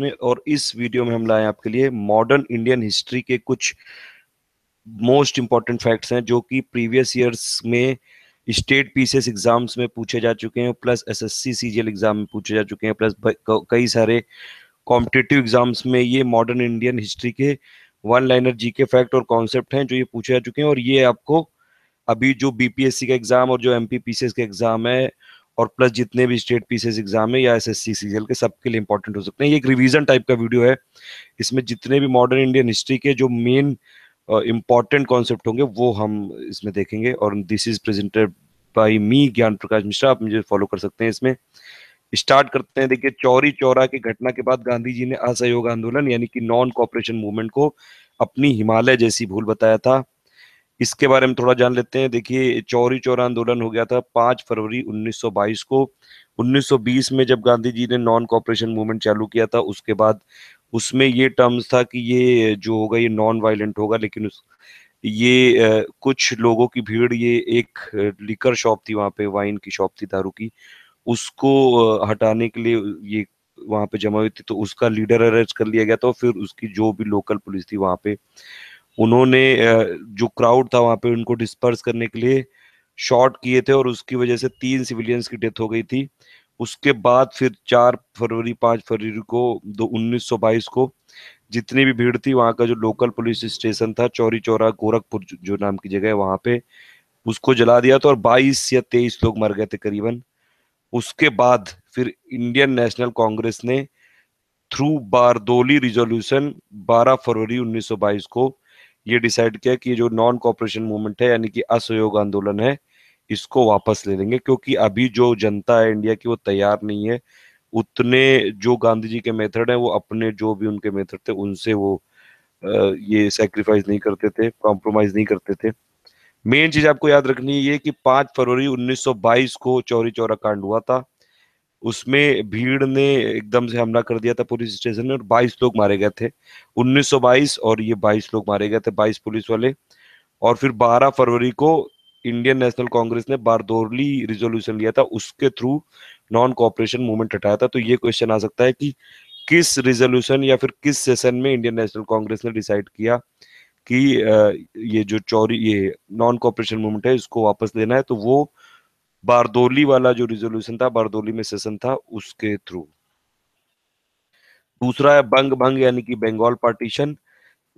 में और इस वीडियो में हम लाए आपके लिए मॉडर्न इंडियन हिस्ट्री के कुछ मोस्ट इंपॉर्टेंट फैक्ट्स हैं जो कि प्रीवियस ईयर्स में स्टेट पीसीएस एग्जाम्स में पूछे जा चुके हैं प्लस एसएससी सीजीएल एग्जाम में पूछे जा चुके हैं प्लस कई सारे कॉम्पिटेटिव एग्जाम्स में ये मॉडर्न इंडियन हिस्ट्री के one liner G K fact और कॉन्सेप्ट हैं जो ये पूछे जा चुके हैं और ये आपको अभी जो बीपीएससी का एग्जाम और जो एमपीपीसीएस का एग्जाम है और प्लस जितने भी स्टेट पीसीएस एग्जाम है या एस एस के सबके लिए इंपॉर्टेंट हो सकते हैं ये एक रिवीजन टाइप का वीडियो है इसमें जितने भी मॉडर्न इंडियन हिस्ट्री के जो मेन इंपॉर्टेंट कॉन्सेप्ट होंगे वो हम इसमें देखेंगे और this is presented by me Gyan Prakash Mishra आप मुझे फॉलो कर सकते हैं इसमें स्टार्ट करते हैं देखिए चौरी चौरा की घटना के बाद गांधी जी ने असहयोग आंदोलन यानी कि नॉन कॉपरेशन मूवमेंट को अपनी हिमालय जैसी भूल बताया था इसके बारे में थोड़ा जान लेते हैं देखिए चौरी चौरा आंदोलन हो गया था पांच फरवरी 1922 को 1920 में जब गांधी जी ने नॉन कॉपरेशन मूवमेंट चालू किया था उसके बाद उसमें ये टर्म्स था कि ये जो होगा ये नॉन वायलेंट होगा लेकिन उस ये कुछ लोगों की भीड़ ये एक लिकर शॉप थी वहाँ पे वाइन की शॉप थी दारू की उसको हटाने के लिए ये वहाँ पे जमा हुई थी तो उसका लीडर अरेस्ट कर लिया गया था फिर उसकी जो भी लोकल पुलिस थी वहाँ पे उन्होंने जो क्राउड था वहां पे उनको डिस्पर्स करने के लिए शॉट किए थे और उसकी वजह से तीन सिविलियंस की डेथ हो गई थी उसके बाद फिर चार फरवरी पांच फरवरी को दो उन्नीस सौ बाईस को जितनी भी भीड़ थी वहां का जो लोकल पुलिस स्टेशन था चौरी चौरा गोरखपुर जो नाम की जगह है वहां पे उसको जला दिया था और बाईस या तेईस लोग मर गए थे करीबन उसके बाद फिर इंडियन नेशनल कांग्रेस ने थ्रू बारदोली रिजोल्यूशन 12 फरवरी 1922 को ये डिसाइड किया कि जो नॉन कॉपरेशन मूवमेंट है यानी कि असहयोग आंदोलन है इसको वापस ले लेंगे क्योंकि अभी जो जनता है इंडिया की वो तैयार नहीं है उतने जो गांधी जी के मेथड है वो अपने जो भी उनके मेथड थे उनसे वो ये सेक्रीफाइस नहीं करते थे कॉम्प्रोमाइज नहीं करते थे मेन चीज आपको याद रखनी है ये कि पांच फरवरी 1922 को चौरी चौरा कांड हुआ था उसमें भीड़ ने एकदम से हमला कर दिया था पुलिस स्टेशन में और 22 लोग मारे गए थे 1922 और ये 22 लोग मारे गए थे 22 पुलिस वाले और फिर 12 फरवरी को इंडियन नेशनल कांग्रेस ने बारदोरली रिजोल्यूशन लिया था उसके थ्रू नॉन कॉपरेशन मूवमेंट हटाया था तो ये क्वेश्चन आ सकता है कि किस रिजोल्यूशन या फिर किस सेशन में इंडियन नेशनल कांग्रेस ने डिसाइड किया कि ये जो चोरी ये नॉन कॉपरेशन मूवमेंट है इसको वापस लेना है तो वो बारदोली वाला जो रिजोल्यूशन था बारदोली में सेशन था उसके थ्रू दूसरा है बंग भंग यानी कि बंगाल पार्टीशन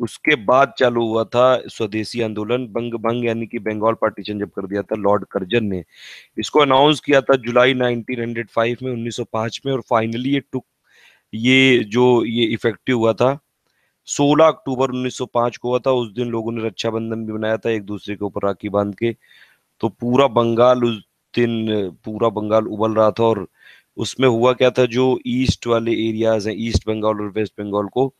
उसके बाद चालू हुआ था स्वदेशी आंदोलन बंग भंग यानी कि बंगाल पार्टीशन जब कर दिया था लॉर्ड कर्जन ने इसको अनाउंस किया था जुलाई 1905 में 1905 में और फाइनली ये टुक ये जो ये इफेक्टिव हुआ था 16 अक्टूबर 1905 को हुआ था उस दिन लोगों ने रक्षाबंधन भी बनाया था एक दूसरे के ऊपर राखी बांध के तो पूरा बंगाल उस दिन पूरा बंगाल उबल रहा था और उसमें हुआ क्या था जो ईस्ट वाले एरियाज हैं ईस्ट बंगाल और वेस्ट बंगाल को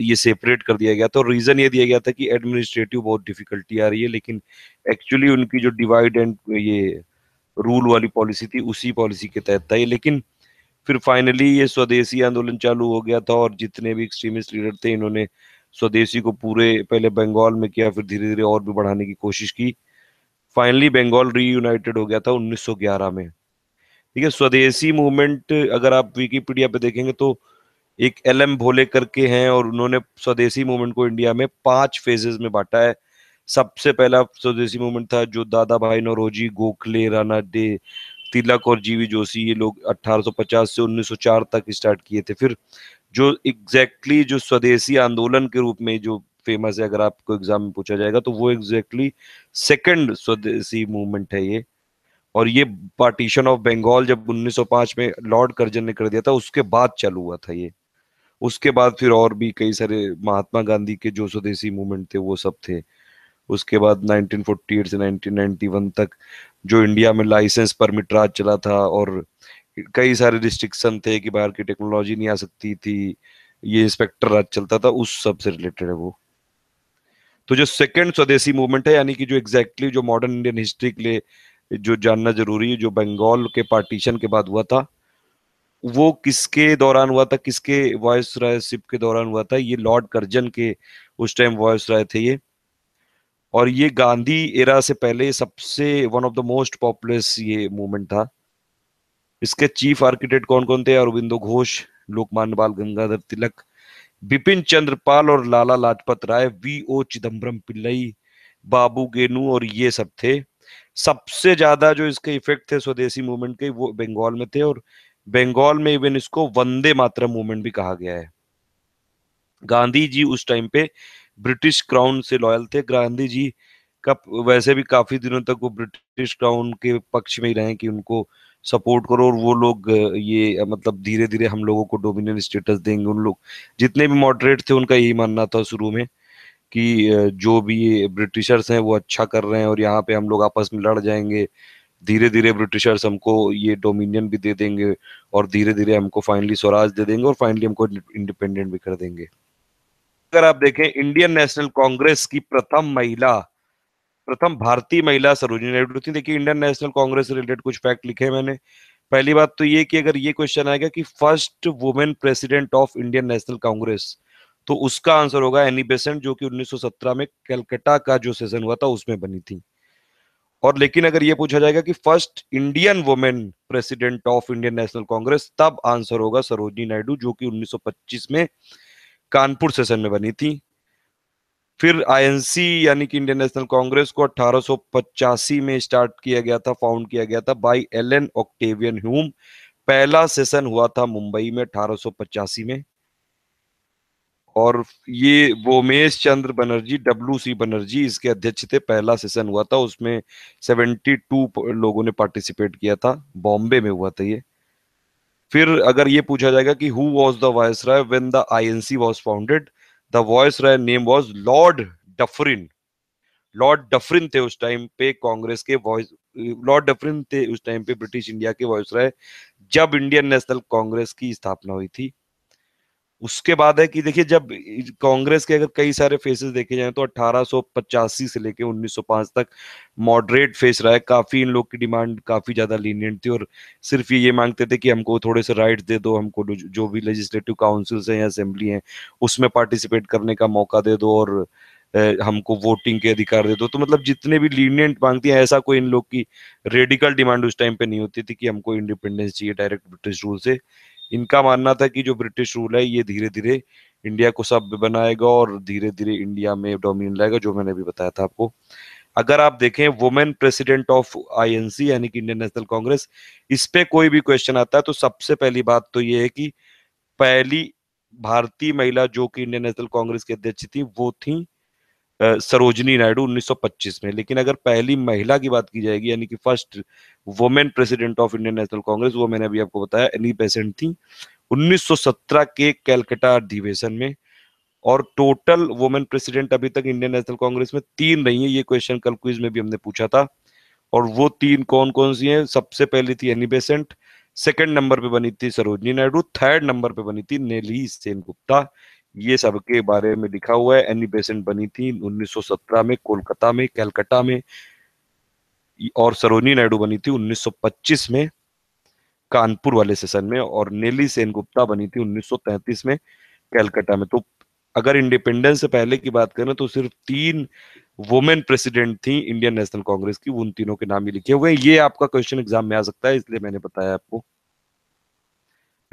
ये सेपरेट कर दिया गया था और रीजन ये दिया गया था कि एडमिनिस्ट्रेटिव बहुत डिफिकल्टी आ रही है लेकिन एक्चुअली उनकी जो डिवाइड एंड ये रूल वाली पॉलिसी थी उसी पॉलिसी के तहत था ये लेकिन फिर फाइनली ये स्वदेशी आंदोलन चालू हो गया था और जितने भी एक्सट्रीमिस्ट लीडर थे इन्होंने स्वदेशी को पूरे पहले बंगाल में किया फिर धीरे धीरे और भी बढ़ाने की कोशिश की फाइनली बंगाल रीयूनाइटेड हो गया था 1911 में ठीक है स्वदेशी मूवमेंट अगर आप विकीपीडिया पे देखेंगे तो एक एल एम भोले करके हैं और उन्होंने स्वदेशी मूवमेंट को इंडिया में पांच फेजेस में बांटा है सबसे पहला स्वदेशी मूवमेंट था जो दादा भाई नौरोजी गोखले राणा डे तिलक और जीवी जोशी ये लोग 1850 से 1904 तक स्टार्ट किए थे फिर जो एग्जैक्टली exactly जो स्वदेशी आंदोलन के रूप में जो फेमस है अगर आपको एग्जाम में पूछा जाएगा तो वो एग्जैक्टली सेकंड स्वदेशी मूवमेंट है ये और ये पार्टीशन ऑफ बंगाल जब 1905 में लॉर्ड कर्जन ने कर दिया था उसके बाद चालू हुआ था ये उसके बाद फिर और भी कई सारे महात्मा गांधी के जो स्वदेशी मूवमेंट थे वो सब थे उसके बाद 1948 से 1991 तक जो इंडिया में लाइसेंस परमिट राज चला था और कई सारे रिस्ट्रिक्शन थे कि बाहर की टेक्नोलॉजी नहीं आ सकती थी ये इंस्पेक्टर राज चलता था उस सब से रिलेटेड है वो तो जो सेकंड स्वदेशी मूवमेंट है यानी कि जो एग्जैक्टली exactly जो मॉडर्न इंडियन हिस्ट्री के लिए जो जानना जरूरी है जो बंगाल के पार्टीशन के बाद हुआ था वो किसके दौरान हुआ था किसके वॉयस रायशिप के दौरान हुआ था ये लॉर्ड कर्जन के उस टाइम वॉयस राय थे ये और ये गांधी एरा से पहले सबसे one of the most populars ये मूवमेंट था इसके चीफ आर्किटेक्ट कौन कौन थे अरविंदो घोष लोकमान्य बाल गंगाधर तिलक बिपिन चंद्र पाल और लाला लाजपत राय वी ओ चिदम्बरम पिल्लई बाबू गेनू और ये सब थे सबसे ज्यादा जो इसके इफेक्ट थे स्वदेशी मूवमेंट के वो बंगाल में थे और बंगाल में इवन इसको वंदे मातरम मूवमेंट भी कहा गया है गांधी जी उस टाइम पे ब्रिटिश क्राउन से लॉयल थे गांधी जी का वैसे भी काफी दिनों तक वो ब्रिटिश क्राउन के पक्ष में ही रहे कि उनको सपोर्ट करो और वो लोग ये मतलब धीरे धीरे हम लोगों को डोमिनियन स्टेटस देंगे उन लोग जितने भी मॉडरेट थे उनका यही मानना था शुरू में कि जो भी ये ब्रिटिशर्स हैं वो अच्छा कर रहे हैं और यहाँ पे हम लोग आपस में लड़ जाएंगे धीरे धीरे ब्रिटिशर्स हमको ये डोमिनियन भी दे देंगे और धीरे धीरे हमको फाइनली स्वराज दे देंगे और फाइनली हमको इंडिपेंडेंट भी कर देंगे अगर आप देखें इंडियन नेशनल कांग्रेस की प्रथम महिला प्रथम भारतीय महिला सरोजनी नायडू थी देखिए इंडियन नेशनल कांग्रेस से रिलेटेड कुछ फैक्ट लिखे हैं मैंने पहली बात तो ये कि अगर ये क्वेश्चन आएगा कि first women president of Indian national Congress तो उसका आंसर होगा एनी बेसेंट जो कि 1917 में कलकत्ता का जो सेशन हुआ था उसमें बनी थी और लेकिन अगर ये पूछा जाएगा कि first Indian women president of Indian national Congress तब आंसर होगा सरोजनी नायडू जो कि 1925 में कानपुर सेशन में बनी थी फिर आईएनसी यानी कि इंडियन नेशनल कांग्रेस को अठारह में स्टार्ट किया गया था फाउंड किया गया था by L N Octavian Hume पहला सेशन हुआ था मुंबई में अठारह में और ये वोमेश चंद्र बनर्जी डब्ल्यू सी बनर्जी इसके अध्यक्ष थे पहला सेशन हुआ था उसमें 72 लोगों ने पार्टिसिपेट किया था बॉम्बे में हुआ था ये फिर अगर ये पूछा जाएगा कि who was the viceroy when the INC was founded the viceroy name was Lord Dufferin Lord Dufferin थे उस टाइम पे कांग्रेस के वॉयस लॉर्ड डफरिन थे उस टाइम पे ब्रिटिश इंडिया के वॉयस रॉय जब इंडियन नेशनल कांग्रेस की स्थापना हुई थी उसके बाद है कि देखिए जब कांग्रेस के अगर कई सारे फेसेस देखे जाए तो अठारह से लेके 1905 तक मॉडरेट फेस रहा है काफी इन लोग की डिमांड काफी ज्यादा लीनियंट थी और सिर्फ ये ये मांगते थे कि हमको थोड़े से राइट दे दो हमको जो भी लेजिस्लेटिव काउंसिल्स हैं या असेंबली हैं उसमें पार्टिसिपेट करने का मौका दे दो और हमको वोटिंग के अधिकार दे दो तो मतलब जितने भी लीनियंट मांगती हैं ऐसा कोई इन लोग की रेडिकल डिमांड उस टाइम पे नहीं होती थी कि हमको इंडिपेंडेंस चाहिए डायरेक्ट ब्रिटिश रूल से इनका मानना था कि जो ब्रिटिश रूल है ये धीरे धीरे इंडिया को सब बनाएगा और धीरे धीरे इंडिया में डोमिन लाएगा जो मैंने अभी बताया था आपको अगर आप देखें वुमेन प्रेसिडेंट ऑफ आईएनसी यानी कि इंडियन नेशनल कांग्रेस इस पे कोई भी क्वेश्चन आता है तो सबसे पहली बात तो ये है कि पहली भारतीय महिला जो कि इंडियन नेशनल कांग्रेस की अध्यक्ष थी वो थी सरोजनी नायडू 1925 में लेकिन अगर पहली महिला की बात की जाएगी यानी कि first women president of Indian national Congress वो मैंने अभी आपको बताया एनी पेसेंट थी 1917 के कैलकटा अधिवेशन में और टोटल वुमेन प्रेसिडेंट अभी तक इंडियन नेशनल कांग्रेस में तीन रही है ये क्वेश्चन कल क्विज में भी हमने पूछा था और वो तीन कौन कौन सी हैं सबसे पहली थी एनी बेसेंट सेकेंड नंबर पे बनी थी सरोजनी नायडू थर्ड नंबर पे बनी थी नेली सेन गुप्ता ये सब के बारे में लिखा हुआ है एनी बेसेंट बनी थी 1917 में कोलकाता में कैलकटा में और सरोनी नायडू बनी थी 1925 में कानपुर वाले सेशन में और नेली सेन गुप्ता बनी थी 1933 में कैलकटा में तो अगर इंडिपेंडेंस से पहले की बात करें तो सिर्फ तीन वुमेन प्रेसिडेंट थी इंडियन नेशनल कांग्रेस की उन तीनों के नाम ही लिखे हुए ये आपका क्वेश्चन एग्जाम में आ सकता है इसलिए मैंने बताया आपको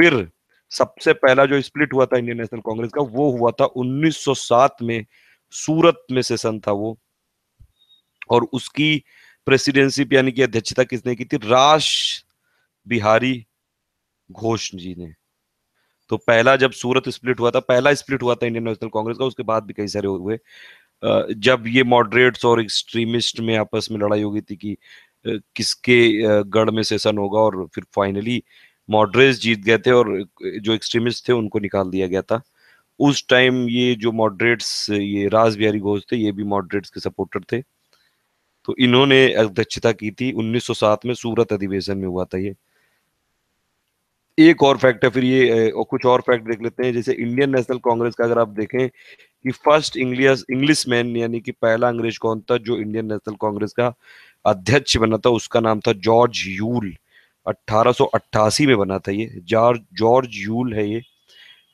फिर सबसे पहला जो स्प्लिट हुआ था इंडियन नेशनल कांग्रेस का वो हुआ था 1907 में सूरत में सेशन था वो और उसकी प्रेसिडेंसीप यानी कि अध्यक्षता किसने की थी राज बिहारी घोष जी ने तो पहला जब सूरत स्प्लिट हुआ था पहला स्प्लिट हुआ था इंडियन नेशनल कांग्रेस का उसके बाद भी कई सारे हुए जब ये मॉडरेट्स और एक्सट्रीमिस्ट में आपस में लड़ाई हो गई थी कि किसके गढ़ में सेशन होगा और फिर फाइनली मॉडरेज जीत गए थे और जो एक्सट्रीमिस्ट थे उनको निकाल दिया गया था उस टाइम ये जो मॉडरेट्स ये राज बिहारी घोष थे ये भी मॉडरेट्स के सपोर्टर थे तो इन्होंने अध्यक्षता की थी 1907 में सूरत अधिवेशन में हुआ था ये एक और फैक्ट है फिर ये और कुछ और फैक्ट देख लेते हैं जैसे इंडियन नेशनल कांग्रेस का अगर आप देखें कि फर्स्ट इंग्लिश इंग्लिश मैन यानी कि पहला अंग्रेज कौन था जो इंडियन नेशनल कांग्रेस का अध्यक्ष बना था उसका नाम था जॉर्ज यूल 1888 में बना था ये जॉर्ज जॉर्ज यूल है ये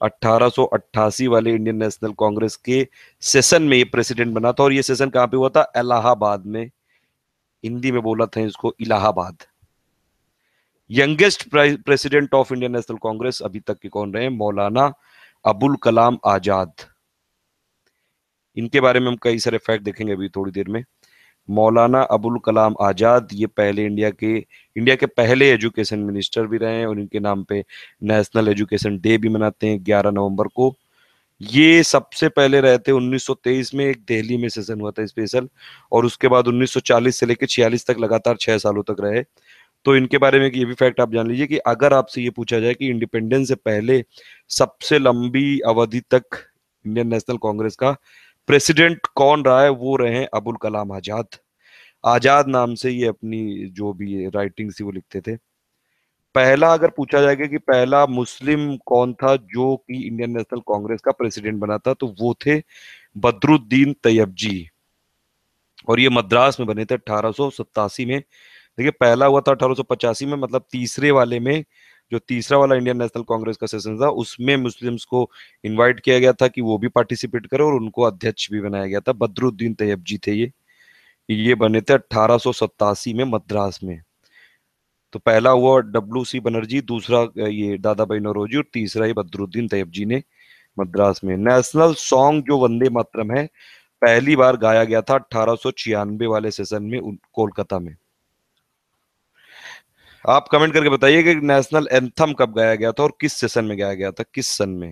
1888 वाले इंडियन नेशनल कांग्रेस के सेशन में ये प्रेसिडेंट बना था और ये सेशन कहाँ पे हुआ था इलाहाबाद में हिंदी में बोला था इसको Allahabad youngest president of Indian national Congress अभी तक के कौन रहे मौलाना अबुल कलाम आजाद इनके बारे में हम कई सारे फैक्ट देखेंगे अभी थोड़ी देर में मौलाना अबुल कलाम आज़ाद ये पहले इंडिया के इंडिया के पहले एजुकेशन मिनिस्टर भी रहे हैं और इनके नाम पे नेशनल एजुकेशन डे भी मनाते हैं 11 नवंबर को ये सबसे पहले रहे थे 1923 में एक दिल्ली में सेशन हुआ था स्पेशल और उसके बाद 1940 से लेकर 46 तक लगातार छः सालों तक रहे तो इनके बारे में ये भी फैक्ट आप जान लीजिए कि अगर आपसे ये पूछा जाए कि इंडिपेंडेंस से पहले सबसे लंबी अवधि तक इंडियन नेशनल कांग्रेस का प्रेसिडेंट कौन रहा है वो रहे अबुल कलाम आजाद आजाद नाम से ये अपनी जो भी राइटिंग थी वो लिखते थे पहला अगर पूछा जाएगा कि पहला मुस्लिम कौन था जो कि इंडियन नेशनल कांग्रेस का प्रेसिडेंट बना था तो वो थे बदरुद्दीन तैयब जी और ये मद्रास में बने थे अठारह में देखिए पहला हुआ था अठारह में मतलब तीसरे वाले में जो तीसरा वाला इंडियन नेशनल कांग्रेस का सेशन था उसमें मुस्लिम्स को इनवाइट किया गया था कि वो भी पार्टिसिपेट करें और उनको अध्यक्ष भी बनाया गया था बदरुद्दीन तैयब जी थे ये ये बने थे अट्ठारह में मद्रास में तो पहला हुआ डब्ल्यू सी बनर्जी दूसरा ये दादा भाई नरोजी और तीसरा ये बद्रुद्दीन तैयब जी ने मद्रास में नेशनल सॉन्ग जो वंदे मातरम है पहली बार गाया गया था अठारह वाले सेशन में कोलकाता में आप कमेंट करके बताइए कि नेशनल एंथम कब गाया गया था और किस सेशन में गाया गया था किस सन में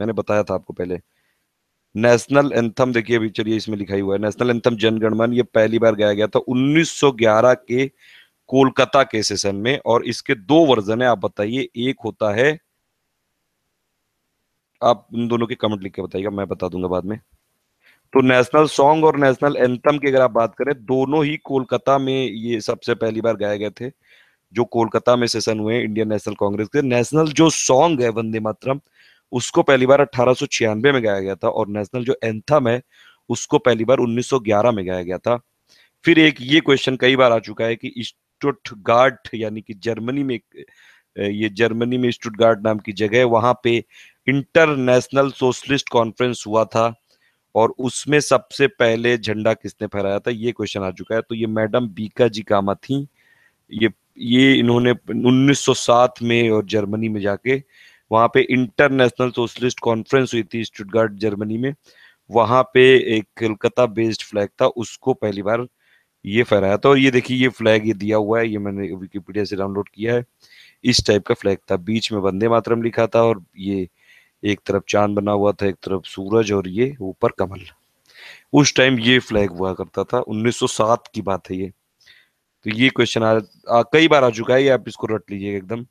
मैंने बताया था आपको पहले नेशनल एंथम देखिए अभी चलिए इसमें लिखा हुआ है नेशनल एंथम जनगणमन ये पहली बार गाया गया था 1911 के कोलकाता के सेशन में और इसके दो वर्जन है आप बताइए एक होता है आप इन दोनों के कमेंट लिख के बताइएगा मैं बता दूंगा बाद में तो नेशनल सॉन्ग और नेशनल एंथम की अगर आप बात करें दोनों ही कोलकाता में ये सबसे पहली बार गाए गए थे जो कोलकाता में सेशन हुए इंडियन नेशनल कांग्रेस के नेशनल जो सॉन्ग है वंदे मातरम उसको पहली बार अठारह में गाया गया था और नेशनल जो एंथम है उसको पहली बार 1911 में गाया गया था फिर एक ये क्वेश्चन कई बार आ चुका है कि स्टुटगार्ट यानी कि जर्मनी में ये जर्मनी में स्टुटगार्ट नाम की जगह है वहां पे इंटरनेशनल सोशलिस्ट कॉन्फ्रेंस हुआ था और उसमें सबसे पहले झंडा किसने फहराया था ये क्वेश्चन आ चुका है तो ये मैडम बीका जी कामा थी ये ये इन्होंने 1907 में और जर्मनी में जाके वहाँ पे इंटरनेशनल सोशलिस्ट कॉन्फ्रेंस हुई थी स्टुटगार्ट जर्मनी में वहाँ पे एक कलकत्ता बेस्ड फ्लैग था उसको पहली बार ये फहराया था और ये देखिए ये फ्लैग ये दिया हुआ है ये मैंने विकीपीडिया से डाउनलोड किया है इस टाइप का फ्लैग था बीच में वंदे मातरम लिखा था और ये एक तरफ चांद बना हुआ था एक तरफ सूरज और ये ऊपर कमल उस टाइम ये फ्लैग हुआ करता था 1907 की बात है ये तो ये क्वेश्चन आ, आ, कई बार आ चुका है ये आप इसको रट लीजिए एकदम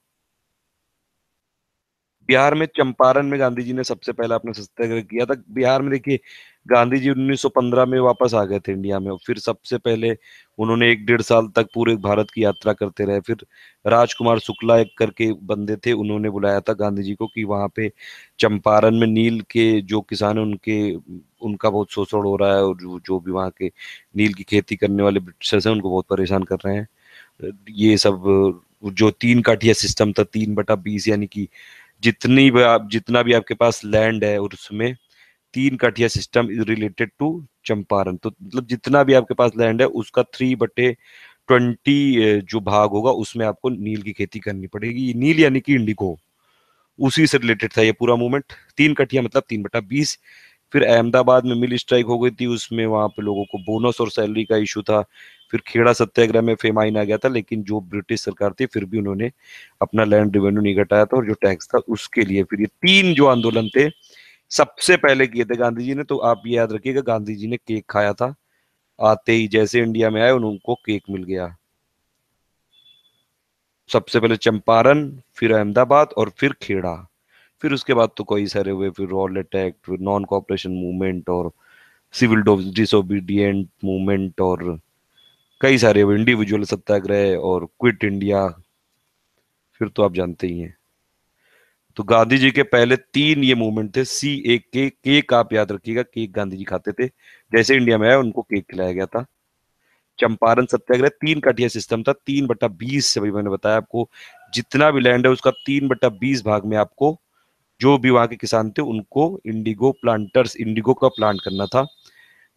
बिहार में चंपारण में गांधी जी ने सबसे पहला अपना सत्याग्रह किया था बिहार में देखिए गांधी जी 1915 में वापस आ गए थे इंडिया में और फिर सबसे पहले उन्होंने एक डेढ़ साल तक पूरे भारत की यात्रा करते रहे फिर राजकुमार शुक्ला एक करके बंदे थे उन्होंने बुलाया था गांधी जी को कि वहाँ पे चंपारण में नील के जो किसान हैं उनके उनका बहुत शोषण हो रहा है और जो भी वहाँ के नील की खेती करने वाले ब्रिटिशर्स हैं उनको बहुत परेशान कर रहे हैं ये सब जो तीन काठिया सिस्टम था तीन बटा बीस यानी कि जितनी भी आप जितना भी आपके पास लैंड है और उसमें Tinkathia system is related to Champaran तो मतलब जितना भी आपके पास लैंड है उसका थ्री बटे ट्वेंटी जो भाग होगा उसमें आपको नील की खेती करनी पड़ेगी नील यानी कि इंडिगो उसी से रिलेटेड था ये पूरा मूवमेंट तीन कठिया मतलब तीन बटा बीस फिर अहमदाबाद में मिल स्ट्राइक हो गई थी उसमें वहां पे लोगों को बोनस और सैलरी का इशू था फिर खेड़ा सत्याग्रह में फेमाइन आ गया था लेकिन जो ब्रिटिश सरकार थी फिर भी उन्होंने अपना लैंड रिवेन्यू नहीं घटाया था और जो टैक्स था उसके लिए फिर ये तीन जो आंदोलन थे सबसे पहले किए थे गांधी जी ने तो आप ये याद रखिएगा गांधी जी ने केक खाया था आते ही जैसे इंडिया में आए उनको केक मिल गया सबसे पहले चंपारण फिर अहमदाबाद और फिर खेड़ा फिर उसके बाद तो कई सारे हुए फिर रॉल अटैक फिर नॉन कॉपरेशन मूवमेंट और सिविल डिसोबीडियंट मूवमेंट और कई सारे इंडिविजुअल सत्याग्रह और क्विट इंडिया फिर तो आप जानते ही हैं तो गांधी जी के पहले तीन ये मूवमेंट थे सी ए के केक आप याद रखिएगा केक गांधी जी खाते थे जैसे इंडिया में आया उनको केक खिलाया गया था चंपारण सत्याग्रह तीन कटिया सिस्टम था तीन बटा बीस से भी मैंने बताया आपको जितना भी लैंड है उसका तीन बटा बीस भाग में आपको जो भी वहां के किसान थे उनको इंडिगो प्लांटर्स इंडिगो का प्लांट करना था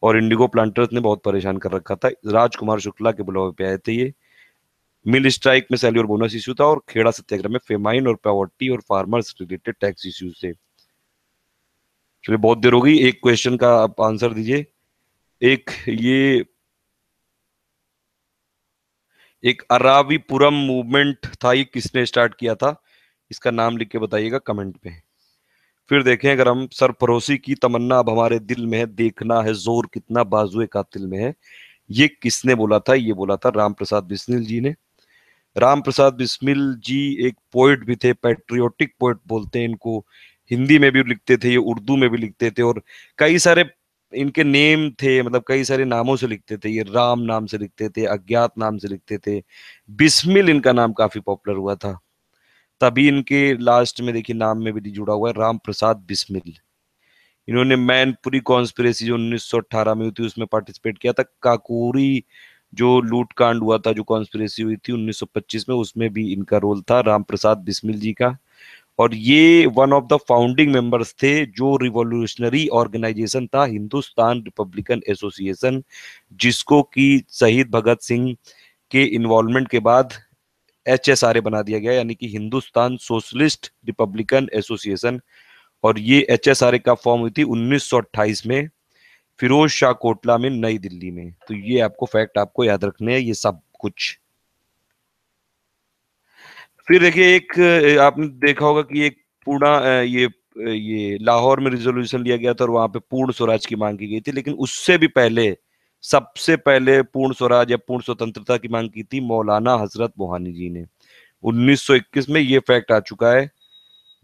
और इंडिगो प्लांटर्स ने बहुत परेशान कर रखा था राजकुमार शुक्ला के बुलावे पे आए थे ये मिल स्ट्राइक में सैली और बोनस इश्यू था और खेड़ा सत्याग्रह में फेमाइन और पॉवर्टी और फार्मर्स रिलेटेड टैक्स इश्यू थे चलिए बहुत देर होगी एक क्वेश्चन का आप आंसर दीजिए एक ये एक अरावीपुरम मूवमेंट था ये किसने स्टार्ट किया था इसका नाम लिख के बताइएगा कमेंट में फिर देखें अगर हम सरफरोशी की तमन्ना अब हमारे दिल में है देखना है जोर कितना बाजुए कातिल में है ये किसने बोला था ये बोला था राम प्रसाद बिस्मिल जी ने राम प्रसाद बिस्मिल जी एक पोइट भी थे पैट्रियोटिक पोइट बोलते हैं इनको हिंदी में भी लिखते थे ये उर्दू में भी लिखते थे और कई सारे इनके नेम थे मतलब कई सारे नामों से लिखते थे ये राम नाम से लिखते थे अज्ञात नाम से लिखते थे बिस्मिल इनका नाम काफी पॉपुलर हुआ था तभी इनके लास्ट में देखिए नाम में भी जुड़ा हुआ है राम प्रसाद बिस्मिल इन्होंने मैनपुरी कॉन्स्पिरेसी जो 1918 में हुई थी उसमें पार्टिसिपेट किया था काकोरी जो लूट कांड हुआ था जो कॉन्स्पिरेसी हुई थी 1925 में उसमें भी इनका रोल था राम प्रसाद बिस्मिल जी का और ये one of the founding members थे जो रिवॉल्यूशनरी ऑर्गेनाइजेशन था हिंदुस्तान रिपब्लिकन एसोसिएशन जिसको कि शहीद भगत सिंह के इन्वॉल्वमेंट के बाद एच एस आर ए बना दिया गया यानी कि हिंदुस्तान सोशलिस्ट रिपब्लिकन एसोसिएशन और ये एच एस आर ए का फॉर्म हुई थी 1928 में फिरोज शाह कोटला में नई दिल्ली में तो ये आपको फैक्ट आपको याद रखने हैं ये सब कुछ फिर देखिए एक आपने देखा होगा कि एक पूरा ये ये लाहौर में रिजोल्यूशन लिया गया था और वहां पे पूर्ण स्वराज की मांग की गई थी लेकिन उससे भी पहले सबसे पहले पूर्ण स्वराज या पूर्ण स्वतंत्रता की मांग की थी मौलाना हजरत मोहानी जी ने 1921 में ये फैक्ट आ चुका है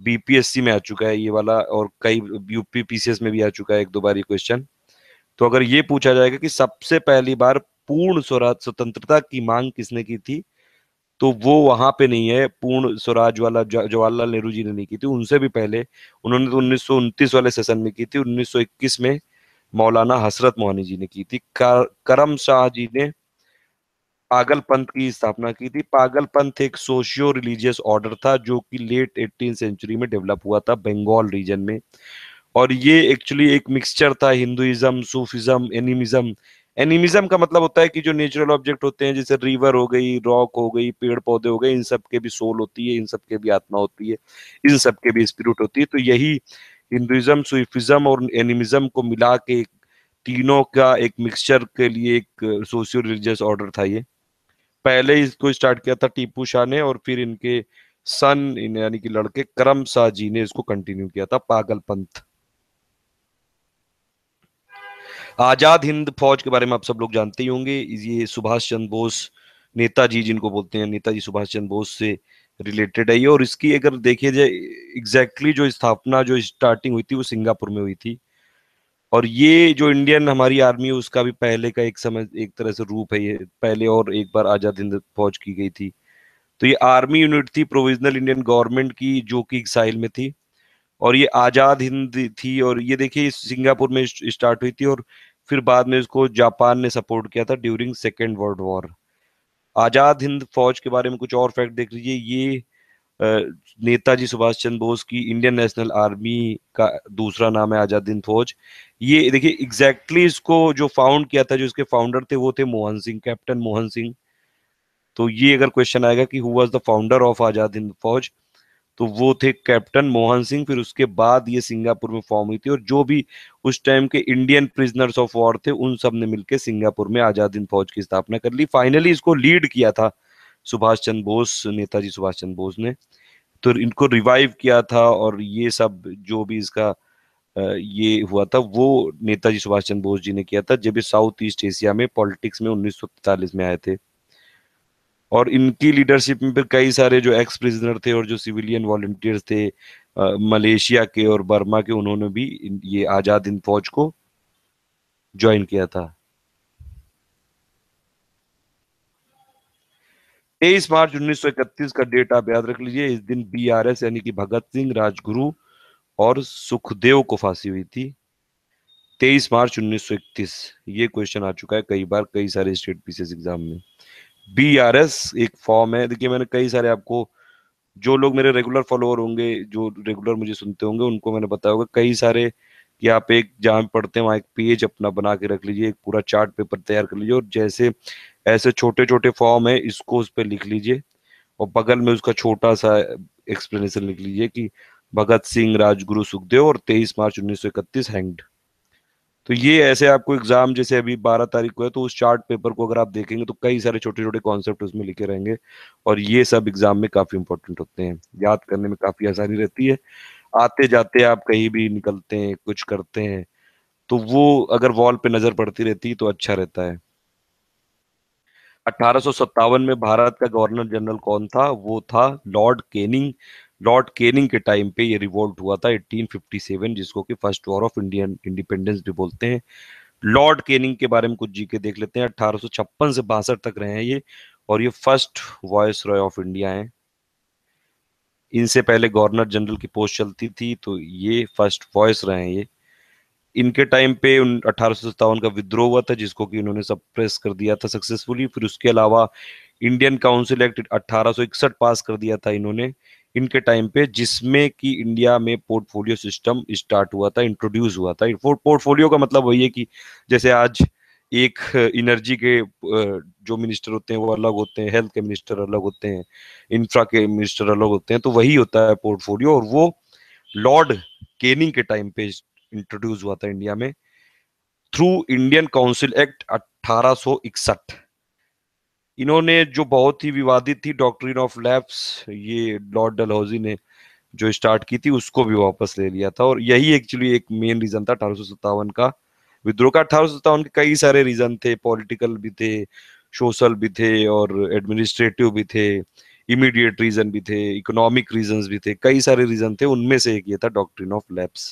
बीपीएससी में आ चुका है ये वाला और कई यूपी पीसीएस में भी आ चुका है एक दो बार ये क्वेश्चन तो अगर ये पूछा जाएगा कि सबसे पहली बार पूर्ण स्वराज स्वतंत्रता की मांग किसने की थी तो वो वहां पे नहीं है पूर्ण स्वराज वाला जवाहरलाल नेहरू जी ने नहीं की थी उनसे भी पहले उन्होंने तो उन्नीस वाले सेशन में की थी 1921 में मौलाना हसरत मोहानी जी ने की थी करम शाह जी ने पागल पंथ की स्थापना की थी पागल पंथ एक सोशियो रिलीजियस ऑर्डर था जो कि लेट एटीन सेंचुरी में डेवलप हुआ था बंगाल रीजन में और ये एक्चुअली एक मिक्सचर था हिंदुइज्म सूफिज्म एनिमिज्म एनिमिज्म का मतलब होता है कि जो नेचुरल ऑब्जेक्ट होते हैं जैसे रिवर हो गई रॉक हो गई पेड़ पौधे हो गए इन सब के भी सोल होती है इन सब के भी आत्मा होती है इन सब के भी स्पिरिट होती है तो यही हिंदुज़म सूफिज़म और एनिमिज़म को मिला के तीनों का एक मिक्सचर के लिए एक सोशियो रिलीजियस ऑर्डर था ये पहले इसको स्टार्ट किया था टीपू शाह ने और फिर इनके सन इन यानी कि लड़के करम शाह जी ने इसको कंटिन्यू किया था पागल पंथ आजाद हिंद फौज के बारे में आप सब लोग जानते ही होंगे ये सुभाष चंद्र बोस नेताजी जिनको बोलते हैं नेताजी सुभाष चंद्र बोस से रिलेटेड है ये और इसकी अगर देखिए जाए एग्जैक्टली जो स्थापना जो स्टार्टिंग हुई थी वो सिंगापुर में हुई थी और ये जो इंडियन हमारी आर्मी है उसका भी पहले का एक समय एक तरह से रूप है ये पहले और एक बार आजाद हिंद फौज की गई थी तो ये आर्मी यूनिट थी प्रोविजनल इंडियन गवर्नमेंट की जो कि एक्साइल में थी और ये आजाद हिंद थी और ये देखिए सिंगापुर में स्टार्ट हुई थी और फिर बाद में इसको जापान ने सपोर्ट किया था during second world war Azad Hind Fauj के बारे में कुछ और फैक्ट देख लीजिए ये नेताजी सुभाष चंद्र बोस की इंडियन नेशनल आर्मी का दूसरा नाम है आजाद हिंद फौज ये देखिए एग्जैक्टली exactly इसको जो फाउंड किया था जो इसके फाउंडर थे वो थे मोहन सिंह कैप्टन मोहन सिंह तो ये अगर क्वेश्चन आएगा कि who was the founder of Azad Hind Fauj तो वो थे कैप्टन मोहन सिंह फिर उसके बाद ये सिंगापुर में फॉर्म हुई थी और जो भी उस टाइम के इंडियन प्रिजनर्स ऑफ वॉर थे उन सब ने मिलकर सिंगापुर में आजाद हिंद फौज की स्थापना कर ली फाइनली इसको लीड किया था सुभाष चंद्र बोस नेताजी सुभाष चंद्र बोस ने तो इनको रिवाइव किया था और ये सब जो भी इसका ये हुआ था वो नेताजी सुभाष चंद्र बोस जी ने किया था जब ये साउथ ईस्ट एशिया में पॉलिटिक्स में उन्नीस में आए थे और इनकी लीडरशिप में फिर कई सारे जो एक्स प्रिजनर थे और जो सिविलियन वॉल्टियर्स थे मलेशिया के और बर्मा के उन्होंने भी ये आजाद हिंद फौज को ज्वाइन किया था तेईस मार्च 1931 का डेट आप याद रख लीजिए इस दिन बीआरएस यानी कि भगत सिंह राजगुरु और सुखदेव को फांसी हुई थी 23 मार्च 1931 ये क्वेश्चन आ चुका है कई बार कई सारे स्टेट पीसीएस एग्जाम में बी आर एस एक फॉर्म है देखिए मैंने कई सारे आपको जो लोग मेरे रेगुलर फॉलोअर होंगे जो रेगुलर मुझे सुनते होंगे उनको मैंने बताया होगा कई सारे कि आप एक जहाँ पढ़ते हैं वहाँ एक पेज अपना बना के रख लीजिए एक पूरा चार्ट पेपर तैयार कर लीजिए और जैसे ऐसे छोटे छोटे फॉर्म है इसको उस पर लिख लीजिए और बगल में उसका छोटा सा एक्सप्लेनेशन लिख लीजिए कि भगत सिंह राजगुरु सुखदेव और 23 मार्च 1931 हैंग्ड तो ये ऐसे आपको एग्जाम जैसे अभी बारह तारीख को है तो उस चार्ट पेपर को अगर आप देखेंगे तो कई सारे छोटे छोटे कॉन्सेप्ट उसमें लिखे रहेंगे और ये सब एग्जाम में काफी इंपॉर्टेंट होते हैं याद करने में काफी आसानी रहती है आते जाते आप कहीं भी निकलते हैं कुछ करते हैं तो वो अगर वॉल पे नजर पड़ती रहती तो अच्छा रहता है अठारह में भारत का गवर्नर जनरल कौन था वो था लॉर्ड केनिंग लॉर्ड केनिंग के टाइम पे ये रिवोल्ट हुआ था 1857 जिसको कि first war of Indian independence भी बोलते हैं लॉर्ड केनिंग के बारे में कुछ जी के देख लेते हैं अठारह से बासठ तक रहे हैं ये और ये first viceroy of India है इनसे पहले गवर्नर जनरल की पोस्ट चलती थी तो ये फर्स्ट वॉयस रहे हैं ये इनके टाइम पे उन अठारह का विद्रोह हुआ था जिसको कि उन्होंने सप्रेस कर दिया था सक्सेसफुली फिर उसके अलावा इंडियन काउंसिल एक्ट 1861 पास कर दिया था इन्होंने इनके टाइम पे जिसमें कि इंडिया में पोर्टफोलियो सिस्टम स्टार्ट हुआ था इंट्रोड्यूस हुआ था पोर्टफोलियो का मतलब वही है कि जैसे आज एक एनर्जी के जो मिनिस्टर होते हैं वो अलग होते हैं हेल्थ के मिनिस्टर अलग होते हैं इंफ्रा के मिनिस्टर अलग होते हैं तो वही होता है पोर्टफोलियो और वो लॉर्ड केनिंग के टाइम पे इंट्रोड्यूस हुआ था इंडिया में थ्रू इंडियन काउंसिल एक्ट 1861 इन्होंने जो बहुत ही विवादित थी डॉक्ट्रिन ऑफ लैब्स ये लॉर्ड डलहौजी ने जो स्टार्ट की थी उसको भी वापस ले लिया था और यही एक्चुअली एक मेन रीजन था अठारह का विद्रोह का अठारह के कई सारे रीजन थे पॉलिटिकल भी थे सोशल भी थे और एडमिनिस्ट्रेटिव भी थे इमीडिएट रीजन भी थे इकोनॉमिक रीजन भी थे कई सारे रीजन थे उनमें से एक ये था डॉक्ट्रिन ऑफ लैब्स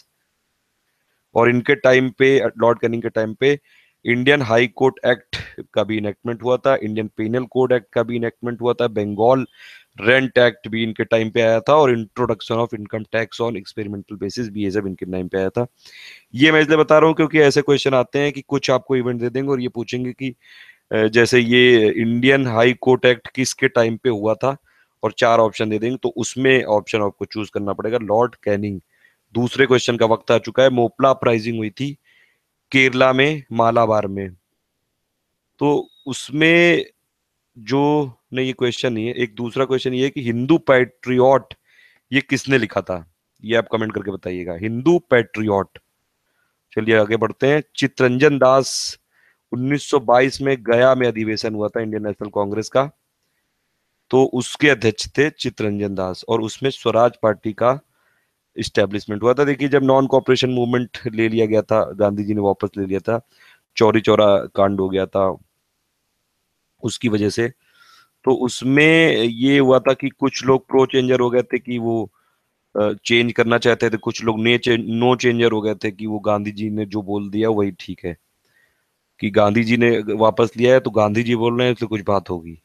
और इनके टाइम पे लॉर्ड कनिंग के टाइम पे इंडियन हाई कोर्ट एक्ट का भी इनेक्टमेंट हुआ था इंडियन पेनल कोड एक्ट का भी इनेक्टमेंट हुआ था बंगाल रेंट एक्ट भी इनके टाइम पे आया था और introduction of income tax on experimental basis भी ये सब इनके टाइम पे आया था ये मैं इसलिए बता रहा हूँ क्योंकि ऐसे क्वेश्चन आते हैं कि कुछ आपको इवेंट दे देंगे और ये पूछेंगे कि जैसे ये इंडियन हाई कोर्ट एक्ट किसके टाइम पे हुआ था और चार ऑप्शन दे देंगे तो उसमें ऑप्शन आपको चूज करना पड़ेगा लॉर्ड कैनिंग दूसरे क्वेश्चन का वक्त आ चुका है मोपला अपराइजिंग हुई थी केरला में मालाबार में तो उसमें जो नहीं ये क्वेश्चन नहीं है एक दूसरा क्वेश्चन ये है कि हिंदू पैट्रियट ये किसने लिखा था ये आप कमेंट करके बताइएगा हिंदू पैट्रियट चलिए आगे बढ़ते हैं चित्रंजन दास 1922 में गया में अधिवेशन हुआ था इंडियन नेशनल कांग्रेस का तो उसके अध्यक्ष थे चित्रंजन दास और उसमें स्वराज पार्टी का इस्टेब्लिशमेंट हुआ था देखिए जब नॉन कॉपरेशन मूवमेंट ले लिया गया था गांधी जी ने वापस ले लिया था चौरी चौरा कांड हो गया था उसकी वजह से तो उसमें ये हुआ था कि कुछ लोग प्रो चेंजर हो गए थे कि वो चेंज करना चाहते थे कुछ लोग नो चे, नो चेंजर हो गए थे कि वो गांधी जी ने जो बोल दिया वही ठीक है कि गांधी जी ने वापस लिया है तो गांधी जी बोल रहे हैं तो कुछ बात होगी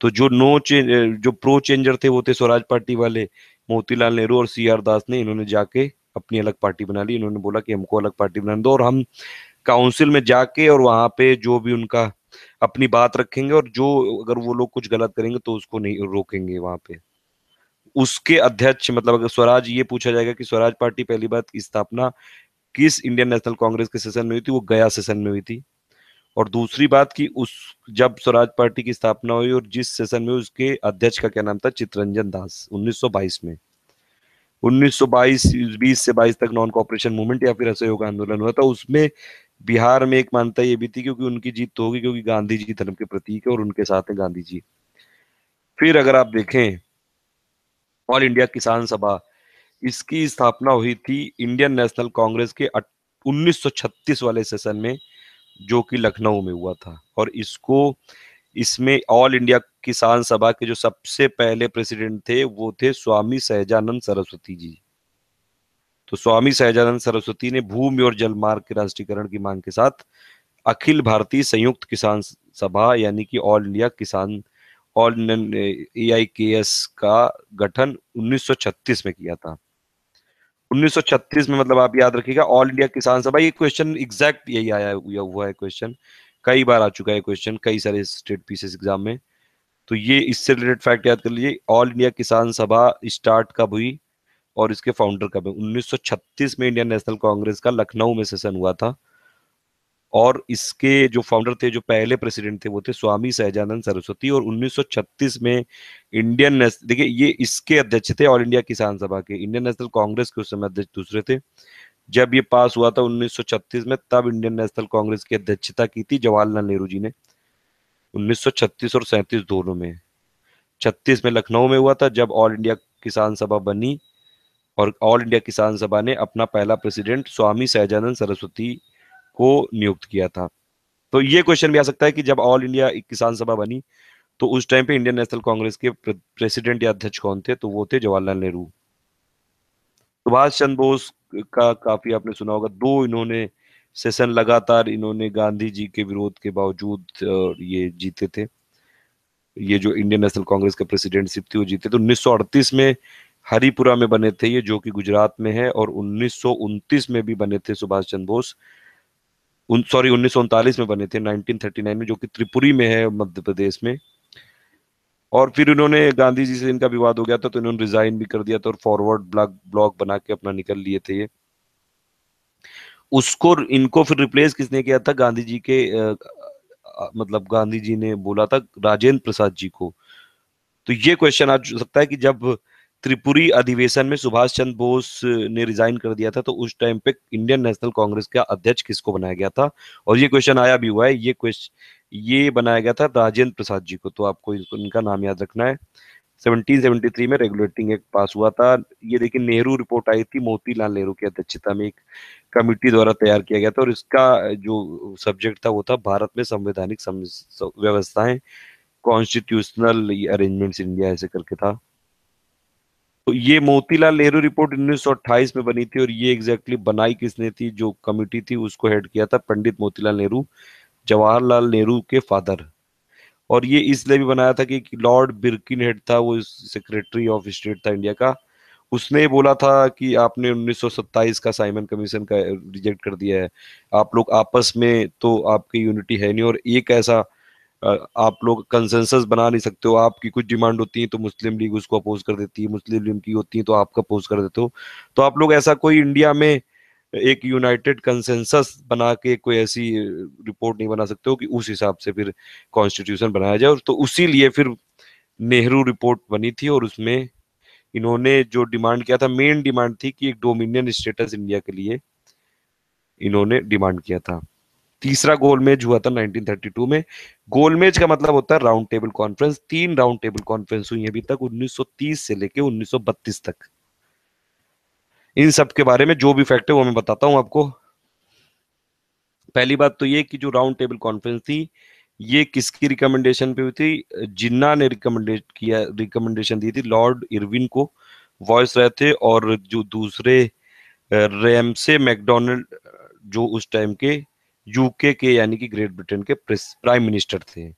तो जो नो चेंज जो प्रो चेंजर थे वो थे स्वराज पार्टी वाले मोतीलाल नेहरू और सी आर दास ने इन्होंने जाके अपनी अलग पार्टी बना ली इन्होंने बोला कि हमको अलग पार्टी बनाने दो और हम काउंसिल में जाके और वहां पे जो भी उनका अपनी बात रखेंगे और जो अगर वो लोग कुछ गलत करेंगे तो उसको नहीं रोकेंगे वहां पे उसके अध्यक्ष मतलब अगर स्वराज ये पूछा जाएगा कि स्वराज पार्टी पहली बार की स्थापना किस इंडियन नेशनल कांग्रेस के सेशन में हुई थी वो गया सेशन में हुई थी और दूसरी बात कि उस जब स्वराज पार्टी की स्थापना हुई और जिस सेशन में उसके अध्यक्ष का क्या नाम था चित्रंजन दास 1922 में 1922 बीस से 22 तक नॉन कॉपरेशन मूवमेंट या फिर असहयोग आंदोलन हुआ था उसमें बिहार में एक मान्यता ये भी थी क्योंकि उनकी जीत तो होगी क्योंकि गांधी जी धर्म के प्रतीक है और उनके साथ हैं गांधी जी फिर अगर आप देखें ऑल इंडिया किसान सभा इसकी स्थापना हुई थी इंडियन नेशनल कांग्रेस के 1936 वाले सेशन में जो कि लखनऊ में हुआ था और इसको इसमें ऑल इंडिया किसान सभा के जो सबसे पहले प्रेसिडेंट थे वो थे स्वामी सहजानंद सरस्वती जी तो स्वामी सहजानंद सरस्वती ने भूमि और जलमार्ग के राष्ट्रीयकरण की मांग के साथ अखिल भारतीय संयुक्त किसान सभा यानी कि all India Kisan all A I K S का गठन 1936 में किया था 1936 में मतलब आप याद रखिएगा ऑल इंडिया किसान सभा ये क्वेश्चन एग्जैक्ट यही आया हुआ है क्वेश्चन कई बार आ चुका है क्वेश्चन कई सारे स्टेट पीसेस एग्जाम में तो ये इससे रिलेटेड फैक्ट याद कर लीजिए ऑल इंडिया किसान सभा स्टार्ट कब हुई और इसके फाउंडर कब है 1936 में इंडियन नेशनल कांग्रेस का लखनऊ में सेशन हुआ था और इसके जो फाउंडर थे जो पहले प्रेसिडेंट थे वो थे स्वामी सहजानंद सरस्वती और 1936 में इंडियन देखिए ये इसके अध्यक्ष थे ऑल इंडिया किसान सभा के इंडियन नेशनल कांग्रेस के उस समय अध्यक्ष दूसरे थे जब ये पास हुआ था 1936 में तब इंडियन नेशनल कांग्रेस की अध्यक्षता की थी जवाहरलाल नेहरू जी ने 1936 और सैंतीस दोनों में छत्तीस में लखनऊ में हुआ था जब ऑल इंडिया किसान सभा बनी और ऑल इंडिया किसान सभा ने अपना पहला प्रेसिडेंट स्वामी सहजानंद सरस्वती को नियुक्त किया था तो ये क्वेश्चन भी आ सकता है कि जब ऑल इंडिया किसान सभा बनी तो उस टाइम पे इंडियन नेशनल कांग्रेस के प्रेसिडेंट या अध्यक्ष कौन थे तो वो थे जवाहरलाल नेहरू सुभाष चंद्र बोस का काफी आपने सुना होगा दो इन्होंने सेशन लगातार इन्होंने गांधी जी के विरोध के बावजूद ये जीते थे ये जो इंडियन नेशनल कांग्रेस का प्रेसिडेंटशिप थी वो जीते तो 1938 में हरिपुरा में बने थे ये जो कि गुजरात में है और उन्नीस में भी बने थे सुभाष चंद्र बोस सॉरी उन्नीस में बने थे 1939 में जो कि त्रिपुरी में है मध्य प्रदेश में और फिर उन्होंने गांधी जी से इनका विवाद हो गया था तो इन्होंने रिजाइन भी कर दिया था और फॉरवर्ड ब्लॉक ब्लॉक बना के अपना निकल लिए थे ये उसको इनको फिर रिप्लेस किसने किया था गांधी जी के आ, मतलब गांधी जी ने बोला था राजेंद्र प्रसाद जी को तो ये क्वेश्चन आ सकता है कि जब त्रिपुरी अधिवेशन में सुभाष चंद्र बोस ने रिजाइन कर दिया था तो उस टाइम पे इंडियन नेशनल कांग्रेस का अध्यक्ष किसको बनाया गया था और ये क्वेश्चन आया भी हुआ है ये क्वेश्चन ये बनाया गया था राजेंद्र प्रसाद जी को तो आपको इनका नाम याद रखना है 1773 में रेगुलेटिंग एक्ट पास हुआ था ये देखिए नेहरू रिपोर्ट आई थी मोतीलाल नेहरू की अध्यक्षता में एक कमिटी द्वारा तैयार किया गया था और इसका जो सब्जेक्ट था वो था भारत में संवैधानिक व्यवस्थाएं कॉन्स्टिट्यूशनल अरेंजमेंट्स इंडिया ऐसे करके था तो ये मोतीलाल नेहरू रिपोर्ट 1928 में बनी थी और ये एग्जैक्टली exactly बनाई किसने थी जो कमिटी थी उसको हेड किया था पंडित मोतीलाल नेहरू जवाहरलाल नेहरू के फादर और ये इसलिए भी बनाया था कि लॉर्ड बिरकिन हेड था वो सेक्रेटरी ऑफ स्टेट था इंडिया का उसने बोला था कि आपने 1927 का साइमन कमीशन का रिजेक्ट कर दिया है आप लोग आपस में तो आपकी यूनिटी है नहीं और एक ऐसा आप लोग कंसेंसस बना नहीं सकते हो आपकी कुछ डिमांड होती है तो मुस्लिम लीग उसको अपोज कर देती है मुस्लिम लीग की होती है तो आपका अपोज कर देते हो तो आप लोग ऐसा कोई इंडिया में एक यूनाइटेड कंसेंसस बना के कोई ऐसी रिपोर्ट नहीं बना सकते हो कि उस हिसाब से फिर कॉन्स्टिट्यूशन बनाया जाए तो उसी लिए फिर नेहरू रिपोर्ट बनी थी और उसमें इन्होंने जो डिमांड किया था मेन डिमांड थी कि एक डोमिनियन स्टेटस इंडिया के लिए इन्होंने डिमांड किया था तीसरा गोलमेज हुआ था 1932 में गोलमेज का मतलब होता है राउंड टेबल कॉन्फ्रेंस तीन राउंड टेबल कॉन्फ्रेंस हुई अभी तक 1930 से लेके 1932 तक इन सब के बारे में जो भी फैक्ट है वो मैं बताता हूं आपको पहली बात तो ये कि जो राउंड टेबल कॉन्फ्रेंस थी ये किसकी रिकमेंडेशन पे हुई थी जिन्ना ने रिकमेंडेट किया रिकमेंडेशन दी थी लॉर्ड इरविन को वॉइस रहे थे और जो दूसरे रैमसे मैकडोनल्ड जो उस टाइम के यूके के यानी कि ग्रेट ब्रिटेन के प्राइम मिनिस्टर थे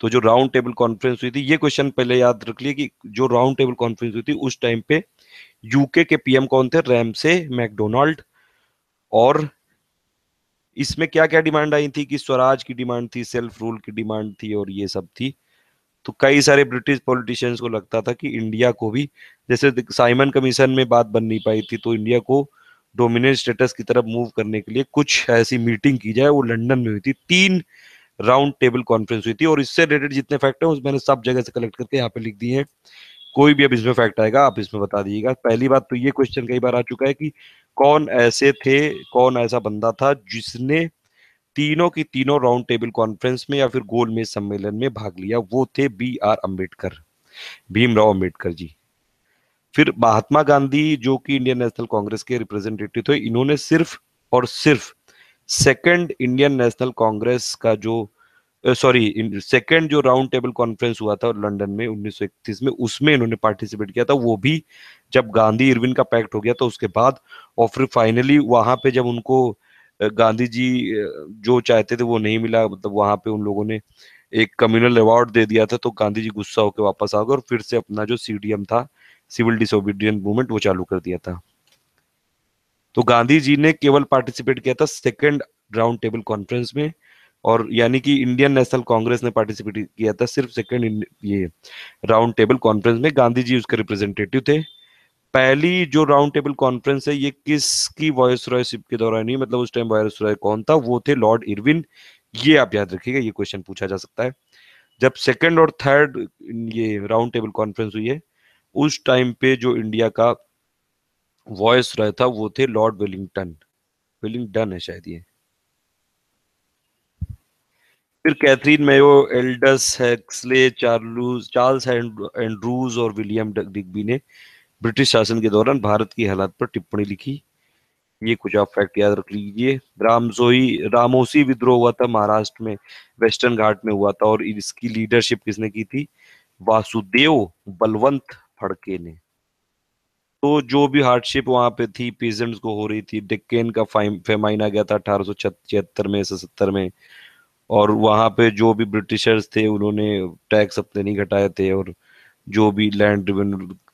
तो जो राउंड टेबल कॉन्फ्रेंस हुई थी ये क्वेश्चन पहले याद रख लिए कि जो राउंड टेबल कॉन्फ्रेंस हुई थी उस टाइम पे यूके के पीएम कौन थे रैमसे मैकडोनाल्ड और इसमें क्या क्या डिमांड आई थी कि स्वराज की डिमांड थी सेल्फ रूल की डिमांड थी और ये सब थी तो कई सारे ब्रिटिश पॉलिटिशियंस को लगता था कि इंडिया को भी जैसे साइमन कमीशन में बात बन नहीं पाई थी तो इंडिया को डोमिनेंट स्टेटस की तरफ मूव करने के लिए कुछ ऐसी मीटिंग की जाए वो लंदन में हुई थी तीन राउंड टेबल कॉन्फ्रेंस हुई थी और इससे रिलेटेड जितने फैक्ट हैं उस मैंने सब जगह से कलेक्ट करके यहाँ पे लिख दिए हैं कोई भी अब इसमें फैक्ट आएगा आप इसमें बता दीजिएगा पहली बात तो ये क्वेश्चन कई बार आ चुका है कि कौन ऐसे थे कौन ऐसा बंदा था जिसने तीनों की तीनों राउंड टेबल कॉन्फ्रेंस में या फिर गोलमेज सम्मेलन में भाग लिया वो थे बी आर अम्बेडकर भीमराव अम्बेडकर जी फिर महात्मा गांधी जो कि इंडियन नेशनल कांग्रेस के रिप्रेजेंटेटिव थे इन्होंने सिर्फ और सिर्फ सेकंड इंडियन नेशनल कांग्रेस का जो सॉरी सेकंड जो राउंड टेबल कॉन्फ्रेंस हुआ था लंदन में 1931 में उसमें इन्होंने पार्टिसिपेट किया था वो भी जब गांधी इरविन का पैक्ट हो गया तो उसके बाद और फिर फाइनली वहां पे जब उनको गांधी जी जो चाहते थे वो नहीं मिला मतलब वहां पे उन लोगों ने एक कम्युनल अवार्ड दे दिया था तो गांधी जी गुस्सा होकर वापस आ गए और फिर से अपना जो सीडीएम था सिविल डिसोबीडियंट मूवमेंट वो चालू कर दिया था तो गांधी जी ने केवल पार्टिसिपेट किया था सेकेंड राउंड टेबल कॉन्फ्रेंस में और यानी कि इंडियन नेशनल कांग्रेस ने पार्टिसिपेट किया था सिर्फ सेकेंड ये राउंड टेबल कॉन्फ्रेंस में गांधी जी उसके रिप्रेजेंटेटिव थे पहली जो राउंड टेबल कॉन्फ्रेंस है ये किसकी वॉयस रॉयशिप के दौरान ही मतलब उस टाइम वॉयस रॉय कौन था वो थे लॉर्ड इरविन ये आप याद रखिएगा ये क्वेश्चन पूछा जा सकता है जब सेकंड और थर्ड ये राउंड टेबल कॉन्फ्रेंस हुई है उस टाइम पे जो इंडिया का वॉयस रहा था वो थे लॉर्ड विलिंगटन विलिंगटन है शायद ये फिर Katherine Mayo Aldous Huxley Charles Charles Andrews और विलियम डिग्बी ने ब्रिटिश शासन के दौरान भारत की हालात पर टिप्पणी लिखी ये कुछ आप फैक्ट याद रख लीजिए रामजोई रामोसी विद्रोह हुआ था महाराष्ट्र में वेस्टर्न घाट में हुआ था और इसकी लीडरशिप किसने की थी वासुदेव बलवंत फड़के ने तो जो भी हार्डशिप वहां पे थी पीजेंट्स को हो रही थी डिकेन का फेमाइन आ गया था अठारह में सतर में और वहां पे जो भी ब्रिटिशर्स थे उन्होंने टैक्स अपने नहीं घटाए थे और जो भी लैंड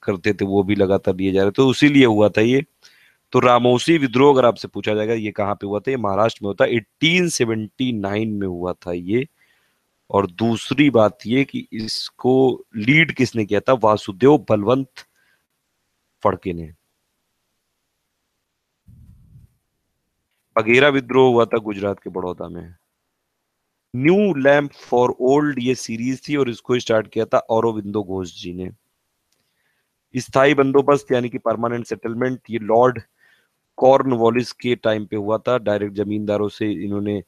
करते थे वो भी लगातार लिए जा रहे तो उसी हुआ था ये तो रामोसी विद्रोह अगर आपसे पूछा जाएगा ये कहाँ पे हुआ था ये महाराष्ट्र में होता एटीन सेवेंटी नाइन में हुआ था ये और दूसरी बात ये कि इसको लीड किसने किया था वासुदेव बलवंत फड़के ने बघेरा विद्रोह हुआ था गुजरात के बड़ौदा में न्यू लैम्प फॉर ओल्ड ये सीरीज थी और इसको स्टार्ट किया था औरविंदो घोष जी ने स्थायी बंदोबस्त यानी कि परमानेंट सेटलमेंट ये लॉर्ड कॉर्न वॉलिस के टाइम पे हुआ था डायरेक्ट जमींदारों से इन्होंने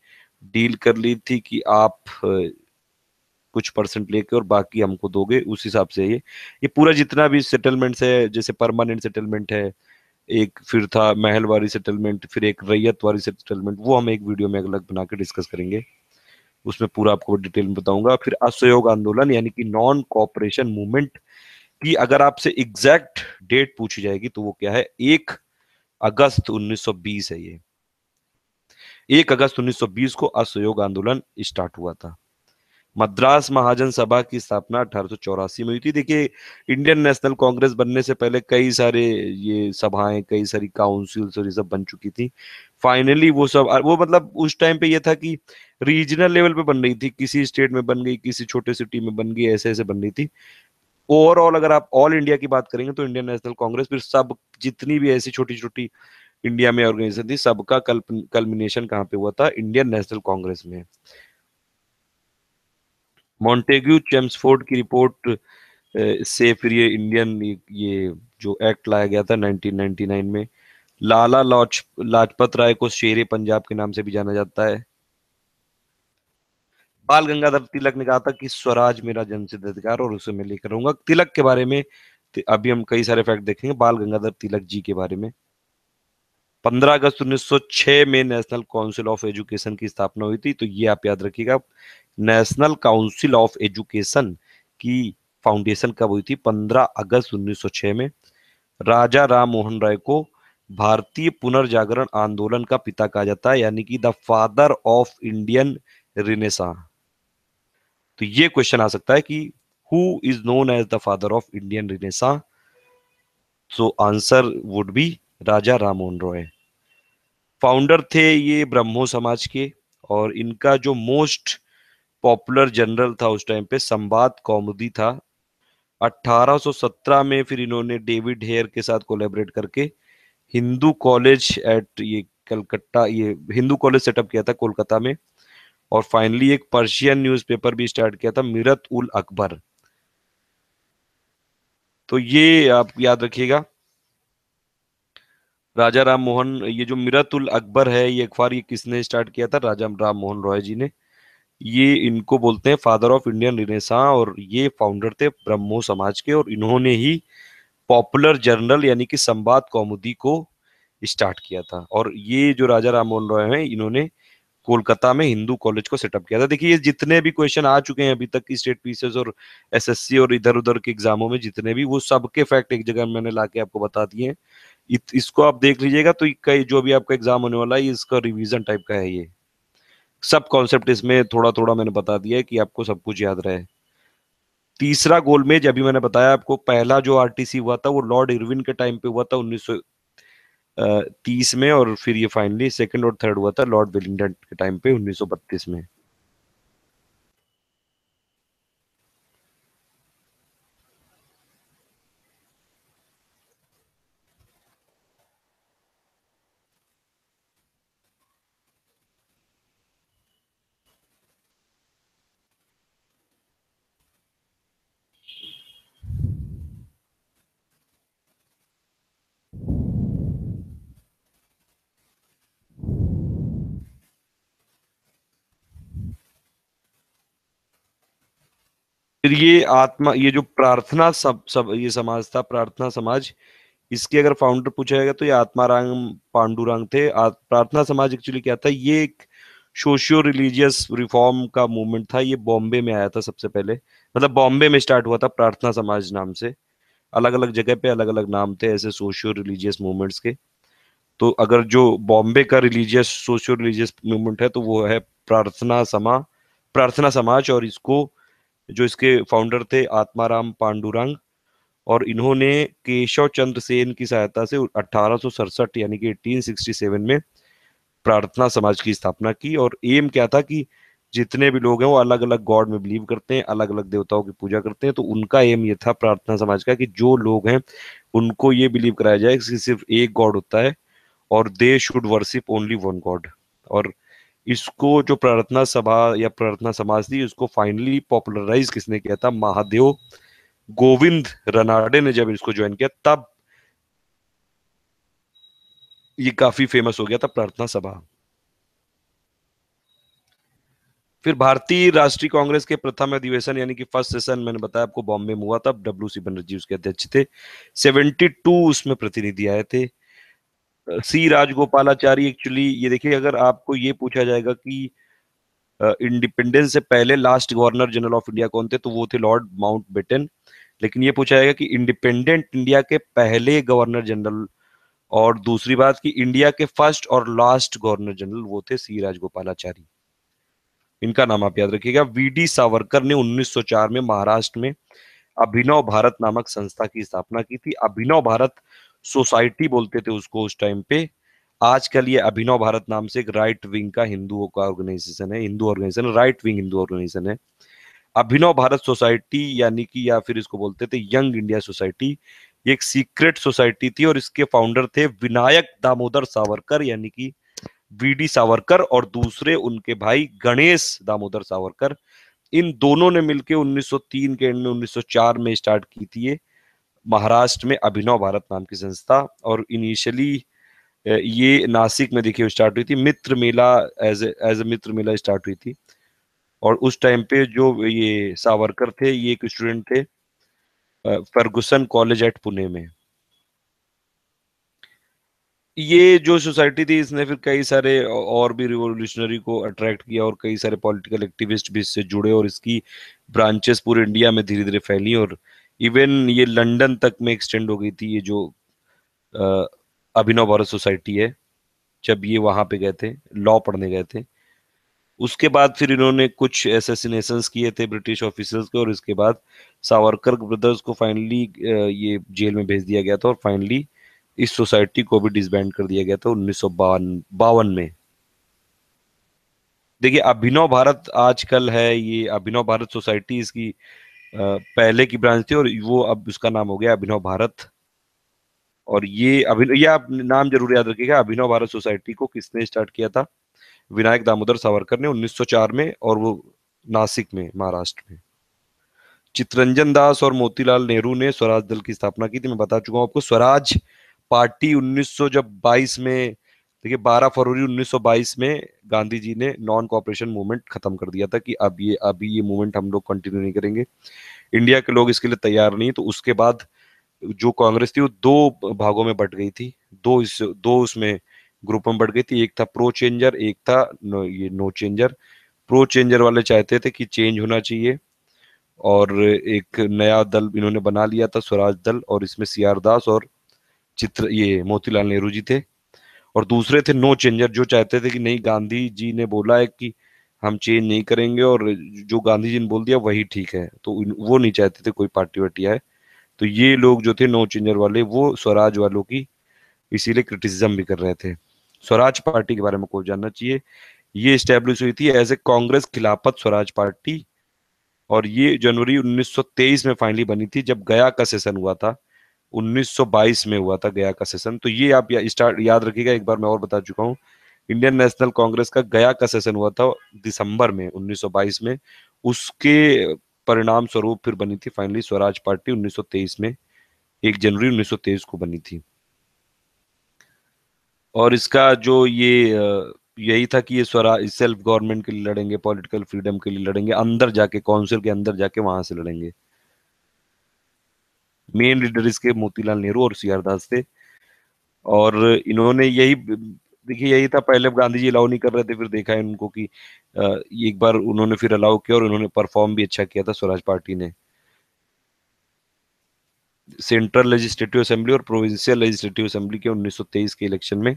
डील कर ली थी कि आप कुछ परसेंट लेके और बाकी हमको दोगे उस हिसाब से ये ये पूरा जितना भी सेटलमेंट्स है जैसे परमानेंट सेटलमेंट है एक फिर था महल वाली सेटलमेंट फिर एक रैयत वाली सेटलमेंट वो हम एक वीडियो में अलग बना के डिस्कस करेंगे उसमें पूरा आपको डिटेल में बताऊंगा फिर असहयोग आंदोलन यानी कि नॉन कॉपरेशन मूवमेंट की अगर आपसे एग्जैक्ट डेट पूछी जाएगी तो वो क्या है एक अगस्त 1920 है ये एक अगस्त 1920 को असहयोग आंदोलन स्टार्ट हुआ था मद्रास महाजन सभा की स्थापना अठारह में हुई थी देखिए इंडियन नेशनल कांग्रेस बनने से पहले कई सारे ये सभाएं कई सारी काउंसिल्स और ये सब बन चुकी थी फाइनली वो सब वो मतलब उस टाइम पे ये था कि रीजनल लेवल पे बन रही थी किसी स्टेट में बन गई किसी छोटे सिटी में बन गई ऐसे ऐसे बन रही थी ओवरऑल अगर आप ऑल इंडिया की बात करेंगे तो इंडियन नेशनल कांग्रेस फिर सब जितनी भी ऐसी छोटी छोटी इंडिया में ऑर्गेनाइजेशन थी सबका कल्मिनेशन कहाँ पे हुआ था इंडियन नेशनल कांग्रेस में मॉन्टेग्यू चेम्सफोर्ड की रिपोर्ट uh, से फिर ये इंडियन ये जो एक्ट लाया गया था 1999 में लाला लाज लाजपत राय को शेर पंजाब के नाम से भी जाना जाता है बाल गंगाधर तिलक ने कहा था कि स्वराज मेरा जनसिद्ध अधिकार और उसे मैं लेकर रहूंगा तिलक के बारे में अभी हम कई सारे फैक्ट देखेंगे बाल गंगाधर तिलक जी के बारे में 15 अगस्त 1906 में नेशनल काउंसिल ऑफ एजुकेशन की स्थापना हुई थी तो ये आप याद रखिएगा नेशनल काउंसिल ऑफ एजुकेशन की फाउंडेशन कब हुई थी 15 अगस्त 1906 में राजा राम मोहन राय को भारतीय पुनर्जागरण आंदोलन का पिता कहा जाता है यानी कि the father of Indian renaissance तो ये क्वेश्चन आ सकता है कि who is known as the father of Indian renaissance so answer would be Raja Rammohan Roy founder थे ये ब्रह्मो समाज के और इनका जो मोस्ट पॉपुलर जनरल था उस टाइम पे संवाद कौमुदी था 1817 में फिर इन्होंने डेविड हेयर के साथ कोलेबरेट करके हिंदू कॉलेज एट ये कलकत्ता ये हिंदू कॉलेज सेटअप किया था कोलकाता में और फाइनली एक पर्शियन न्यूज़पेपर भी स्टार्ट किया था मिरत उल अकबर तो ये आप याद रखिएगा राजा राम मोहन ये जो मिरातुल अकबर है ये अखबार ये किसने स्टार्ट किया था राजा राम मोहन रॉय जी ने ये इनको बोलते हैं फादर ऑफ इंडियन रिनेसा और ये फाउंडर थे ब्रह्मो समाज के और इन्होंने ही पॉपुलर जर्नल यानी कि संवाद कौमुदी को स्टार्ट किया था और ये जो राजा राम मोहन रॉय हैं इन्होंने कोलकाता में हिंदू कॉलेज को सेटअप किया था देखिए ये जितने भी क्वेश्चन आ चुके हैं अभी तक की स्टेट पीसेस और एसएससी और इधर उधर के एग्जामों में जितने भी वो सबके फैक्ट एक जगह मैंने ला आपको बता दिए हैं इत, इसको आप देख लीजिएगा तो कई जो भी आपका एग्जाम होने वाला है इसका रिवीजन टाइप का है ये सब कॉन्सेप्ट इसमें थोड़ा थोड़ा मैंने बता दिया है कि आपको सब कुछ याद रहे तीसरा गोलमेज अभी मैंने बताया आपको पहला जो आरटीसी हुआ था वो लॉर्ड इरविन के टाइम पे हुआ था तीस में और फिर ये फाइनली सेकंड और थर्ड हुआ था लॉर्ड विलिंगटन के टाइम पे उन्नीस में फिर ये आत्मा ये जो प्रार्थना सब सब ये समाज था प्रार्थना समाज इसके अगर फाउंडर पूछा जाएगा तो ये आत्मारांग पांडुरांग थे प्रार्थना समाज एक्चुअली क्या था ये एक सोशियो रिलीजियस रिफॉर्म का मूवमेंट था ये बॉम्बे में आया था सबसे पहले मतलब बॉम्बे में स्टार्ट हुआ था प्रार्थना समाज नाम से अलग अलग जगह पे अलग अलग नाम थे ऐसे सोशियो रिलीजियस मूवमेंट्स के तो अगर जो बॉम्बे का रिलीजियस सोशियो रिलीजियस मूवमेंट है तो वो है प्रार्थना समा प्रार्थना समाज और इसको जो इसके फाउंडर थे आत्माराम पांडुरंग और इन्होंने केशव चंद्र सेन की सहायता से अठारह यानी कि 1867 में प्रार्थना समाज की स्थापना की और एम क्या था कि जितने भी लोग हैं वो अलग अलग गॉड में बिलीव करते हैं अलग अलग देवताओं की पूजा करते हैं तो उनका एम ये था प्रार्थना समाज का कि जो लोग हैं उनको ये बिलीव कराया जाए कि सिर्फ एक गॉड होता है और they should worship only one God और इसको जो प्रार्थना सभा या प्रार्थना समाज थी इसको फाइनली पॉपुलराइज किसने किया था महादेव गोविंद रनाडे ने जब इसको ज्वाइन किया तब ये काफी फेमस हो गया था प्रार्थना सभा फिर भारतीय राष्ट्रीय कांग्रेस के प्रथम अधिवेशन यानी कि फर्स्ट सेशन मैंने बताया आपको बॉम्बे में हुआ था डब्ल्यू सी बनर्जी उसके अध्यक्ष थे 72 उसमें प्रतिनिधि आए थे सी राजगोपालाचारी एक्चुअली ये देखिए अगर आपको ये पूछा जाएगा कि इंडिपेंडेंस uh, से पहले last governor general of India कौन थे तो वो थे लॉर्ड माउंट बेटन लेकिन ये पूछा जाएगा कि इंडिपेंडेंट इंडिया के पहले गवर्नर जनरल और दूसरी बात कि इंडिया के फर्स्ट और लास्ट गवर्नर जनरल वो थे सी राजगोपालाचारी इनका नाम आप याद रखिएगा वी डी सावरकर ने 1904 में महाराष्ट्र में अभिनव भारत नामक संस्था की स्थापना की थी अभिनव भारत सोसाइटी बोलते थे उसको उस टाइम पे आजकल ये अभिनव भारत नाम से एक राइट विंग का हिंदुओं का ऑर्गेनाइजेशन है Hindu organisation right wing Hindu organisation है अभिनव भारत सोसाइटी यानी कि या फिर इसको बोलते थे यंग इंडिया सोसाइटी ये एक सीक्रेट सोसाइटी थी और इसके फाउंडर थे विनायक दामोदर सावरकर यानी कि वीडी सावरकर और दूसरे उनके भाई गणेश दामोदर सावरकर इन दोनों ने मिलकर 1903 के एंड में 1904 में स्टार्ट की थी ये महाराष्ट्र में अभिनव भारत नाम की संस्था और इनिशियली ये नासिक में देखिए स्टार्ट हुई थी Mitra Mela as as a Mitra Mela start हुई थी और उस टाइम पे जो ये सावरकर थे ये एक स्टूडेंट थे फर्गुसन कॉलेज एट पुणे में ये जो सोसाइटी थी इसने फिर कई सारे और भी रिवोल्यूशनरी को अट्रैक्ट किया और कई सारे पॉलिटिकल एक्टिविस्ट भी इससे जुड़े और इसकी ब्रांचेस पूरे इंडिया में धीरे धीरे फैली और इवन ये लंदन तक में एक्सटेंड हो गई थी ये जो अभिनव भारत सोसाइटी है जब ये वहां पे गए थे लॉ पढ़ने गए थे उसके बाद फिर इन्होंने कुछ एसेसिनेशन किए थे ब्रिटिश ऑफिसर्स के और इसके बाद सावरकर ब्रदर्स को फाइनली ये जेल में भेज दिया गया था और फाइनली इस सोसाइटी को भी डिसबैंड कर दिया गया था उन्नीस बावन में देखिए अभिनव भारत आजकल है ये अभिनव भारत सोसाइटी इसकी पहले की ब्रांच थी और वो अब उसका नाम हो गया अभिनव भारत और ये अभिनव ये आप नाम जरूर याद रखिएगा अभिनव भारत सोसाइटी को किसने स्टार्ट किया था विनायक दामोदर सावरकर ने 1904 में और वो नासिक में महाराष्ट्र में चित्रंजन दास और मोतीलाल नेहरू ने स्वराज दल की स्थापना की थी मैं बता चुका हूँ आपको स्वराज पार्टी 1900 जब 22 में देखिए 12 फरवरी 1922 में गांधी जी ने नॉन कॉपरेशन मूवमेंट खत्म कर दिया था कि अब ये अभी ये मूवमेंट हम लोग कंटिन्यू नहीं करेंगे इंडिया के लोग इसके लिए तैयार नहीं तो उसके बाद जो कांग्रेस थी वो दो भागों में बट गई थी दो इस दो उसमें ग्रुप में बट गई थी एक था प्रो चेंजर एक था नो, ये नो चेंजर प्रो चेंजर वाले चाहते थे कि चेंज होना चाहिए और एक नया दल इन्होंने बना लिया था स्वराज दल और इसमें सी आर दास और चित्र ये मोतीलाल नेहरू जी थे और दूसरे थे नो चेंजर जो चाहते थे कि नहीं गांधी जी ने बोला है कि हम चेंज नहीं करेंगे और जो गांधी जी ने बोल दिया वही ठीक है तो वो नहीं चाहते थे कोई पार्टी वार्टी आए तो ये लोग जो थे नो चेंजर वाले वो स्वराज वालों की इसीलिए क्रिटिसिज्म भी कर रहे थे स्वराज पार्टी के बारे में कोई जानना चाहिए ये स्टेब्लिश हुई थी एज ए कांग्रेस खिलाफत स्वराज पार्टी और ये जनवरी 1923 में फाइनली बनी थी जब गया का सेशन हुआ था 1922 में हुआ था गया का सेशन तो ये आप या, स्टार्ट याद रखिएगा एक बार मैं और बता चुका हूँ इंडियन नेशनल कांग्रेस का गया का सेशन हुआ था दिसंबर में 1922 में उसके परिणाम स्वरूप फिर बनी थी फाइनली स्वराज पार्टी 1923 में एक जनवरी 1923 को बनी थी और इसका जो ये यही था कि ये स्वराज सेल्फ गवर्नमेंट के लिए लड़ेंगे पॉलिटिकल फ्रीडम के लिए लड़ेंगे अंदर जाके काउंसिल के अंदर जाके वहां से लड़ेंगे मेन लीडर इसके मोतीलाल नेहरू और सी आर दास थे और इन्होंने यही देखिए यही था पहले गांधी जी अलाउ नहीं कर रहे थे फिर देखा है उनको कि एक बार उन्होंने फिर अलाउ किया और उन्होंने परफॉर्म भी अच्छा किया था स्वराज पार्टी ने सेंट्रल लेजिस्लेटिव असेंबली और प्रोविंशियल लेजिस्लेटिव असेंबली के 1923 के इलेक्शन में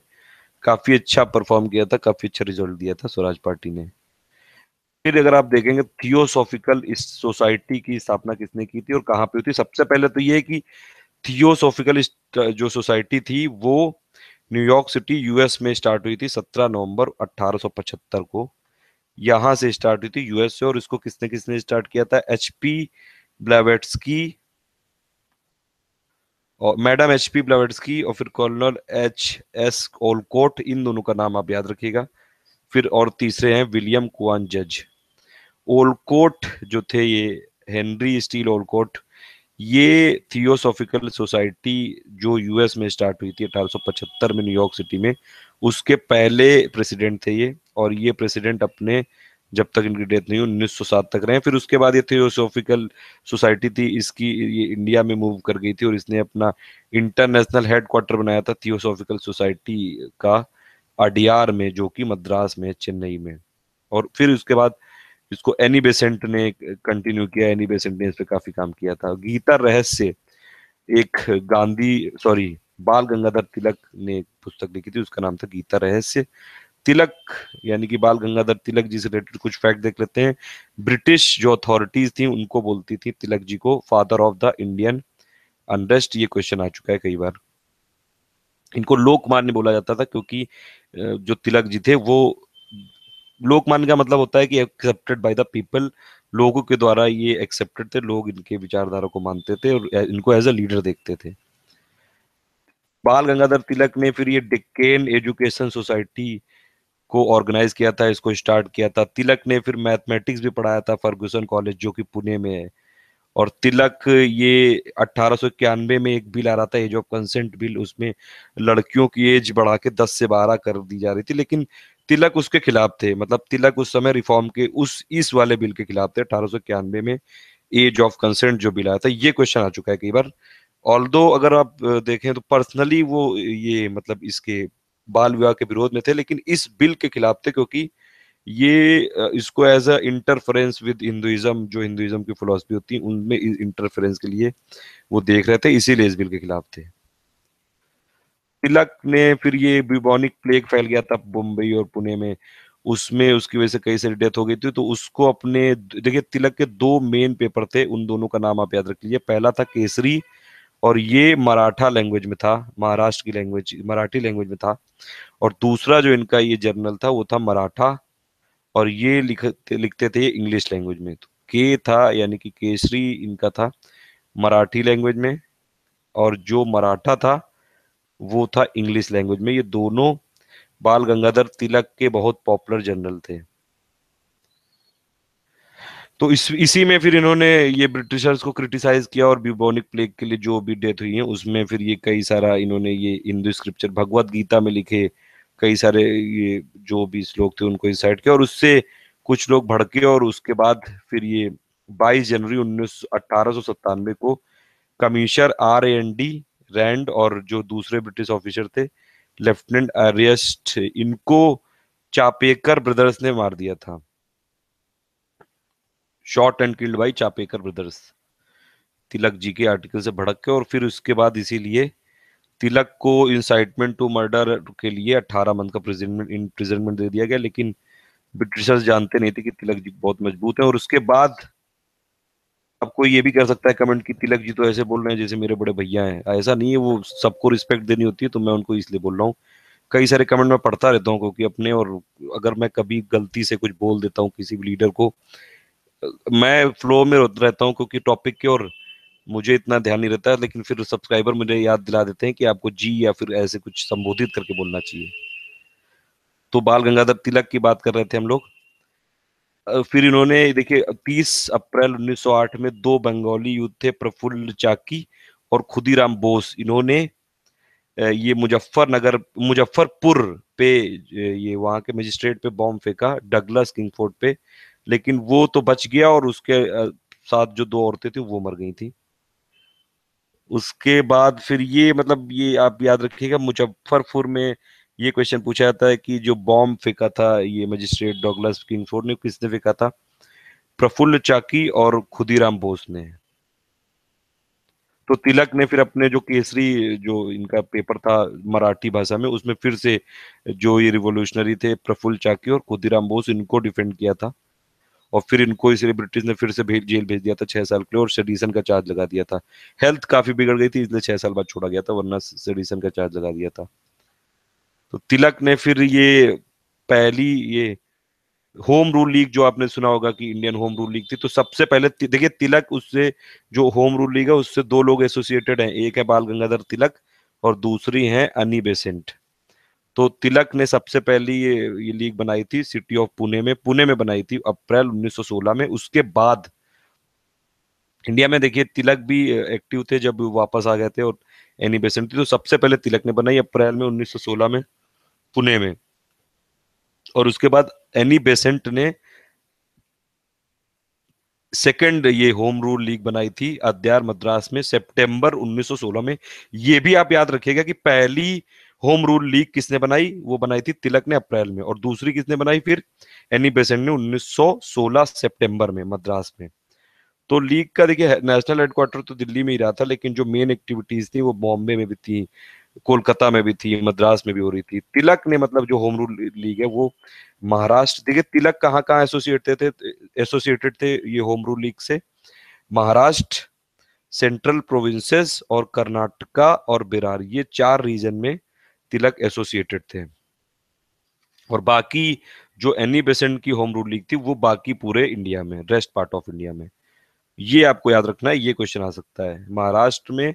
काफी अच्छा परफॉर्म किया था काफी अच्छा रिजल्ट दिया था स्वराज पार्टी ने फिर अगर आप देखेंगे थियोसॉफिकल इस सोसाइटी की स्थापना किसने की थी और कहाँ पे थी सबसे पहले तो ये कि थियोसॉफिकल जो सोसाइटी थी वो न्यूयॉर्क सिटी यूएस में स्टार्ट हुई थी 17 नवंबर 1875 को यहाँ से स्टार्ट हुई थी यूएस से और इसको किसने किसने स्टार्ट किया था एचपी पी ब्लावेट्सकी और मैडम एचपी पी ब्लावेट्सकी और फिर कर्नल एच एस ओलकोट इन दोनों का नाम आप याद रखिएगा फिर और तीसरे हैं विलियम कुआन जज ओलकोट जो थे ये हेनरी स्टील ओलकोट ये थियोसॉफिकल सोसाइटी जो यूएस में स्टार्ट हुई थी 1875 में न्यूयॉर्क सिटी में उसके पहले प्रेसिडेंट थे ये और ये प्रेसिडेंट अपने जब तक इनकी डेथ नहीं हुई उन्नीस तक रहे फिर उसके बाद ये थियोसॉफिकल सोसाइटी थी इसकी ये इंडिया में मूव कर गई थी और इसने अपना इंटरनेशनल हेडक्वार्टर बनाया था थियोसॉफिकल सोसाइटी का अडियार में जो कि मद्रास में चेन्नई में और फिर उसके बाद जिसको एनी बेसेंट ने कंटिन्यू किया एनी बेसेंट ने इस पर काफी काम किया था गीता रहस्य एक गांधी सॉरी बाल गंगाधर तिलक ने एक पुस्तक लिखी थी उसका नाम था गीता रहस्य तिलक यानी कि बाल गंगाधर तिलक जी से रिलेटेड कुछ फैक्ट देख लेते हैं ब्रिटिश जो अथॉरिटीज थी उनको बोलती थी तिलक जी को father of the Indian unrest ये क्वेश्चन आ चुका है कई बार इनको लोकमान्य बोला जाता था क्योंकि जो तिलक जी थे वो लोकमान का मतलब होता है कि एक्सेप्टेड बाय द पीपल लोगों के द्वारा ये एक्सेप्टेड थे लोग इनके विचारधारा को मानते थे और इनको एज अ लीडर देखते थे बाल गंगाधर तिलक ने फिर ये डिकेन एजुकेशन सोसाइटी को ऑर्गेनाइज किया था इसको स्टार्ट किया था तिलक ने फिर मैथमेटिक्स भी पढ़ाया था फर्गूसन कॉलेज जो कि पुणे में है और तिलक ये अठारह में एक बिल आ रहा था एज ऑफ कंसेंट बिल उसमें लड़कियों की एज बढ़ा के 10 से 12 कर दी जा रही थी लेकिन तिलक उसके खिलाफ थे मतलब तिलक उस समय रिफॉर्म के उस इस वाले बिल के खिलाफ थे अठारह में एज ऑफ कंसेंट जो बिल आया था ये क्वेश्चन आ चुका है कई बार ऑल अगर आप देखें तो पर्सनली वो ये मतलब इसके बाल विवाह के विरोध में थे लेकिन इस बिल के खिलाफ थे क्योंकि ये इसको as a interference with Hinduism जो हिंदुइज्म की फिलोसफी होती है उनमें इंटरफेरेंस के लिए वो देख रहे थे इसीलिए इस बिल के खिलाफ थे तिलक ने फिर ये बिबॉनिक प्लेग फैल गया था मुंबई और पुणे में उसमें उसकी वजह से कई सारी डेथ हो गई थी तो उसको अपने देखिए तिलक के दो मेन पेपर थे उन दोनों का नाम आप याद रख लीजिए पहला था केसरी और ये मराठा लैंग्वेज में था महाराष्ट्र की लैंग्वेज मराठी लैंग्वेज में था और दूसरा जो इनका ये जर्नल था वो था मराठा और ये लिखते लिखते थे इंग्लिश लैंग्वेज में तो के था यानी कि केसरी इनका था मराठी लैंग्वेज में और जो मराठा था वो था इंग्लिश लैंग्वेज में ये दोनों बाल गंगाधर तिलक के बहुत पॉपुलर जनरल थे तो इस इसी में फिर इन्होंने ये ब्रिटिशर्स को क्रिटिसाइज किया और ब्यूबोनिक प्लेग के लिए जो भी डेथ हुई है उसमें फिर ये कई सारा इन्होंने ये हिंदू स्क्रिप्चर भगवत गीता में लिखे कई सारे ये जो भी श्लोक थे उनको इंसाइट किया और उससे कुछ लोग भड़के और उसके बाद फिर ये 22 जनवरी उन्नीस को commissioner R N D Rand और जो दूसरे ब्रिटिश ऑफिसर थे लेफ्टिनेंट आर्यस्ट इनको चापेकर ब्रदर्स ने मार दिया था shot and killed by Chapekar brothers Tilak ji के आर्टिकल से भड़क के और फिर उसके बाद इसीलिए तिलक को इंसाइटमेंट टू मर्डर के लिए 18 मंथ का प्रिजनमेंट दे दिया गया लेकिन ब्रिटिशर्स जानते नहीं थे कि तिलक जी बहुत मजबूत है और उसके बाद अब कोई ये भी कर सकता है कमेंट कि तिलक जी तो ऐसे बोल रहे हैं जैसे मेरे बड़े भैया हैं ऐसा नहीं है वो सबको रिस्पेक्ट देनी होती है तो मैं उनको इसलिए बोल रहा हूँ कई सारे कमेंट में पढ़ता रहता हूँ क्योंकि अपने और अगर मैं कभी गलती से कुछ बोल देता हूँ किसी भी लीडर को मैं फ्लो में रहता हूँ क्योंकि टॉपिक के और मुझे इतना ध्यान नहीं रहता है लेकिन फिर सब्सक्राइबर मुझे याद दिला देते हैं कि आपको जी या फिर ऐसे कुछ संबोधित करके बोलना चाहिए तो बाल गंगाधर तिलक की बात कर रहे थे हम लोग फिर इन्होंने देखिए 30 अप्रैल 1908 में दो बंगाली युद्ध थे प्रफुल्ल चाकी और खुदीराम बोस इन्होंने ये मुजफ्फरनगर मुजफ्फरपुर पे ये वहां के मजिस्ट्रेट पे बॉम्ब फेंका डगलस किंगफोर्ड पे लेकिन वो तो बच गया और उसके साथ जो दो औरतें थी वो मर गई थी उसके बाद फिर ये मतलब ये आप याद रखिएगा मुजफ्फरपुर में ये क्वेश्चन पूछा जाता है कि जो बॉम्ब फेंका था ये मजिस्ट्रेट डॉगलस किंगफोर्ड ने किसने फेंका था प्रफुल्ल चाकी और खुदीराम बोस ने तो तिलक ने फिर अपने जो केसरी जो इनका पेपर था मराठी भाषा में उसमें फिर से जो ये रिवोल्यूशनरी थे प्रफुल्ल चाकी और खुदीराम बोस इनको डिफेंड किया था और फिर इनको इसलिए ब्रिटिश ने फिर से भेज जेल भेज दिया था छह साल के लिए और सेडिसन का चार्ज लगा दिया था हेल्थ काफी बिगड़ गई थी इसलिए छह साल बाद छोड़ा गया था वरना सेडिसन का चार्ज लगा दिया था तो तिलक ने फिर ये पहली ये होम रूल लीग जो आपने सुना होगा कि इंडियन होम रूल लीग थी तो सबसे पहले देखिए तिलक उससे जो होम रूल लीग है उससे दो लोग एसोसिएटेड हैं एक है बाल गंगाधर तिलक और दूसरी है अनी बेसेंट तो तिलक ने सबसे पहली ये ये लीग बनाई थी सिटी ऑफ पुणे में पुणे में बनाई थी अप्रैल 1916 में उसके बाद इंडिया में देखिए तिलक भी एक्टिव थे जब वापस आ गए थे और एनी बेसेंट थी तो सबसे पहले तिलक ने बनाई अप्रैल में 1916 में पुणे में और उसके बाद एनी बेसेंट ने सेकंड ये होम रूल लीग बनाई थी अद्यार मद्रास में सितंबर 1916 में ये भी आप याद रखिएगा कि पहली होम रूल लीग किसने बनाई वो बनाई थी तिलक ने अप्रैल में और दूसरी किसने बनाई फिर एनी बेसेंट ने 1916 सितंबर में मद्रास में तो लीग का देखिए नेशनल हेडक्वार्टर तो दिल्ली में ही रहा था लेकिन जो मेन एक्टिविटीज थी वो बॉम्बे में भी थी कोलकाता में भी थी मद्रास में भी हो रही थी तिलक ने मतलब जो होम रूल लीग है वो महाराष्ट्र देखिए तिलक कहाँ कहाँ एसोसिएटेड थे एसोसिएटेड थे ये होम रूल लीग से महाराष्ट्र सेंट्रल प्रोविंसेस और कर्नाटका और बिरार ये चार रीजन में तिलक एसोसिएटेड थे और बाकी जो एनी बेसेंट की होम रूल लीग थी वो बाकी पूरे इंडिया में रेस्ट पार्ट ऑफ इंडिया में ये आपको याद रखना है ये क्वेश्चन आ सकता है महाराष्ट्र में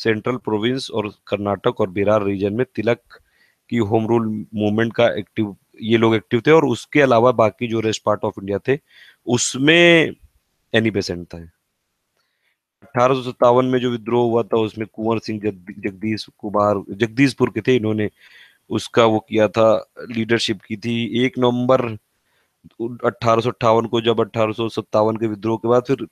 सेंट्रल प्रोविंस और कर्नाटक और बिहार रीजन में तिलक की होम रूल मूवमेंट का एक्टिव ये लोग एक्टिव थे और उसके अलावा बाकी जो रेस्ट पार्ट ऑफ इंडिया थे उसमें एनी पेसेंट था अठारह में जो विद्रोह हुआ था उसमें कुंवर सिंह जगदीश कुमार जगदीशपुर के थे इन्होंने उसका वो किया था लीडरशिप की थी एक नवंबर अठारह को जब अठारह के विद्रोह के बाद फिर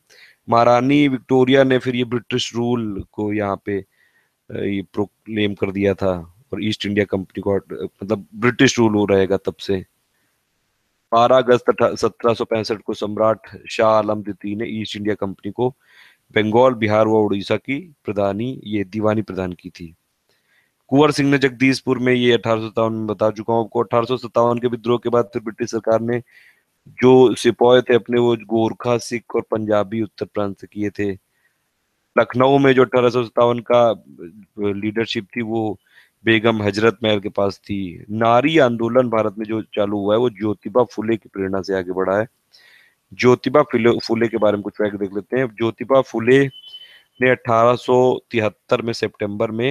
महारानी विक्टोरिया ने फिर ये ब्रिटिश रूल को यहाँ पे ये प्रोक्लेम कर दिया था और ईस्ट इंडिया कंपनी को मतलब ब्रिटिश रूल हो रहेगा तब से 12 अगस्त सत्रह को सम्राट शाह आलम द्वितीय ने ईस्ट इंडिया कंपनी को बंगाल बिहार व उड़ीसा की प्रधानी ये दीवानी प्रदान की थी कुंवर सिंह ने जगदीशपुर में ये अठारह में बता चुका हूँ आपको अठारह के विद्रोह के बाद फिर ब्रिटिश सरकार ने जो सिपाही थे अपने वो गोरखा सिख और पंजाबी उत्तर प्रांत से किए थे लखनऊ में जो अठारह का लीडरशिप थी वो बेगम हजरत महल के पास थी नारी आंदोलन भारत में जो चालू हुआ है वो ज्योतिबा फुले की प्रेरणा से आगे बढ़ा है ज्योतिबा फुले के बारे में कुछ फैक्ट देख लेते हैं ज्योतिबा फुले ने अठारह में सितंबर में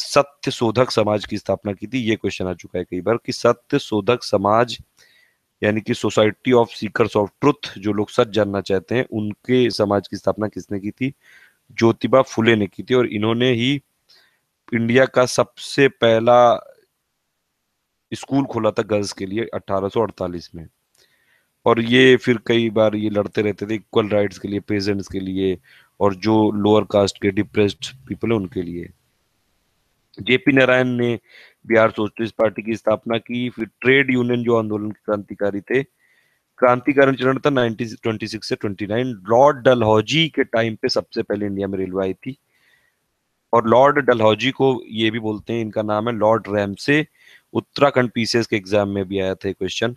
सत्य शोधक समाज की स्थापना की थी ये क्वेश्चन आ चुका है कई बार कि सत्य शोधक समाज यानी कि society of seekers of truth जो लोग सच जानना चाहते हैं उनके समाज की स्थापना किसने की थी ज्योतिबा फुले ने की थी और इन्होंने ही इंडिया का सबसे पहला स्कूल खोला था गर्ल्स के लिए 1848 में और ये फिर कई बार ये लड़ते रहते थे इक्वल राइट्स के लिए पेजेंट्स के लिए और जो लोअर कास्ट के डिप्रेस्ड पीपल है उनके लिए जेपी नारायण ने बिहार सोशलिस्ट पार्टी की स्थापना की फिर ट्रेड यूनियन जो आंदोलन के क्रांतिकारी थे क्रांतिकारी चरण था 1926 से 29 लॉर्ड डलहौजी के टाइम पे सबसे पहले इंडिया में रेलवे आई थी और लॉर्ड डलहौजी को ये भी बोलते हैं इनका नाम है लॉर्ड रैम से उत्तराखंड पीसीएस के एग्जाम में भी आया था question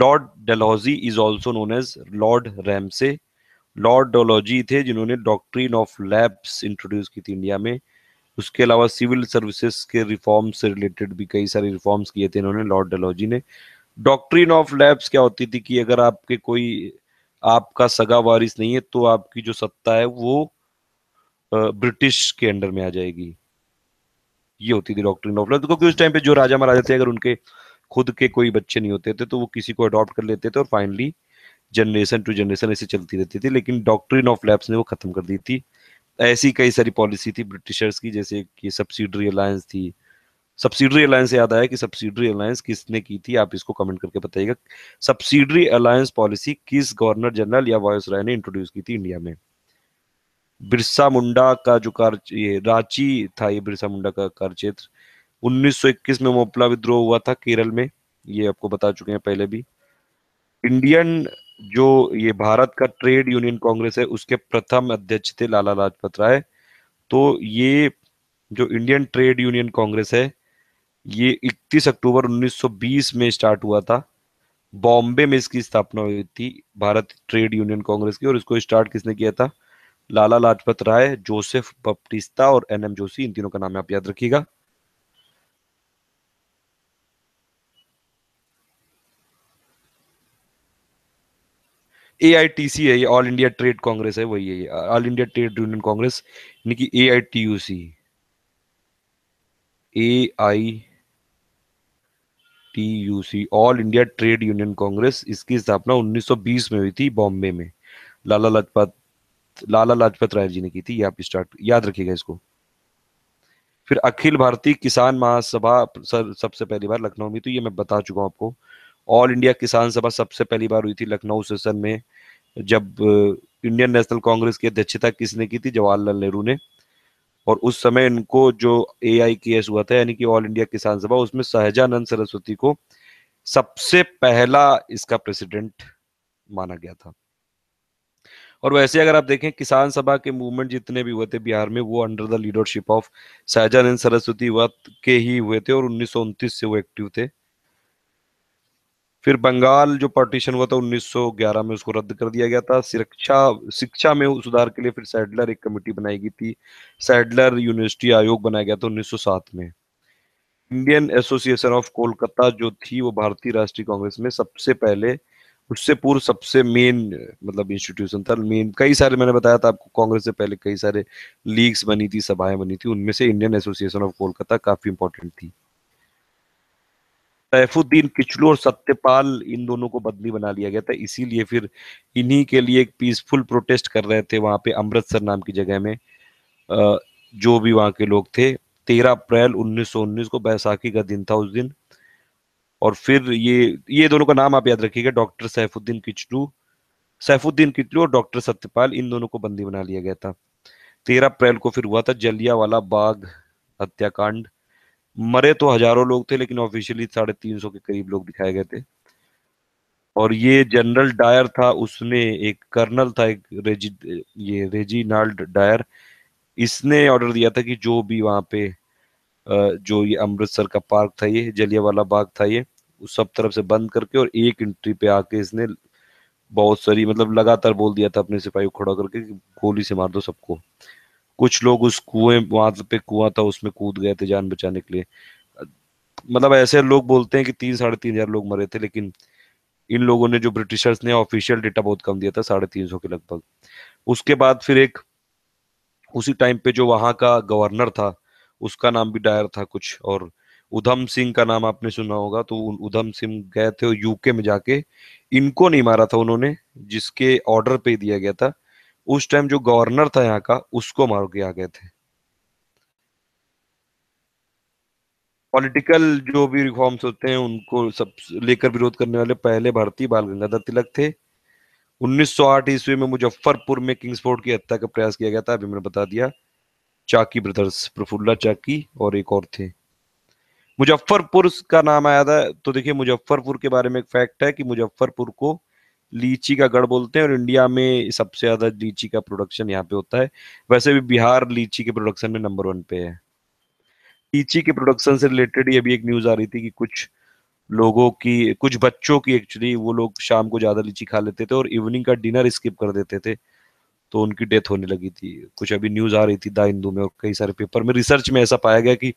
Lord Dalhousie is also known as Lord Ramsay Lord Dalhousie थे जिन्होंने डॉक्ट्रीन ऑफ लैब्स इंट्रोड्यूस की थी इंडिया में उसके अलावा सिविल सर्विसेज के रिफॉर्म्स से रिलेटेड भी कई सारे रिफॉर्म्स किए थे इन्होंने लॉर्ड डलोजी ने डॉक्ट्रिन ऑफ लैब्स क्या होती थी कि अगर आपके कोई आपका सगा वारिस नहीं है तो आपकी जो सत्ता है वो ब्रिटिश के अंडर में आ जाएगी ये होती थी डॉक्ट्रिन ऑफ लैब्स क्योंकि उस टाइम पे जो राजा महाराजा थे अगर उनके खुद के कोई बच्चे नहीं होते थे तो वो किसी को अडॉप्ट कर लेते थे और फाइनली जनरेशन टू जनरेशन ऐसे चलती रहती थी लेकिन डॉक्ट्रिन ऑफ लैब्स ने वो खत्म कर दी थी ऐसी कई सारी पॉलिसी थी ब्रिटिशर्स की जैसे कि सब्सिडरी अलायंस थी सब्सिडरी अलायंस याद आया कि सब्सिडरी अलायंस किसने की थी आप इसको कमेंट करके बताइएगा सब्सिडरी अलायंस पॉलिसी किस गवर्नर जनरल या वायस राय ने इंट्रोड्यूस की थी इंडिया में बिरसा मुंडा का जो कार्य ये रांची था ये बिरसा मुंडा का कार्यक्षेत्र उन्नीस में मोपला विद्रोह हुआ था केरल में ये आपको बता चुके हैं पहले भी इंडियन जो ये भारत का ट्रेड यूनियन कांग्रेस है उसके प्रथम अध्यक्ष थे लाला लाजपत राय तो ये जो इंडियन ट्रेड यूनियन कांग्रेस है ये 31 अक्टूबर 1920 में स्टार्ट हुआ था बॉम्बे में इसकी स्थापना हुई थी भारत ट्रेड यूनियन कांग्रेस की और इसको स्टार्ट किसने किया था लाला लाजपत राय जोसेफ बपटिस्ता और एन एम जोशी इन तीनों का नाम आप याद रखिएगा ए आई टी सी है ऑल इंडिया ट्रेड कांग्रेस है वही है all India trade union Congress यानी कि A I T U C A I T U C all India trade union Congress इसकी स्थापना 1920 में हुई थी बॉम्बे में लाला लाजपत लाला लाजपत राय जी ने की थी ये आप स्टार्ट याद रखिएगा इसको फिर अखिल भारतीय किसान महासभा सबसे पहली बार लखनऊ में तो ये मैं बता चुका हूँ आपको ऑल इंडिया किसान सभा सबसे पहली बार हुई थी लखनऊ सेशन में जब इंडियन नेशनल कांग्रेस की अध्यक्षता किसने की थी जवाहरलाल नेहरू ने और उस समय इनको जो ए आई के एस हुआ था यानी कि ऑल इंडिया किसान सभा उसमें सहजानंद सरस्वती को सबसे पहला इसका प्रेसिडेंट माना गया था और वैसे अगर आप देखें किसान सभा के मूवमेंट जितने भी हुए थे बिहार में वो under the leadership of Sahajanand Saraswati के ही हुए थे और उन्नीस से वो एक्टिव थे फिर बंगाल जो पार्टीशन हुआ था 1911 में उसको रद्द कर दिया गया था शिक्षा शिक्षा में सुधार के लिए फिर सैडलर एक कमेटी बनाई गई थी सैडलर यूनिवर्सिटी आयोग बनाया गया था 1907 में इंडियन एसोसिएशन ऑफ कोलकाता जो थी वो भारतीय राष्ट्रीय कांग्रेस में सबसे पहले उससे पूर्व सबसे मेन मतलब इंस्टीट्यूशन था मेन कई सारे मैंने बताया था आपको कांग्रेस से पहले कई सारे लीग्स बनी थी सभाएं बनी थी उनमें से इंडियन एसोसिएशन ऑफ कोलकाता काफी इंपॉर्टेंट थी सैफुद्दीन किचलू और सत्यपाल इन दोनों को बदली बना लिया गया था इसीलिए फिर इन्हीं के लिए एक पीसफुल प्रोटेस्ट कर रहे थे वहाँ पे अमृतसर नाम की जगह में जो भी वहाँ के लोग थे तेरह अप्रैल 1919 को बैसाखी का दिन था उस दिन और फिर ये ये दोनों का नाम आप याद रखिएगा डॉक्टर सैफुद्दीन किचलू सैफुद्दीन किचलू और डॉक्टर सत्यपाल इन दोनों को बंदी बना लिया गया था तेरह अप्रैल को फिर हुआ था जलिया वाला बाग हत्याकांड मरे तो हजारों लोग थे लेकिन ऑफिशियली साढ़े तीन सौ के करीब लोग दिखाए गए थे और ये जनरल डायर था उसने एक कर्नल था एक रेजी ये रेजीनाल्ड डायर इसने ऑर्डर दिया था कि जो भी वहां पे जो ये अमृतसर का पार्क था ये जलियावाला बाग था ये उस सब तरफ से बंद करके और एक एंट्री पे आके इसने बहुत सारी मतलब लगातार बोल दिया था अपने सिपाही को खड़ा करके गोली से मार दो सबको कुछ लोग उस कुएं वहां पे कुआं था उसमें कूद गए थे जान बचाने के लिए मतलब ऐसे लोग बोलते हैं कि तीन साढ़े तीन हजार लोग मरे थे लेकिन इन लोगों ने जो ब्रिटिशर्स ने ऑफिशियल डेटा बहुत कम दिया था साढ़े तीन सौ के लगभग उसके बाद फिर एक उसी टाइम पे जो वहां का गवर्नर था उसका नाम भी डायर था कुछ और उधम सिंह का नाम आपने सुना होगा तो उधम सिंह गए थे यूके में जाके इनको नहीं मारा था उन्होंने जिसके ऑर्डर पे दिया गया था उस टाइम जो गवर्नर था यहाँ का उसको मार के आ गए थे पॉलिटिकल जो भी रिफॉर्म्स होते हैं उनको सब लेकर विरोध करने वाले पहले भारतीय बाल गंगाधर तिलक थे 1908 ईस्वी में मुजफ्फरपुर में किंग्सफोर्ड की हत्या का प्रयास किया गया था अभी मैंने बता दिया चाकी ब्रदर्स प्रफुल्ला चाकी और एक और थे मुजफ्फरपुर का नाम आया था तो देखिए मुजफ्फरपुर के बारे में एक फैक्ट है कि मुजफ्फरपुर को लीची का गढ़ बोलते हैं और इंडिया में सबसे ज्यादा लीची का प्रोडक्शन यहाँ पे होता है वैसे भी बिहार लीची के प्रोडक्शन में नंबर वन पे है लीची के प्रोडक्शन से रिलेटेड अभी एक न्यूज आ रही थी कि कुछ लोगों की कुछ बच्चों की एक्चुअली वो लोग शाम को ज्यादा लीची खा लेते थे और इवनिंग का डिनर स्किप कर देते थे तो उनकी डेथ होने लगी थी कुछ अभी न्यूज आ रही थी द हिंदू में और कई सारे पेपर में रिसर्च में ऐसा पाया गया कि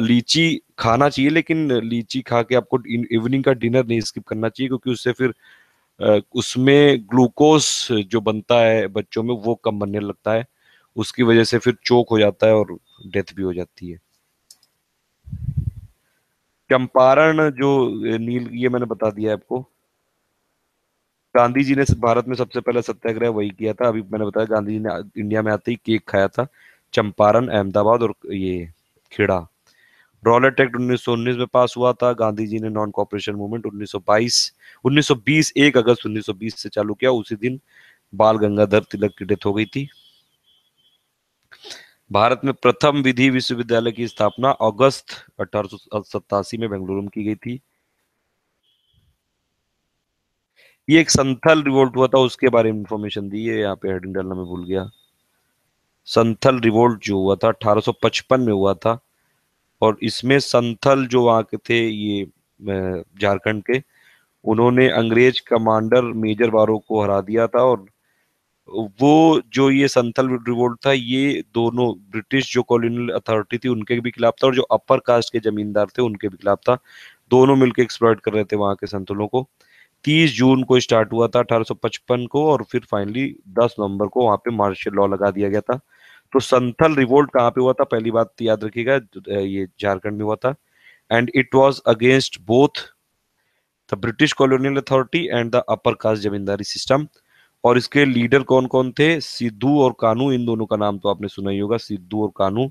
लीची खाना चाहिए लेकिन लीची खा के आपको इवनिंग का डिनर नहीं स्किप करना चाहिए क्योंकि उससे फिर उसमें ग्लूकोज जो बनता है बच्चों में वो कम बनने लगता है उसकी वजह से फिर चोक हो जाता है और डेथ भी हो जाती है चंपारण जो नील ये मैंने बता दिया आपको गांधी जी ने भारत में सबसे पहले सत्याग्रह वही किया था अभी मैंने बताया गांधी जी ने इंडिया में आते ही केक खाया था चंपारण अहमदाबाद और ये खेड़ा रॉलेट एक्ट 1919 में पास हुआ था गांधी जी ने नॉन कॉपरेशन मूवमेंट 1922 1920 एक अगस्त 1920 से चालू किया उसी दिन बाल गंगाधर तिलक की डेथ हो गई थी भारत में प्रथम विधि विश्वविद्यालय की स्थापना अगस्त अठारह में बेंगलुरु में की गई थी ये एक संथल रिवोल्ट हुआ था उसके बारे में इंफॉर्मेशन दी है यहाँ पे हेडिंग डालना में भूल गया संथल रिवोल्ट जो हुआ था पचपन में हुआ था और इसमें संथल जो वहाँ के थे ये झारखंड के उन्होंने अंग्रेज कमांडर मेजर बारो को हरा दिया था और वो जो ये संथल रिवोल्ट था ये दोनों ब्रिटिश जो कॉलोनियल अथॉरिटी थी उनके भी खिलाफ था और जो अपर कास्ट के जमींदार थे उनके भी खिलाफ था दोनों मिलकर एक्सप्लॉयट कर रहे थे वहाँ के संथलों को 30 जून को स्टार्ट हुआ था 1855 को और फिर फाइनली 10 नवंबर को वहां पे मार्शल लॉ लगा दिया गया था तो संथल रिवोल्ट कहाँ पे हुआ था पहली बात तो याद रखिएगा ये झारखंड में हुआ था and it was against both the British colonial authority and the upper caste zamindari system और इसके लीडर कौन कौन थे सिद्धू और कानू इन दोनों का नाम तो आपने सुना ही होगा सिद्धू और कानू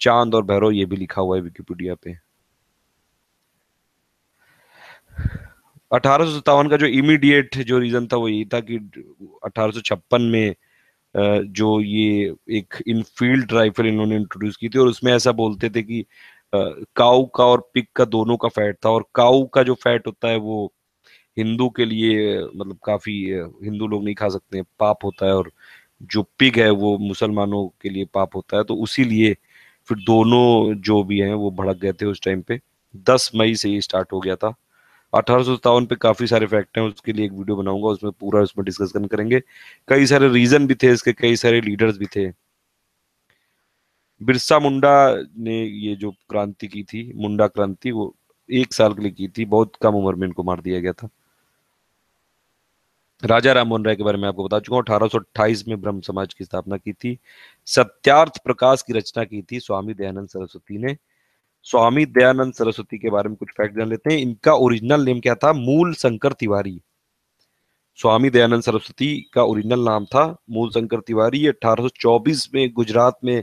चांद और भैरव ये भी लिखा हुआ है विकिपीडिया पे अठारह का जो इमीडिएट जो रीजन था वो यही था कि अठारह में जो ये एक इनफील्ड राइफल इन्होंने इंट्रोड्यूस की थी और उसमें ऐसा बोलते थे कि काऊ का और पिक का दोनों का फैट था और काऊ का जो फैट होता है वो हिंदू के लिए मतलब काफी हिंदू लोग नहीं खा सकते पाप होता है और जो पिग है वो मुसलमानों के लिए पाप होता है तो उसी लिए फिर दोनों जो भी हैं वो भड़क गए थे उस टाइम पे दस मई से ये स्टार्ट हो गया था अठारह पे काफी सारे फैक्ट हैं उसके लिए एक वीडियो बनाऊंगा उसमें पूरा उसमें डिस्कशन करेंगे कई सारे रीजन भी थे इसके कई सारे लीडर्स भी थे बिरसा मुंडा ने ये जो क्रांति की थी मुंडा क्रांति वो एक साल के लिए की थी बहुत कम उम्र में इनको मार दिया गया था राजा राम मोहन राय के बारे में आपको बता चुका हूँ अठारह में ब्रह्म समाज की स्थापना की थी सत्यार्थ प्रकाश की रचना की थी स्वामी दयानंद सरस्वती ने स्वामी दयानंद सरस्वती के बारे में कुछ फैक्ट जान लेते हैं इनका ओरिजिनल नेम क्या था मूल शंकर तिवारी स्वामी दयानंद सरस्वती का ओरिजिनल नाम था मूल शंकर तिवारी अठारह में गुजरात में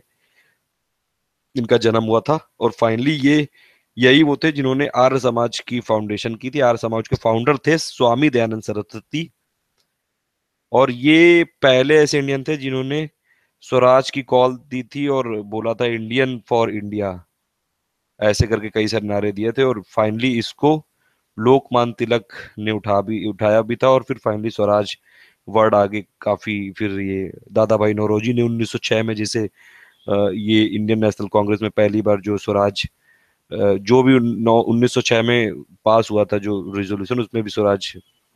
इनका जन्म हुआ था और फाइनली ये यही वो थे जिन्होंने आर्य समाज की फाउंडेशन की थी आर्य समाज के फाउंडर थे स्वामी दयानंद सरस्वती और ये पहले ऐसे इंडियन थे जिन्होंने स्वराज की कॉल दी थी और बोला था इंडियन फॉर इंडिया ऐसे करके कई सारे नारे दिए थे और फाइनली इसको लोकमान तिलक ने उठा भी उठाया भी था और फिर फाइनली स्वराज वर्ड आगे काफी फिर ये दादा भाई नौरोजी ने 1906 में जिसे ये इंडियन नेशनल कांग्रेस में पहली बार जो स्वराज जो भी 1906 में पास हुआ था जो रेजोल्यूशन उसमें भी स्वराज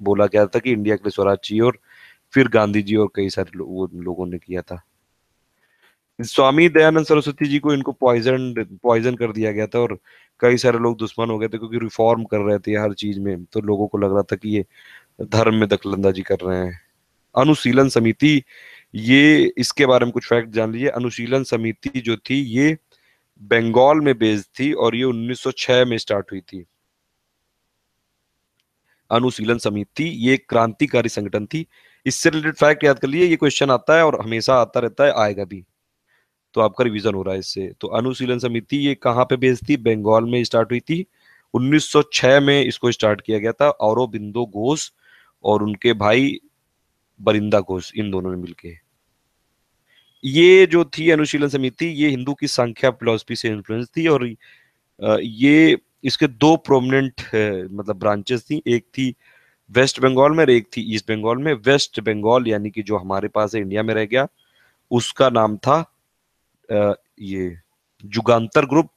बोला गया था कि इंडिया के लिए स्वराज चाहिए और फिर गांधी जी और कई सारे लो, लोगों ने किया था स्वामी दयानंद सरस्वती जी को इनको पॉइजन पॉइजन कर दिया गया था और कई सारे लोग दुश्मन हो गए थे क्योंकि रिफॉर्म कर रहे थे हर चीज में तो लोगों को लग रहा था कि ये धर्म में दखलंदाजी कर रहे हैं अनुशीलन समिति ये इसके बारे में कुछ फैक्ट जान लीजिए अनुशीलन समिति जो थी ये बंगाल में बेस्ड थी और ये 1906 में स्टार्ट हुई थी अनुशीलन समिति ये क्रांतिकारी संगठन थी इससे रिलेटेड फैक्ट याद कर लिए ये क्वेश्चन आता है और हमेशा आता रहता है आएगा भी तो आपका रिविजन हो रहा है इससे तो अनुशीलन समिति ये कहाँ पे बेस्ड थी बंगाल में स्टार्ट हुई थी 1906 में इसको स्टार्ट किया गया था और बिंदो घोष और उनके भाई बरिंदा घोष इन दोनों ने मिलके ये जो थी अनुशीलन समिति ये हिंदू की संख्या फिलोसफी से इन्फ्लुएंस थी और ये इसके दो प्रोमिनेंट मतलब ब्रांचेस थी एक थी वेस्ट बंगाल में और एक थी ईस्ट बंगाल में वेस्ट बंगाल यानी कि जो हमारे पास है इंडिया में रह गया उसका नाम था ये जुगांतर ग्रुप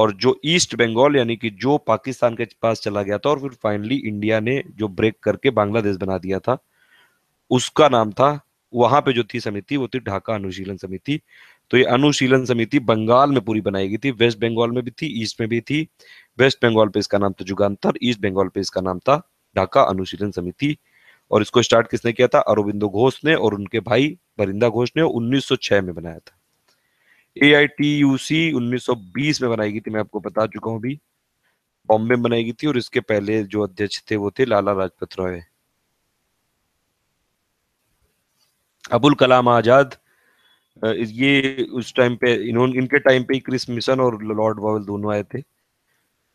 और जो ईस्ट बंगाल यानी कि जो पाकिस्तान के पास चला गया था और फिर फाइनली इंडिया ने जो ब्रेक करके बांग्लादेश बना दिया था उसका नाम था वहां पे जो थी समिति वो थी ढाका अनुशीलन समिति तो ये अनुशीलन समिति बंगाल में पूरी बनाई गई थी वेस्ट बंगाल में भी थी ईस्ट में भी थी वेस्ट बंगाल पे इसका नाम था जुगांतर ईस्ट बंगाल पे इसका नाम था ढाका अनुशीलन समिति और इसको स्टार्ट किसने किया था अरविंदो घोष ने और उनके भाई बरिंदा घोष ने 1906 में बनाया था ए आई टी यू सी उन्नीस में बनाई गई थी मैं आपको बता चुका हूँ अभी बॉम्बे में बनाई गई थी और इसके पहले जो अध्यक्ष थे वो थे लाला लाजपत राय अबुल कलाम आजाद ये उस टाइम पे इन्होंने इनके टाइम पे क्रिस मिशन और लॉर्ड बावल दोनों आए थे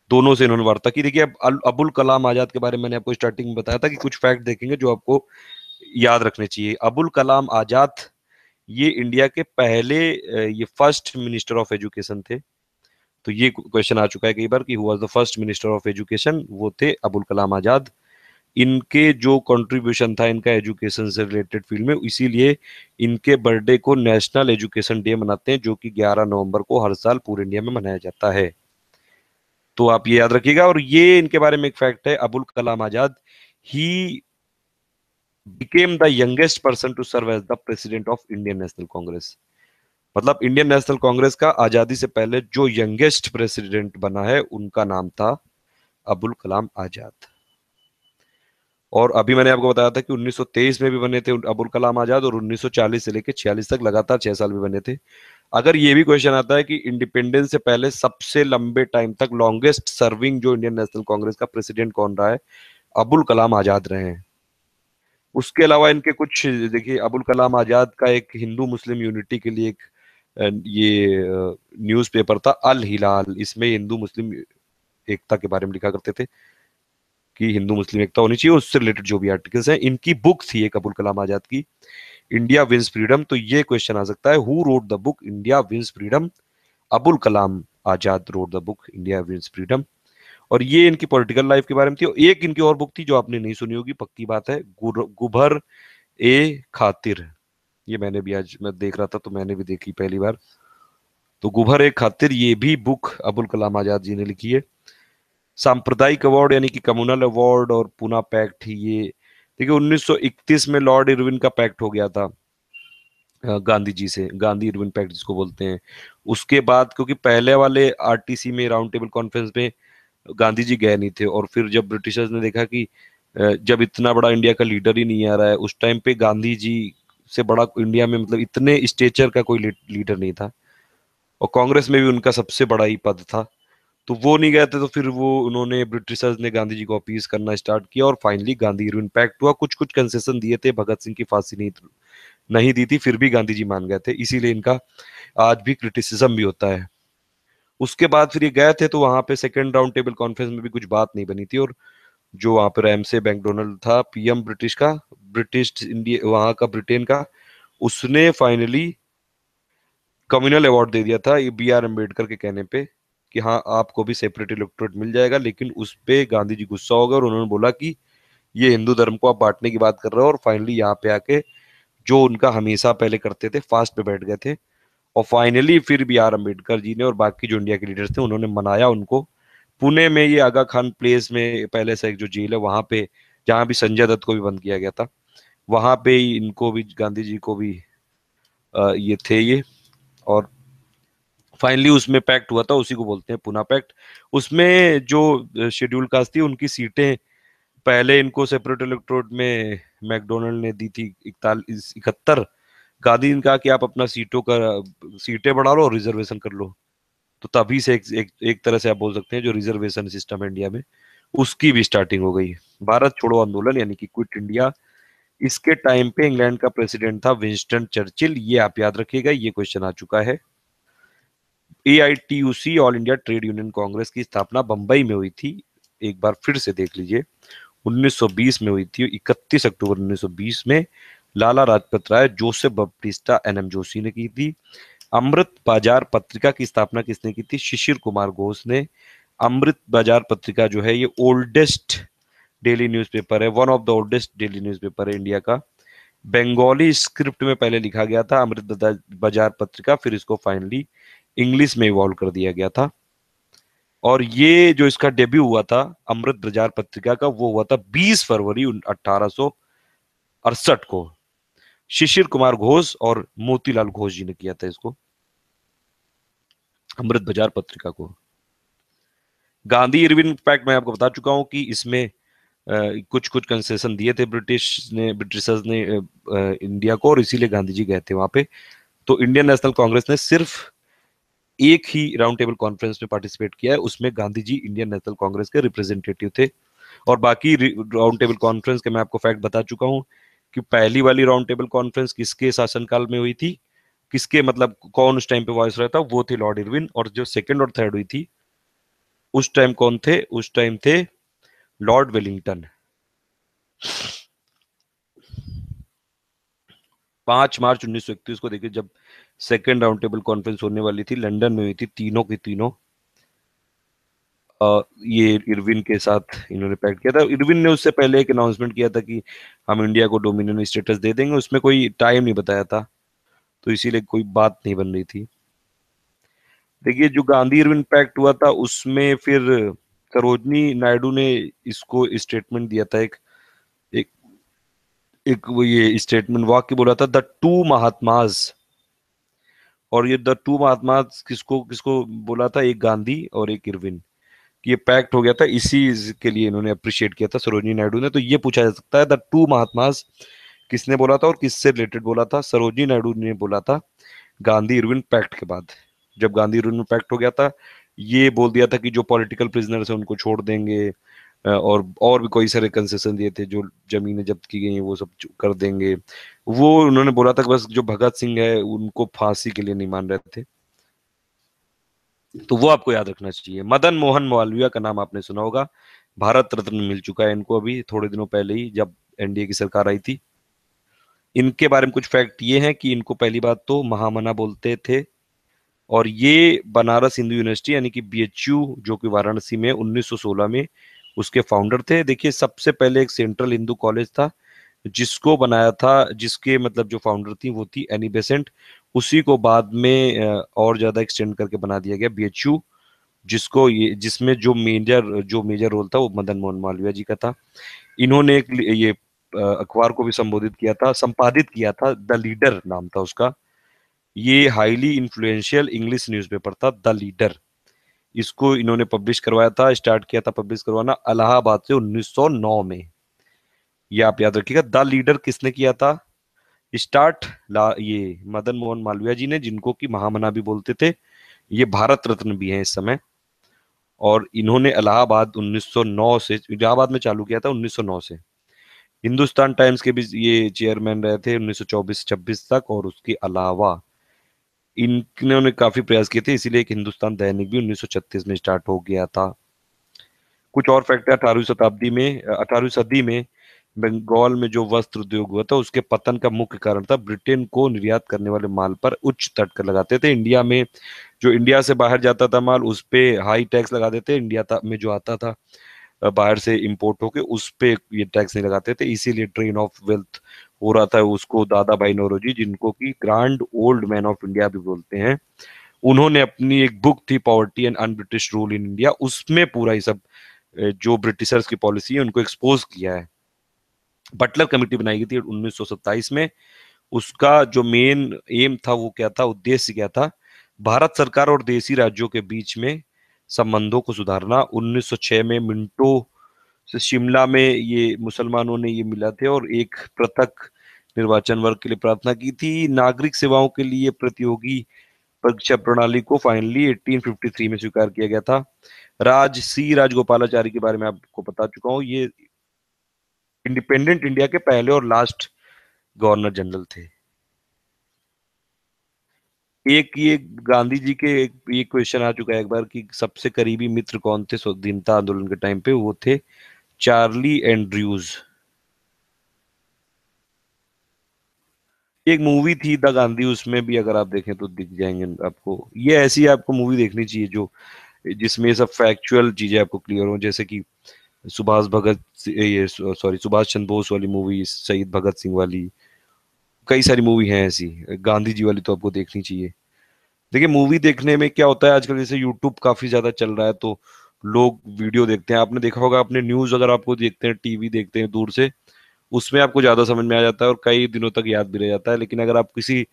दोनों से इन्होंने वार्ता की देखिए अब अबुल कलाम आजाद के बारे में मैंने आपको स्टार्टिंग में बताया था कि कुछ फैक्ट देखेंगे जो आपको याद रखने चाहिए अबुल कलाम आजाद ये इंडिया के पहले ये फर्स्ट मिनिस्टर ऑफ एजुकेशन थे तो ये क्वेश्चन आ चुका है कई बार कि who the first minister of education वो थे अबुल कलाम आजाद इनके जो कंट्रीब्यूशन था इनका एजुकेशन से रिलेटेड फील्ड में इसीलिए इनके बर्थडे को नेशनल एजुकेशन डे मनाते हैं जो कि 11 नवंबर को हर साल पूरे इंडिया में मनाया जाता है तो आप ये याद रखिएगा और ये इनके बारे में एक फैक्ट है अबुल कलाम आजाद ही became the youngest person to serve as the president of Indian National Congress. मतलब इंडियन नेशनल कांग्रेस का आजादी से पहले जो यंगेस्ट प्रेसिडेंट बना है उनका नाम था अबुल कलाम आजाद और अभी मैंने आपको बताया था कि 1923 में भी बने थे अबुल कलाम आजाद और 1940 से लेकर 46 तक लगातार छह साल भी बने थे अगर ये भी क्वेश्चन आता है कि इंडिपेंडेंस से पहले सबसे लंबे टाइम तक लॉन्गेस्ट सर्विंग जो इंडियन नेशनल कांग्रेस का प्रेसिडेंट कौन रहा है अबुल कलाम आजाद रहे हैं उसके अलावा इनके कुछ देखिए अबुल कलाम आजाद का एक हिंदू मुस्लिम यूनिटी के लिए एक ये न्यूज़पेपर था अल हिलाल इसमें हिंदू मुस्लिम एकता के बारे में लिखा करते थे कि हिंदू मुस्लिम एकता होनी चाहिए उससे रिलेटेड जो भी आर्टिकल्स हैं इनकी बुक थी एक अबुल कलाम आजाद की इंडिया विंस फ्रीडम तो ये क्वेश्चन आ सकता है who wrote the book India wins freedom Abul Kalam Azad wrote the book India wins freedom और ये इनकी पॉलिटिकल लाइफ के बारे में थी और एक इनकी और बुक थी जो आपने नहीं सुनी होगी पक्की बात है गुभर ए खातिर ये मैंने भी आज मैं देख रहा था तो मैंने भी देखी पहली बार तो गुभर ए खातिर ये भी बुक अबुल कलाम आजाद जी ने लिखी है सांप्रदायिक अवार्ड यानी कि कम्युनल अवार्ड और पुना पैक्ट ही ये देखिए 1931 में लॉर्ड इरविन का पैक्ट हो गया था गांधी जी से गांधी इरविन पैक्ट जिसको बोलते हैं उसके बाद क्योंकि पहले वाले आरटीसी में राउंड टेबल कॉन्फ्रेंस में गांधी जी गए नहीं थे और फिर जब ब्रिटिशर्स ने देखा कि जब इतना बड़ा इंडिया का लीडर ही नहीं आ रहा है उस टाइम पे गांधी जी से बड़ा इंडिया में मतलब इतने स्टेचर का कोई लीडर नहीं था और कांग्रेस में भी उनका सबसे बड़ा ही पद था तो वो नहीं गए थे तो फिर वो उन्होंने ब्रिटिशर्स ने गांधी जी को अपीज करना स्टार्ट किया और फाइनली गांधी इम्पैक्ट हुआ कुछ कुछ कंसेशन दिए थे भगत सिंह की फांसी नहीं नहीं दी थी फिर भी गांधी जी मान गए थे इसीलिए इनका आज भी क्रिटिसिज्म भी होता है उसके बाद फिर ये गए थे तो वहां पे सेकेंड राउंड टेबल कॉन्फ्रेंस में भी कुछ बात नहीं बनी थी और जो वहां पर एमसे मैकडोनल्ड था पीएम ब्रिटिश का ब्रिटिश इंडिया वहां का ब्रिटेन का उसने फाइनली कम्युनल अवार्ड दे दिया था बी आर अम्बेडकर के कहने पे कि हाँ आपको भी सेपरेट इलेक्टोरेट मिल जाएगा लेकिन उस पर गांधी जी गुस्सा हो गए और उन्होंने बोला कि ये हिंदू धर्म को आप बांटने की बात कर रहे हो और फाइनली यहाँ पे आके जो उनका हमेशा पहले करते थे फास्ट पे बैठ गए थे और फाइनली फिर बी आर अम्बेडकर जी ने और बाकी जो इंडिया के लीडर्स थे उन्होंने मनाया उनको पुणे में ये आगा खान प्लेस में पहले से एक जो जेल है वहां पे जहां भी संजय दत्त को भी बंद किया गया था वहां पे ही इनको भी गांधी जी को भी आ, ये थे ये और फाइनली उसमें पैक्ट हुआ था उसी को बोलते हैं पुना पैक्ट उसमें जो शेड्यूल कास्ट थी उनकी सीटें पहले इनको सेपरेट इलेक्ट्रोड में मैकडोनल्ड ने दी थी इकतालीस इकहत्तर गांधी ने कहा कि आप अपना सीटों का सीटें बढ़ा लो और रिजर्वेशन कर लो तो तभी से एक, एक, एक तरह से आप बोल सकते हैं जो रिजर्वेशन सिस्टम है इंडिया में उसकी भी स्टार्टिंग हो गई भारत छोड़ो आंदोलन यानी कि क्विट इंडिया इसके टाइम पे इंग्लैंड का प्रेसिडेंट था विंस्टन चर्चिल ये आप याद रखिएगा ये क्वेश्चन आ चुका है A all India trade union Congress की स्थापना बंबई में हुई थी एक बार फिर से देख लीजिए 1920 में हुई थी 31 अक्टूबर 1920 में लाला राजपत राय जोसेफ बप्टिस्टा एन एम जोशी ने की थी अमृत बाजार पत्रिका की स्थापना किसने की थी शिशिर कुमार घोष ने अमृत बाजार पत्रिका जो है ये ओल्डेस्ट डेली न्यूज़पेपर है one of the oldest daily newspaper है इंडिया का बंगाली स्क्रिप्ट में पहले लिखा गया था अमृत बाजार पत्रिका फिर इसको फाइनली इंग्लिश में इवॉल्व कर दिया गया था और ये जो इसका डेब्यू हुआ था अमृत बाजार पत्रिका का वो हुआ था 20 फरवरी अठारह को शिशिर कुमार घोष और मोतीलाल घोष जी ने किया था इसको अमृत बाजार पत्रिका को गांधी इरविन पैक्ट मैं आपको बता चुका हूं कि इसमें आ, कुछ कुछ कंसेशन दिए थे ब्रिटिश ने ब्रिटिशर्स ने आ, इंडिया को और इसीलिए गांधी जी गए थे वहां पे तो इंडियन नेशनल कांग्रेस ने सिर्फ एक ही राउंड टेबल कॉन्फ्रेंस में पार्टिसिपेट किया है उसमें गांधी जी इंडियन नेशनल कांग्रेस के रिप्रेजेंटेटिव थे और बाकी राउंड टेबल कॉन्फ्रेंस के मैं आपको फैक्ट बता चुका हूँ कि पहली वाली राउंड टेबल कॉन्फ्रेंस किसके शासनकाल में हुई थी किसके मतलब कौन उस टाइम पे वॉइस रहा था वो थे लॉर्ड इरविन और जो सेकंड और थर्ड हुई थी उस टाइम कौन थे उस टाइम थे लॉर्ड वेलिंगटन पांच मार्च उन्नीस को देखिए जब सेकेंड राउंड टेबल कॉन्फ्रेंस होने वाली थी लंदन में हुई थी तीनों की तीनों ये इरविन के साथ इन्होंने पैक्ट किया था इरविन ने उससे पहले एक अनाउंसमेंट किया था कि हम इंडिया को डोमिनियन स्टेटस दे देंगे उसमें कोई टाइम नहीं बताया था तो इसीलिए कोई बात नहीं बन रही थी देखिए जो गांधी इरविन पैक्ट हुआ था उसमें फिर सरोजनी नायडू ने इसको स्टेटमेंट दिया था एक एक एक वो ये स्टेटमेंट वाक्य बोला था द टू महात्माज और ये द टू महात्मा किसको किसको बोला था एक गांधी और एक इरविन ये पैक्ट हो गया था इसी के लिए इन्होंने अप्रिशिएट किया था सरोजनी नायडू ने तो ये पूछा जा सकता है द टू महात्मा किसने बोला था और किससे रिलेटेड बोला था सरोजनी नायडू ने बोला था गांधी इरविन पैक्ट के बाद जब गांधी इरविन पैक्ट हो गया था ये बोल दिया था कि जो पॉलिटिकल प्रिजनर्स है उनको छोड़ देंगे और और भी कई सारे कंसेशन दिए थे जो जमीनें जब्त की गई हैं वो सब कर देंगे वो उन्होंने बोला था कि बस जो भगत सिंह है उनको फांसी के लिए नहीं मान रहे थे तो वो आपको याद रखना चाहिए मदन मोहन मालविया का नाम आपने सुना होगा भारत रत्न मिल चुका है इनको अभी थोड़े दिनों पहले ही जब एनडीए की सरकार आई थी इनके बारे में कुछ फैक्ट ये हैं कि इनको पहली बात तो महामना बोलते थे और ये बनारस हिंदू यूनिवर्सिटी यानी कि बीएचयू जो कि वाराणसी में 1916 में उसके फाउंडर थे देखिए सबसे पहले एक सेंट्रल हिंदू कॉलेज था जिसको बनाया था जिसके मतलब जो फाउंडर थी वो थी एनी बेसेंट उसी को बाद में और ज़्यादा एक्सटेंड करके बना दिया गया बी जिसको ये जिसमें जो मेजर जो मेजर रोल था वो मदन मोहन मालविया जी का था इन्होंने एक ये अखबार को भी संबोधित किया था संपादित किया था द लीडर नाम था उसका ये हाईली इन्फ्लुएंशियल इंग्लिश न्यूज़पेपर था द लीडर इसको इन्होंने पब्लिश करवाया था स्टार्ट किया था पब्लिश करवाना अलाहाबाद से 1909 में ये आप याद रखिएगा द लीडर किसने किया था स्टार्ट ला ये मदन मोहन मालविया जी ने जिनको की महामना भी बोलते थे ये भारत रत्न भी हैं इस समय और इन्होंने इलाहाबाद 1909 से इलाहाबाद में चालू किया था 1909 से हिंदुस्तान टाइम्स के भी ये चेयरमैन रहे थे 1924-26 तक और उसके अलावा इन्होंने काफी प्रयास किए थे इसीलिए एक हिंदुस्तान दैनिक भी 1936 में स्टार्ट हो गया था कुछ और फैक्टर अठारहवीं शताब्दी में अठारहवीं सदी में बंगाल में जो वस्त्र उद्योग हुआ था उसके पतन का मुख्य कारण था ब्रिटेन को निर्यात करने वाले माल पर उच्च तटकर लगाते थे इंडिया में जो इंडिया से बाहर जाता था माल उस पर हाई टैक्स लगा देते इंडिया में जो आता था बाहर से इंपोर्ट होके उस पर ये टैक्स नहीं लगाते थे इसीलिए ट्रेन ऑफ वेल्थ हो रहा था उसको दादा भाई नोरोजी जिनको कि grand old man of India भी बोलते हैं उन्होंने अपनी एक बुक थी poverty and un British rule in India उसमें पूरा ये सब जो ब्रिटिशर्स की पॉलिसी है उनको एक्सपोज किया है बटलर कमेटी बनाई गई थी उन्नीस में उसका जो मेन एम था वो क्या था उद्देश्य क्या था भारत सरकार और देसी राज्यों के बीच में संबंधों को सुधारना 1906 में मिंटो से शिमला में ये मुसलमानों ने ये मिला थे और एक पृथक निर्वाचन वर्ग के लिए प्रार्थना की थी नागरिक सेवाओं के लिए प्रतियोगी परीक्षा प्रणाली को फाइनली 1853 में स्वीकार किया गया था राज सी राजगोपालाचारी के बारे में आपको बता चुका हूँ ये इंडिपेंडेंट इंडिया के पहले और लास्ट गवर्नर जनरल थे एक ये गांधी जी के एक ये क्वेश्चन आ चुका है एक बार कि सबसे करीबी मित्र कौन थे स्वाधीनता आंदोलन के टाइम पे वो थे चार्ली एंड्रयूज एक मूवी थी द गांधी उसमें भी अगर आप देखें तो दिख जाएंगे आपको ये ऐसी आपको मूवी देखनी चाहिए जो जिसमें सब फैक्चुअल चीजें आपको क्लियर हो जैसे कि सुभाष भगत ये सॉरी सुभाष चंद्र बोस वाली मूवी शहीद भगत सिंह वाली कई सारी मूवी हैं ऐसी गांधी जी वाली तो आपको देखनी चाहिए देखिए मूवी देखने में क्या होता है आजकल जैसे यूट्यूब काफी ज्यादा चल रहा है तो लोग वीडियो देखते हैं आपने देखा होगा अपने न्यूज अगर आपको देखते हैं टीवी देखते हैं दूर से उसमें आपको ज्यादा समझ में आ जाता है और कई दिनों तक याद भी रह जाता है लेकिन अगर आप किसी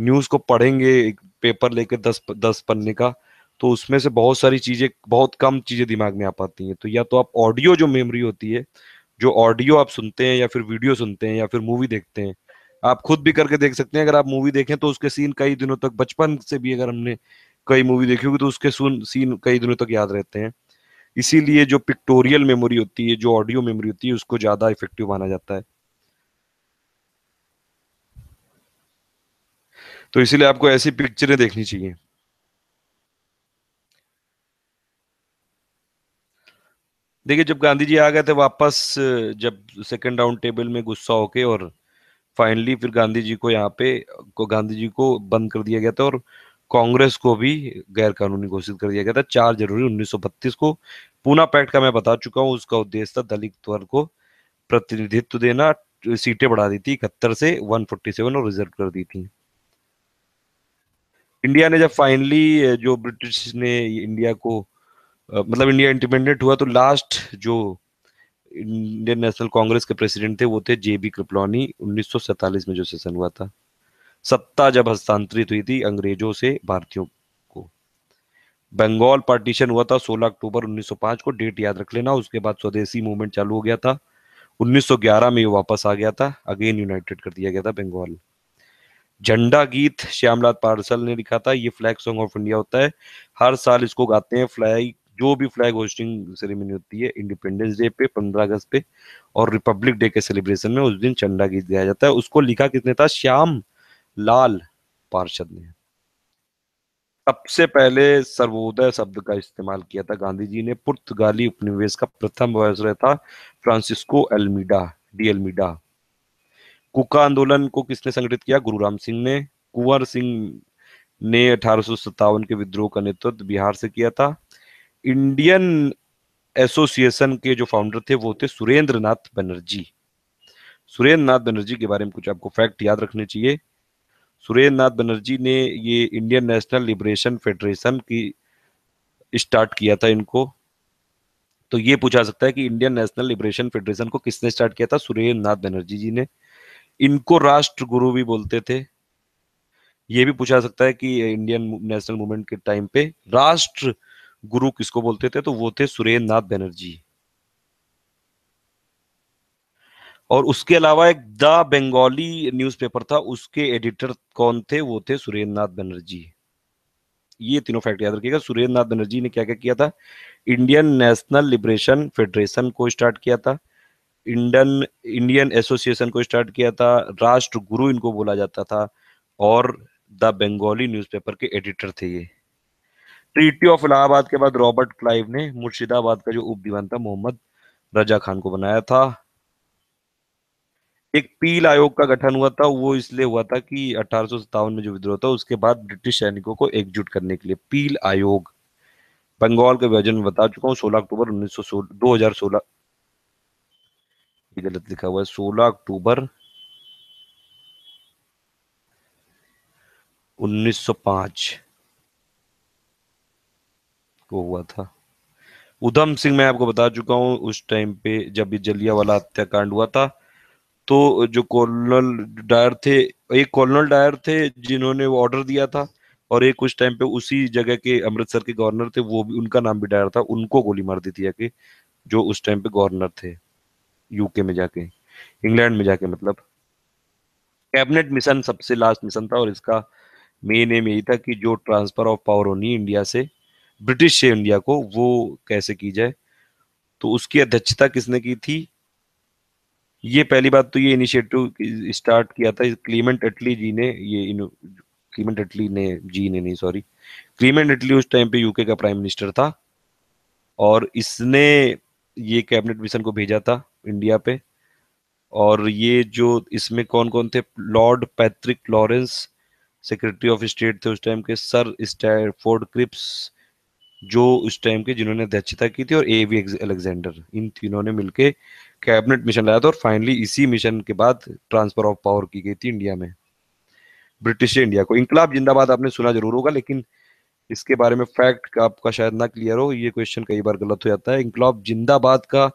न्यूज को पढ़ेंगे एक पेपर लेकर दस दस पन्ने का तो उसमें से बहुत सारी चीजें बहुत कम चीजें दिमाग में आ पाती हैं तो या तो आप ऑडियो जो मेमोरी होती है जो ऑडियो आप सुनते हैं या फिर वीडियो सुनते हैं या फिर मूवी देखते हैं आप खुद भी करके देख सकते हैं अगर आप मूवी देखें तो उसके सीन कई दिनों तक बचपन से भी अगर हमने कई मूवी देखी होगी तो उसके सुन सीन कई दिनों तक याद रहते हैं इसीलिए जो पिक्टोरियल मेमोरी होती है जो ऑडियो मेमोरी होती है उसको ज्यादा इफेक्टिव माना जाता है तो इसीलिए आपको ऐसी पिक्चरें देखनी चाहिए देखिए जब गांधी जी आ गए थे वापस जब सेकंड राउंड टेबल में गुस्सा होके और फाइनली फिर गांधी जी को यहाँ पे को गांधी जी को बंद कर दिया गया था और कांग्रेस को भी गैर कानूनी घोषित कर दिया गया था चार जनवरी उन्नीस को पूना पैक्ट का मैं बता चुका हूँ उसका उद्देश्य था दलित वर्ग को प्रतिनिधित्व देना सीटें बढ़ा दी थी इकहत्तर से 147 और रिजर्व कर दी थी इंडिया ने जब फाइनली जो ब्रिटिश ने इंडिया को मतलब इंडिया इंडिपेंडेंट हुआ तो लास्ट जो इंडियन नेशनल कांग्रेस के प्रेसिडेंट थे वो थे जे बी कृपलानी उन्नीस में जो सेशन हुआ था सत्ता जब हस्तांतरित हुई थी अंग्रेजों से भारतीयों को बंगाल पार्टीशन हुआ था 16 अक्टूबर 1905 को डेट याद रख लेना उसके बाद स्वदेशी मूवमेंट चालू हो गया था 1911 में ये वापस आ गया था अगेन यूनाइटेड कर दिया गया था बंगाल झंडा गीत श्यामलाल पार्सल ने लिखा था ये फ्लैग सॉन्ग ऑफ इंडिया होता है हर साल इसको गाते हैं फ्लैग जो भी फ्लैग होस्टिंग सेरेमनी होती है इंडिपेंडेंस डे पे पंद्रह अगस्त पे और रिपब्लिक डे के सेलिब्रेशन में उस दिन चंडा गीत गाया जाता है उसको लिखा किसने था श्याम लाल पार्षद ने सबसे पहले सर्वोदय शब्द का इस्तेमाल किया था गांधी जी ने पुर्तगाली उपनिवेश का प्रथम वायसराय था फ्रांसिस्को एलमिडा डी एलमिडा कुका आंदोलन को किसने संगठित किया गुरु राम सिंह ने कुंवर सिंह ने अठारह के विद्रोह का नेतृत्व बिहार से किया था इंडियन एसोसिएशन के जो फाउंडर थे वो थे सुरेंद्र नाथ बनर्जी सुरेंद्र नाथ बनर्जी के बारे में कुछ आपको फैक्ट याद रखने चाहिए सुरेंद्र नाथ बनर्जी ने ये इंडियन नेशनल लिबरेशन फेडरेशन की स्टार्ट किया था इनको तो ये पूछा सकता है कि इंडियन नेशनल लिबरेशन फेडरेशन को किसने स्टार्ट किया था सुरेंद्र नाथ बनर्जी जी ने इनको राष्ट्र गुरु भी बोलते थे ये भी पूछा सकता है कि इंडियन नेशनल मूवमेंट के टाइम पे राष्ट्र गुरु किसको बोलते थे तो वो थे सुरेंद्र नाथ बनर्जी और उसके अलावा एक द बंगाली न्यूज़पेपर था उसके एडिटर कौन थे वो थे सुरेंद्र नाथ बनर्जी ये तीनों फैक्ट याद रखिएगा सुरेंद्र नाथ बनर्जी ने क्या क्या किया था इंडियन नेशनल लिबरेशन फेडरेशन को स्टार्ट किया था इंडियन इंडियन एसोसिएशन को स्टार्ट किया था राष्ट्र गुरु इनको बोला जाता था और द बंगाली न्यूज़पेपर के एडिटर थे ये ट्रीटी ऑफ इलाहाबाद के बाद रॉबर्ट क्लाइव ने मुर्शिदाबाद का जो उप दीवान था मोहम्मद रजा खान को बनाया था एक पील आयोग का गठन हुआ था वो इसलिए हुआ था कि अठारह में जो विद्रोह था उसके बाद ब्रिटिश सैनिकों को एकजुट करने के लिए पील आयोग बंगाल के विभाजन में बता चुका हूँ 16 अक्टूबर 1916 2016 ये गलत लिखा हुआ है 16 अक्टूबर 1905 वो हुआ था उधम सिंह मैं आपको बता चुका हूँ उस टाइम पे जब जलिया वाला हत्याकांड हुआ था तो जो कॉलोनल डायर थे एक कॉलोनल डायर थे जिन्होंने वो ऑर्डर दिया था और एक उस टाइम पे उसी जगह के अमृतसर के गवर्नर थे वो भी उनका नाम भी डायर था उनको गोली मार दी थी जाके जो उस टाइम पे गवर्नर थे यूके में जाके इंग्लैंड में जाके मतलब कैबिनेट मिशन सबसे लास्ट मिशन था और इसका मेन एम यही था कि जो ट्रांसफर ऑफ पावर होनी इंडिया से ब्रिटिश इंडिया को वो कैसे की जाए तो उसकी अध्यक्षता किसने की थी ये पहली बात तो ये इनिशिएटिव स्टार्ट किया था क्लीमेंट अटली जी ने ये क्लीमेंट अटली ने जी ने नहीं सॉरी क्लीमेंट अटली उस टाइम पे यूके का प्राइम मिनिस्टर था और इसने ये कैबिनेट मिशन को भेजा था इंडिया पे और ये जो इसमें कौन कौन थे Lord Patrick Lawrence secretary of state थे उस टाइम के सर स्टैफोर्ड क्रिप्स जो उस टाइम के जिन्होंने अध्यक्षता की थी और ए वी अलेक्जेंडर इन तीनों ने मिलकर कैबिनेट मिशन लाया था और फाइनली इसी मिशन के बाद ट्रांसफर ऑफ पावर की गई थी इंडिया में ब्रिटिश इंडिया को इंकलाब जिंदाबाद आपने सुना जरूर होगा लेकिन इसके बारे में फैक्ट आपका शायद ना क्लियर हो ये क्वेश्चन कई बार गलत हो जाता है इंकलाब जिंदाबाद का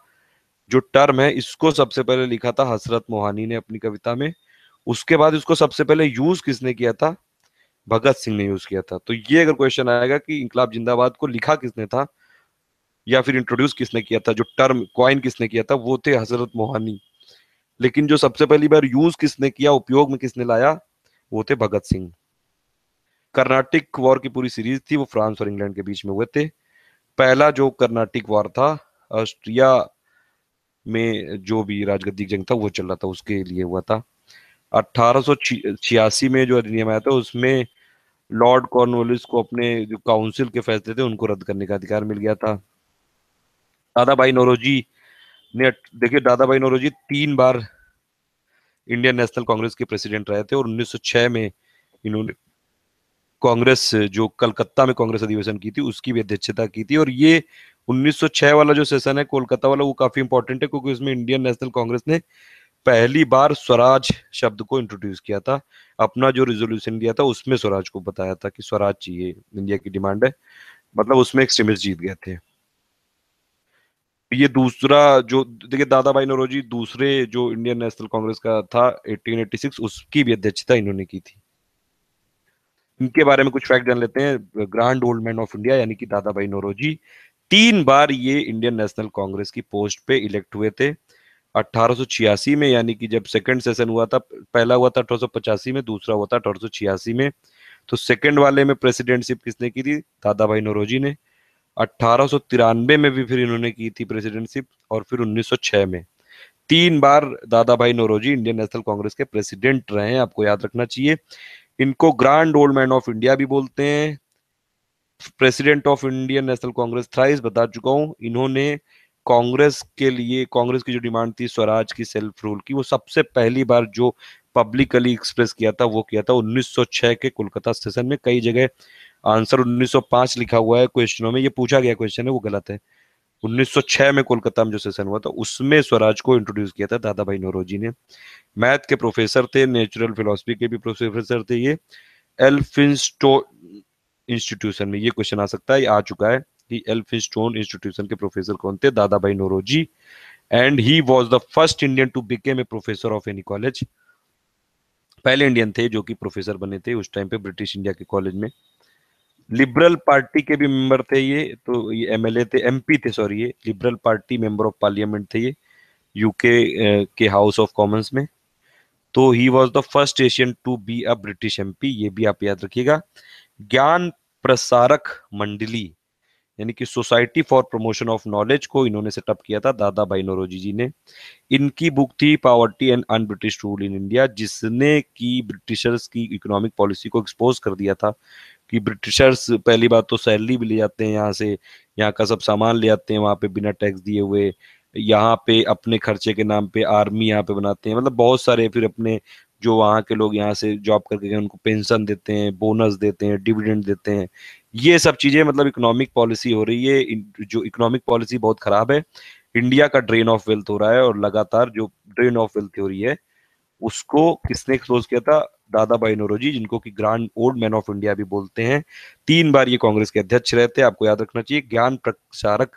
जो टर्म है इसको सबसे पहले लिखा था हसरत मोहानी ने अपनी कविता में उसके बाद इसको सबसे पहले यूज किसने किया था भगत सिंह ने यूज किया था तो ये अगर क्वेश्चन आएगा कि इंकलाब जिंदाबाद को लिखा किसने था या फिर इंट्रोड्यूस किसने किया था जो टर्म क्वाइन किसने किया था वो थे हजरत मोहानी लेकिन जो सबसे पहली बार यूज किसने किया उपयोग में किसने लाया वो थे भगत सिंह कर्नाटिक वॉर की पूरी सीरीज थी वो फ्रांस और इंग्लैंड के बीच में हुए थे पहला जो कर्नाटिक वॉर था ऑस्ट्रिया में जो भी राजगद्दी जंग था वो चल रहा था उसके लिए हुआ था अठारह में जो अधिनियम आया था उसमें लॉर्ड कॉर्नवलिस को अपने जो काउंसिल के फैसले थे उनको रद्द करने का अधिकार मिल गया था दादा भाई नौरोजी ने देखिए दादा भाई नौरोजी तीन बार इंडियन नेशनल कांग्रेस के प्रेसिडेंट रहे थे और 1906 में इन्होंने कांग्रेस जो कलकत्ता में कांग्रेस अधिवेशन की थी उसकी भी अध्यक्षता की थी और ये 1906 वाला जो सेशन है कोलकाता वाला वो काफी इंपॉर्टेंट है क्योंकि उसमें इंडियन नेशनल कांग्रेस ने पहली बार स्वराज शब्द को इंट्रोड्यूस किया था अपना जो रिजोल्यूशन दिया था उसमें स्वराज को बताया था कि स्वराज चाहिए इंडिया की डिमांड है मतलब उसमें एक्सट्रीमिस्ट जीत गए थे ये दूसरा जो देखिए दादा भाई नरोजी दूसरे जो इंडियन नेशनल कांग्रेस का था 1886 उसकी भी अध्यक्षता इन्होंने की थी इनके बारे में कुछ फैक्ट जान लेते हैं grand old man of India यानी कि दादा भाई नरोजी तीन बार ये इंडियन नेशनल कांग्रेस की पोस्ट पे इलेक्ट हुए थे 1886 में यानी कि जब सेकंड सेशन हुआ था पहला हुआ था अठारह में दूसरा हुआ था अठारह में तो सेकंड वाले में प्रेसिडेंटशिप किसने की थी दादा भाई नोरोजी ने अट्ठारह में भी फिर इन्होंने की थी प्रेसिडेंटशिप और फिर 1906 में तीन बार दादा भाई नोरोजी इंडियन नेशनल कांग्रेस के प्रेसिडेंट रहे हैं आपको याद रखना चाहिए इनको grand old man of India भी बोलते हैं president of Indian national Congress thrice बता चुका हूं इन्होंने कांग्रेस के लिए कांग्रेस की जो डिमांड थी स्वराज की सेल्फ रूल की वो सबसे पहली बार जो पब्लिकली एक्सप्रेस किया था वो किया था 1906 के कोलकाता स्टेशन में कई जगह आंसर 1905 लिखा हुआ है क्वेश्चनों में ये पूछा गया क्वेश्चन है वो गलत है 1906 में कोलकाता में जो सेशन हुआ था उसमें स्वराज को इंट्रोड्यूस किया था दादा भाई नोरोजी ने मैथ के प्रोफेसर थे नेचुरल फिलोसफी के भी प्रोफेसर थे ये एल्फिन इंस्टीट्यूशन में ये क्वेश्चन आ सकता है आ चुका है दी एल्फिस्टोन इंस्टीट्यूशन के प्रोफेसर कौन थे Dadabhai Naoroji and he was the first Indian to become a professor of any college पहले इंडियन थे जो कि प्रोफेसर बने थे उस टाइम पे ब्रिटिश इंडिया के कॉलेज में लिबरल पार्टी के भी मेंबर थे ये तो ये एमएलए थे एमपी थे सॉरी ये Liberal Party member of parliament थे ये यूके के हाउस ऑफ कॉमन्स में तो he was the first Asian to be a British MP ये भी आप याद रखिएगा ज्ञान प्रसारक मंडली यानी कि society for promotion of knowledge को इन्होंने सेटअप किया था दादा भाई नोरोजी जी ने इनकी बुक थी poverty and un British rule in India जिसने की ब्रिटिशर्स की इकोनॉमिक पॉलिसी को एक्सपोज कर दिया था कि ब्रिटिशर्स पहली बात तो सैलरी भी ले जाते हैं यहाँ से यहाँ का सब सामान ले आते हैं वहां पे बिना टैक्स दिए हुए यहाँ पे अपने खर्चे के नाम पे आर्मी यहाँ पे बनाते हैं मतलब बहुत सारे फिर अपने जो वहाँ के लोग यहाँ से जॉब करके गए उनको पेंशन देते हैं बोनस देते हैं डिविडेंड देते हैं ये सब चीजें मतलब इकोनॉमिक पॉलिसी हो रही है जो इकोनॉमिक पॉलिसी बहुत खराब है इंडिया का ड्रेन ऑफ वेल्थ हो रहा है और लगातार जो ड्रेन ऑफ वेल्थ हो रही है उसको किसने एक्सपोज किया था दादा भाई नोरोजी जिनको कि grand old man of India भी बोलते हैं तीन बार ये कांग्रेस के अध्यक्ष रहे थे आपको याद रखना चाहिए ज्ञान प्रसारक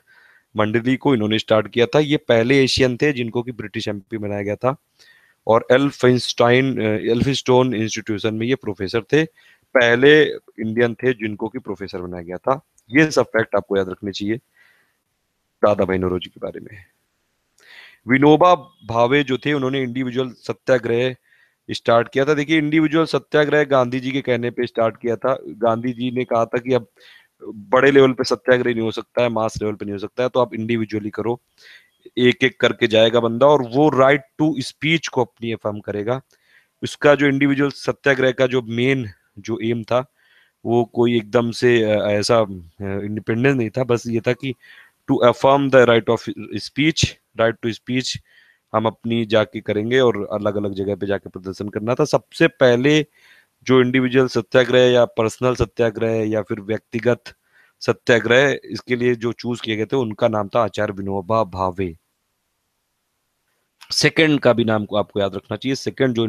मंडली को इन्होंने स्टार्ट किया था ये पहले एशियन थे जिनको कि ब्रिटिश एमपी बनाया गया था और एल्फिंस्टाइन एल्फिस्टोन इंस्टीट्यूशन में ये प्रोफेसर थे पहले इंडियन थे जिनको की प्रोफेसर बनाया गया था ये सब फैक्ट आपको याद रखने चाहिए दादा भाई नोरोजी के बारे में विनोबा भावे जो थे उन्होंने इंडिविजुअल सत्याग्रह स्टार्ट किया था देखिए इंडिविजुअल सत्याग्रह गांधी जी के कहने पे स्टार्ट किया था गांधी जी ने कहा था कि अब बड़े लेवल पे सत्याग्रह नहीं हो सकता है मास लेवल पे नहीं हो सकता है तो आप इंडिविजुअली करो एक एक करके जाएगा बंदा और वो राइट टू स्पीच को अपनी एफ करेगा उसका जो इंडिविजुअल सत्याग्रह का जो मेन जो एम था वो कोई एकदम से ऐसा इंडिपेंडेंस नहीं था बस ये था कि to affirm the right of speech right to speech हम अपनी जाके करेंगे और अलग अलग जगह पे जाके प्रदर्शन करना था सबसे पहले जो इंडिविजुअल सत्याग्रह या पर्सनल सत्याग्रह या फिर व्यक्तिगत सत्याग्रह इसके लिए जो चूज किए गए थे उनका नाम था आचार्य विनोबा भावे सेकंड का भी नाम को आपको याद रखना चाहिए सेकंड जो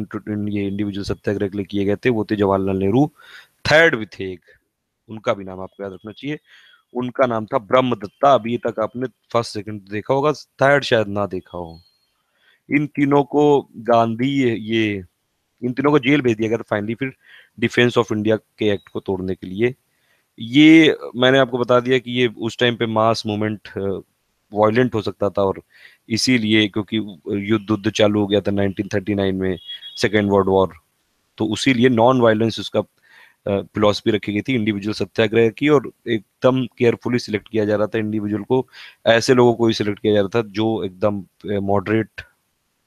ये इंडिविजुअल सत्याग्रह के लिए किए गए थे वो थे जवाहरलाल नेहरू थर्ड भी थे एक उनका भी नाम आपको याद रखना चाहिए उनका नाम था ब्रह्मदत्ता अभी तक आपने फर्स्ट सेकंड देखा होगा थर्ड शायद ना देखा हो इन तीनों को गांधी ये इन तीनों को जेल भेज दिया गया था फाइनली फिर डिफेंस ऑफ इंडिया के एक्ट को तोड़ने के लिए ये मैंने आपको बता दिया कि ये उस टाइम पे मास मूवमेंट वायलेंट हो सकता था और इसीलिए क्योंकि uh, युद्ध युद्ध चालू हो गया था 1939 में सेकेंड वर्ल्ड वॉर तो उसी लिए नॉन वायलेंस उसका फिलोसफी uh, रखी गई थी इंडिविजुअल सत्याग्रह की और एकदम केयरफुली सिलेक्ट किया जा रहा था इंडिविजुअल को ऐसे लोगों को ही सिलेक्ट किया जा रहा था जो एकदम मॉडरेट uh,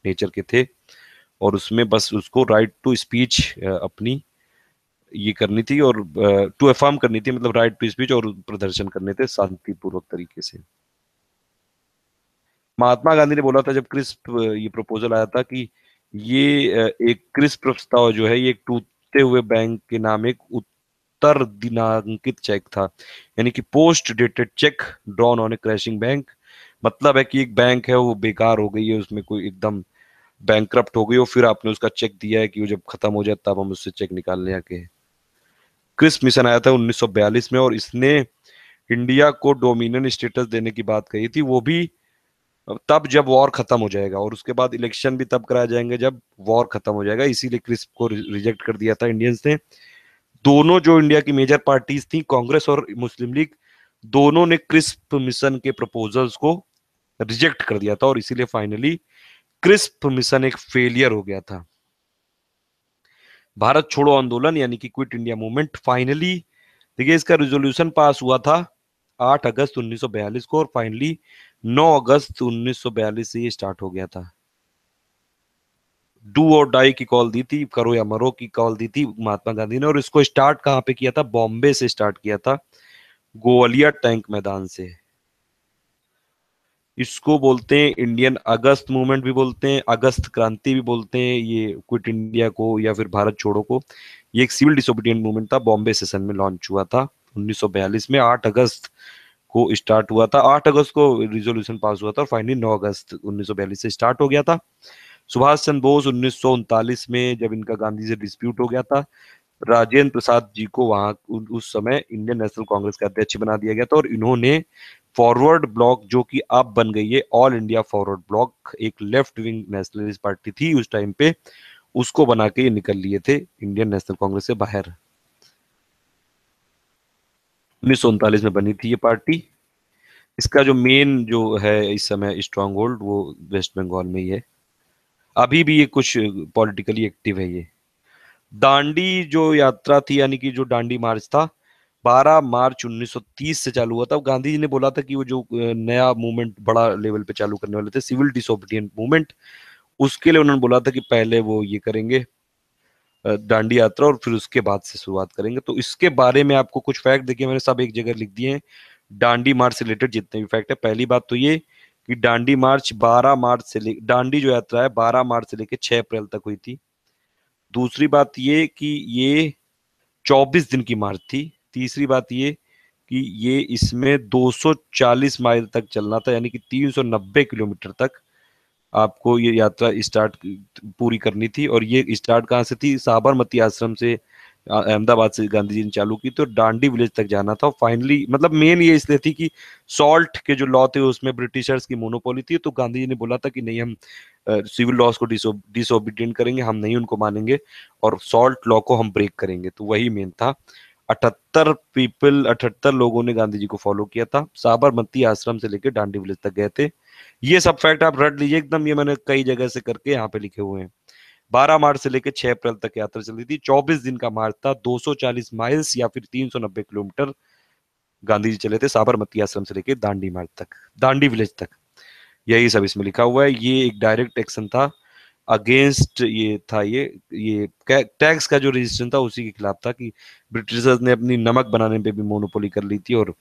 नेचर के थे और उसमें बस उसको राइट टू स्पीच अपनी ये करनी थी और टू एफार्म करनी थी मतलब राइट टू स्पीच और प्रदर्शन करने थे शांतिपूर्वक तरीके से महात्मा गांधी ने बोला था जब क्रिस्प ये प्रपोजल आया था कि ये एक क्रिस्प प्रस्ताव जो है ये एक टूटते हुए बैंक के नाम एक उत्तर दिनांकित चेक था यानी कि post dated cheque drawn on a crashing bank मतलब है कि एक बैंक है वो बेकार हो गई है उसमें कोई एकदम बैंक हो गई और फिर आपने उसका चेक दिया है कि वो जब खत्म हो जाए तब हम उससे चेक निकालने आके क्रिस मिशन आया था 1942 में और इसने इंडिया को डोमिनियन स्टेटस देने की बात कही थी वो भी तब जब वॉर खत्म हो जाएगा और उसके बाद इलेक्शन भी तब कराए जाएंगे जब वॉर खत्म हो जाएगा इसीलिए क्रिस्प को रिजेक्ट कर दिया था इंडियंस ने दोनों जो इंडिया की मेजर पार्टीज थी कांग्रेस और मुस्लिम लीग दोनों ने क्रिस्प मिशन के प्रपोजल्स को रिजेक्ट कर दिया था और इसीलिए फाइनली क्रिस्प मिशन एक फेलियर हो गया था भारत छोड़ो आंदोलन यानी कि क्विट इंडिया मूवमेंट फाइनली देखिए इसका रिजोल्यूशन पास हुआ था 8 अगस्त 1942 को और फाइनली 9 अगस्त 1942 से ये स्टार्ट हो गया था डू और डाई की कॉल दी थी करो या मरो की कॉल दी थी महात्मा गांधी ने और इसको स्टार्ट कहाँ पे किया था बॉम्बे से स्टार्ट किया था गोवलिया टैंक मैदान से इसको बोलते हैं इंडियन अगस्त मूवमेंट भी बोलते हैं अगस्त क्रांति भी बोलते हैं ये क्विट इंडिया को या फिर भारत छोड़ो को ये एक सिविल डिसोबीडियंट मूवमेंट था बॉम्बे सेशन में लॉन्च हुआ था 1942 में 8 अगस्त को स्टार्ट हुआ था 8 अगस्त को रिजोल्यूशन पास हुआ था और फाइनली 9 अगस्त 1942 से स्टार्ट हो गया था सुभाष चंद्र बोस उन्नीस में जब इनका गांधी से डिस्प्यूट हो गया था राजेंद्र प्रसाद जी को वहां उस समय इंडियन नेशनल कांग्रेस का अध्यक्ष बना दिया गया था और इन्होंने फॉरवर्ड ब्लॉक जो कि अब बन गई है ऑल इंडिया फॉरवर्ड ब्लॉक एक लेफ्ट विंग नेशनलिस्ट पार्टी थी उस टाइम पे उसको बना के ये निकल लिए थे इंडियन नेशनल कांग्रेस से बाहर उन्नीस में बनी थी ये पार्टी इसका जो मेन जो है इस समय स्ट्रांग होल्ड वो वेस्ट बंगाल में ही है अभी भी ये कुछ पॉलिटिकली एक्टिव है ये दांडी जो यात्रा थी यानी कि जो दांडी मार्च था 12 मार्च 1930 से चालू हुआ था गांधी जी ने बोला था कि वो जो नया मूवमेंट बड़ा लेवल पे चालू करने वाले थे सिविल डिसोबिडियंट मूवमेंट उसके लिए उन्होंने बोला था कि पहले वो ये करेंगे दांडी यात्रा और फिर उसके बाद से शुरुआत करेंगे तो इसके बारे में आपको कुछ फैक्ट देखिए मैंने सब एक जगह लिख दिए हैं डांडी मार्च से रिलेटेड जितने भी फैक्ट है पहली बात तो ये कि डांडी मार्च 12 मार्च से ले डांडी जो यात्रा है 12 मार्च से लेकर 6 अप्रैल तक हुई थी दूसरी बात ये कि ये 24 दिन की मार्च थी तीसरी बात ये कि ये इसमें 240 माइल तक चलना था यानी कि 390 किलोमीटर तक आपको ये यात्रा स्टार्ट पूरी करनी थी और ये स्टार्ट कहाँ से थी साबरमती आश्रम से अहमदाबाद से गांधी जी ने चालू की तो डांडी विलेज तक जाना था फाइनली मतलब मेन ये इसलिए थी कि सॉल्ट के जो लॉ थे उसमें ब्रिटिशर्स की मोनोपोली थी तो गांधी जी ने बोला था कि नहीं हम सिविल लॉस को डिसोबिडेंट करेंगे हम नहीं उनको मानेंगे और सॉल्ट लॉ को हम ब्रेक करेंगे तो वही मेन था अठहत्तर पीपल अठहत्तर लोगों ने गांधी जी को फॉलो किया था साबरमती आश्रम से लेकर डांडी विलेज तक गए थे ये सब फैक्ट आप रट लीजिए एकदम ये मैंने कई जगह से करके यहाँ पे लिखे हुए हैं 12 मार्च से लेकर 6 अप्रैल तक यात्रा चल रही थी 24 दिन का मार्च था 240 माइल्स या फिर 390 किलोमीटर गांधी जी चले थे साबरमती आश्रम से लेकर दांडी मार्ग तक दांडी विलेज तक यही सब इसमें लिखा हुआ है ये एक डायरेक्ट एक्शन था अगेंस्ट ये था ये ये टैक्स का जो रेजिस्टेंस था उसी के खिलाफ था कि ब्रिटिशर्स ने अपनी नमक बनाने पे भी मोनोपोली कर ली थी और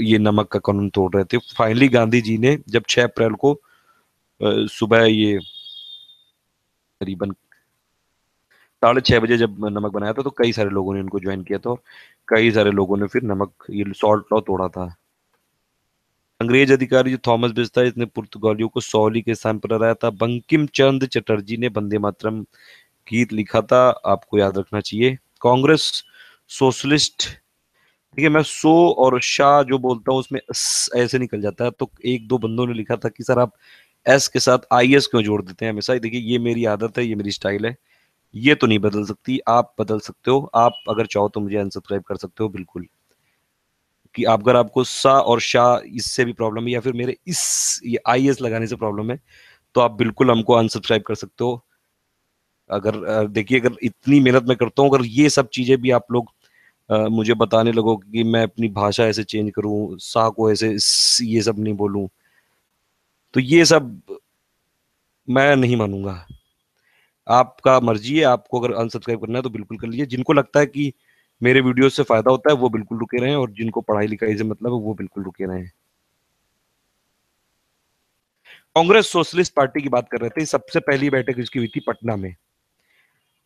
ये नमक का कानून तोड़ रहे थे फाइनली गांधी जी ने जब 6 अप्रैल को सुबह ये करीबन साढ़े छह बजे जब नमक बनाया था तो कई सारे लोगों ने उनको ज्वाइन किया था और कई सारे लोगों ने फिर नमक ये सॉल्ट लॉ तोड़ा था अंग्रेज अधिकारी जो थॉमस बिज था इसने पुर्तगालियों को सौली के स्थान पर हराया था बंकिम चंद चटर्जी ने बंदे मातरम गीत लिखा था आपको याद रखना चाहिए कांग्रेस सोशलिस्ट ठीक है मैं सो और शाह जो बोलता हूँ उसमें ऐसे निकल जाता है तो एक दो बंदों ने लिखा था कि सर आप एस के साथ आई एस क्यों जोड़ देते हैं हमेशा देखिए ये मेरी आदत है ये मेरी स्टाइल है ये तो नहीं बदल सकती आप बदल सकते हो आप अगर चाहो तो मुझे अनसब्सक्राइब कर सकते हो बिल्कुल कि आप अगर आपको सा और शाह इससे भी प्रॉब्लम है या फिर मेरे इस आई एस लगाने से प्रॉब्लम है तो आप बिल्कुल हमको अनसब्सक्राइब कर सकते हो अगर देखिए अगर इतनी मेहनत मैं करता हूँ अगर ये सब चीज़ें भी आप लोग आ, मुझे बताने लगो कि मैं अपनी भाषा ऐसे चेंज करूँ सा को ऐसे ये सब नहीं बोलूँ तो ये सब मैं नहीं मानूंगा आपका मर्जी है आपको अगर अनसब्सक्राइब करना है तो बिल्कुल कर लीजिए जिनको लगता है कि मेरे वीडियो से फायदा होता है वो बिल्कुल रुके रहें और जिनको पढ़ाई लिखाई से मतलब है वो बिल्कुल रुके रहें कांग्रेस सोशलिस्ट पार्टी की बात कर रहे थे सबसे पहली बैठक इसकी हुई थी पटना में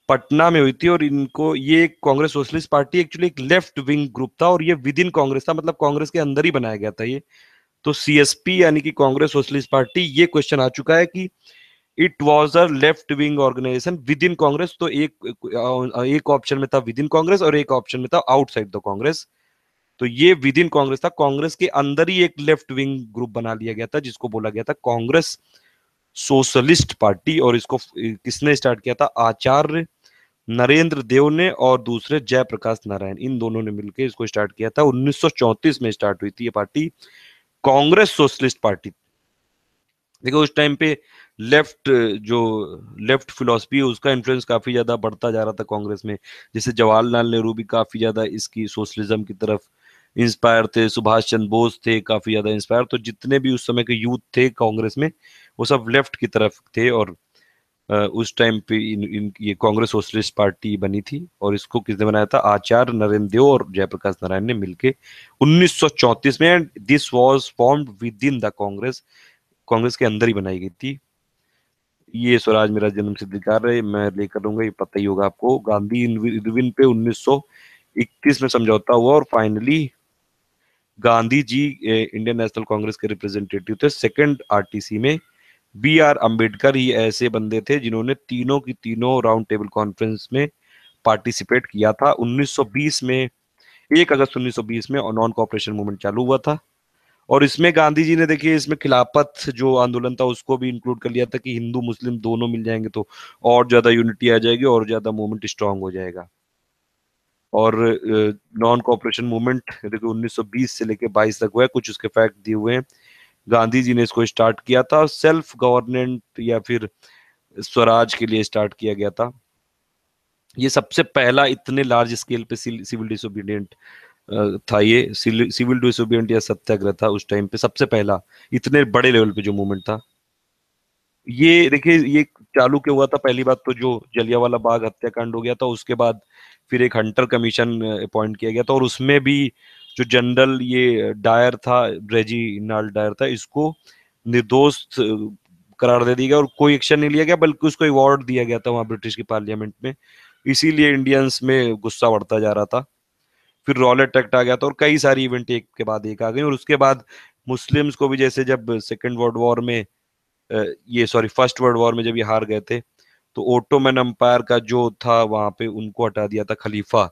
पटना में हुई थी और इनको ये कांग्रेस सोशलिस्ट पार्टी एक्चुअली एक लेफ्ट विंग ग्रुप था और ये विद इन कांग्रेस था मतलब कांग्रेस के अंदर ही बनाया गया था ये तो सीएसपी यानी कि कांग्रेस सोशलिस्ट पार्टी ये क्वेश्चन आ चुका है कि it was a left wing organisation within Congress तो एक एक ऑप्शन में था विद इन कांग्रेस और एक ऑप्शन में था आउटसाइड द कांग्रेस तो ये विद इन कांग्रेस था कांग्रेस के अंदर ही एक लेफ्ट विंग ग्रुप बना लिया गया था जिसको बोला गया था कांग्रेस सोशलिस्ट पार्टी और इसको किसने स्टार्ट किया था आचार्य नरेंद्र देव ने और दूसरे जयप्रकाश नारायण इन दोनों ने मिलकर इसको स्टार्ट किया था 1934 में स्टार्ट हुई थी ये पार्टी कांग्रेस सोशलिस्ट पार्टी देखो उस टाइम पे लेफ्ट जो लेफ्ट फिलोसफी है उसका इन्फ्लुएंस काफी ज्यादा बढ़ता जा रहा था कांग्रेस में जैसे जवाहरलाल नेहरू भी काफी ज्यादा इसकी सोशलिज्म की तरफ इंस्पायर थे सुभाष चंद्र बोस थे काफी ज्यादा इंस्पायर तो जितने भी उस समय के यूथ थे कांग्रेस में वो सब लेफ्ट की तरफ थे और उस टाइम पे इन, इन ये कांग्रेस सोशलिस्ट पार्टी बनी थी और इसको किसने बनाया था आचार्य नरेंद्र देव और जयप्रकाश नारायण ने मिलके 1934 में and this was formed within the Congress Congress के अंदर ही बनाई गई थी ये स्वराज मेरा जन्म सिद्ध कर है मैं लेकर लूंगा ये पता ही होगा आपको गांधी इरविन पे 1921 में समझौता हुआ और finally Gandhi ji Indian national Congress के रिप्रेजेंटेटिव थे सेकंड आरटीसी में बी आर अम्बेडकर ही ऐसे बंदे थे जिन्होंने तीनों की तीनों राउंड टेबल कॉन्फ्रेंस में पार्टिसिपेट किया था 1920 में एक अगस्त 1920 में नॉन कॉपरेशन मूवमेंट चालू हुआ था और इसमें गांधी जी ने देखिए इसमें खिलाफत जो आंदोलन था उसको भी इंक्लूड कर लिया था कि हिंदू मुस्लिम दोनों मिल जाएंगे तो और ज्यादा यूनिटी आ जाएगी और ज्यादा मूवमेंट स्ट्रांग हो जाएगा और नॉन कॉपरेशन मूवमेंट देखो 1920 से लेके 22 तक हुआ है कुछ उसके फैक्ट दिए हुए हैं गांधी जी ने इसको स्टार्ट किया था सेल्फ गवर्नेंट या फिर स्वराज के लिए स्टार्ट किया गया था ये सबसे पहला इतने लार्ज स्केल पे सिविल डिसोबीडियंट था ये सिविल डिसोबियंट या सत्याग्रह था उस टाइम पे सबसे पहला इतने बड़े लेवल पे जो मूवमेंट था ये देखिए ये चालू क्यों हुआ था पहली बात तो जो जलियावाला बाग हत्याकांड हो गया था उसके बाद फिर एक हंटर कमीशन अपॉइंट किया गया था और उसमें भी जो जनरल ये डायर था ब्रेजी नाल डायर था इसको निर्दोष करार दे दिया गया और कोई एक्शन नहीं लिया गया बल्कि उसको अवार्ड दिया गया था वहां ब्रिटिश की पार्लियामेंट में इसीलिए इंडियंस में गुस्सा बढ़ता जा रहा था फिर रॉलेट एक्ट आ गया था और कई सारी इवेंट एक के बाद एक आ गई और उसके बाद मुस्लिम्स को भी जैसे जब सेकेंड वर्ल्ड वॉर में ये सॉरी फर्स्ट वर्ल्ड वॉर में जब ये हार गए थे तो ओटोमैन अम्पायर का जो था वहां पे उनको हटा दिया था खलीफा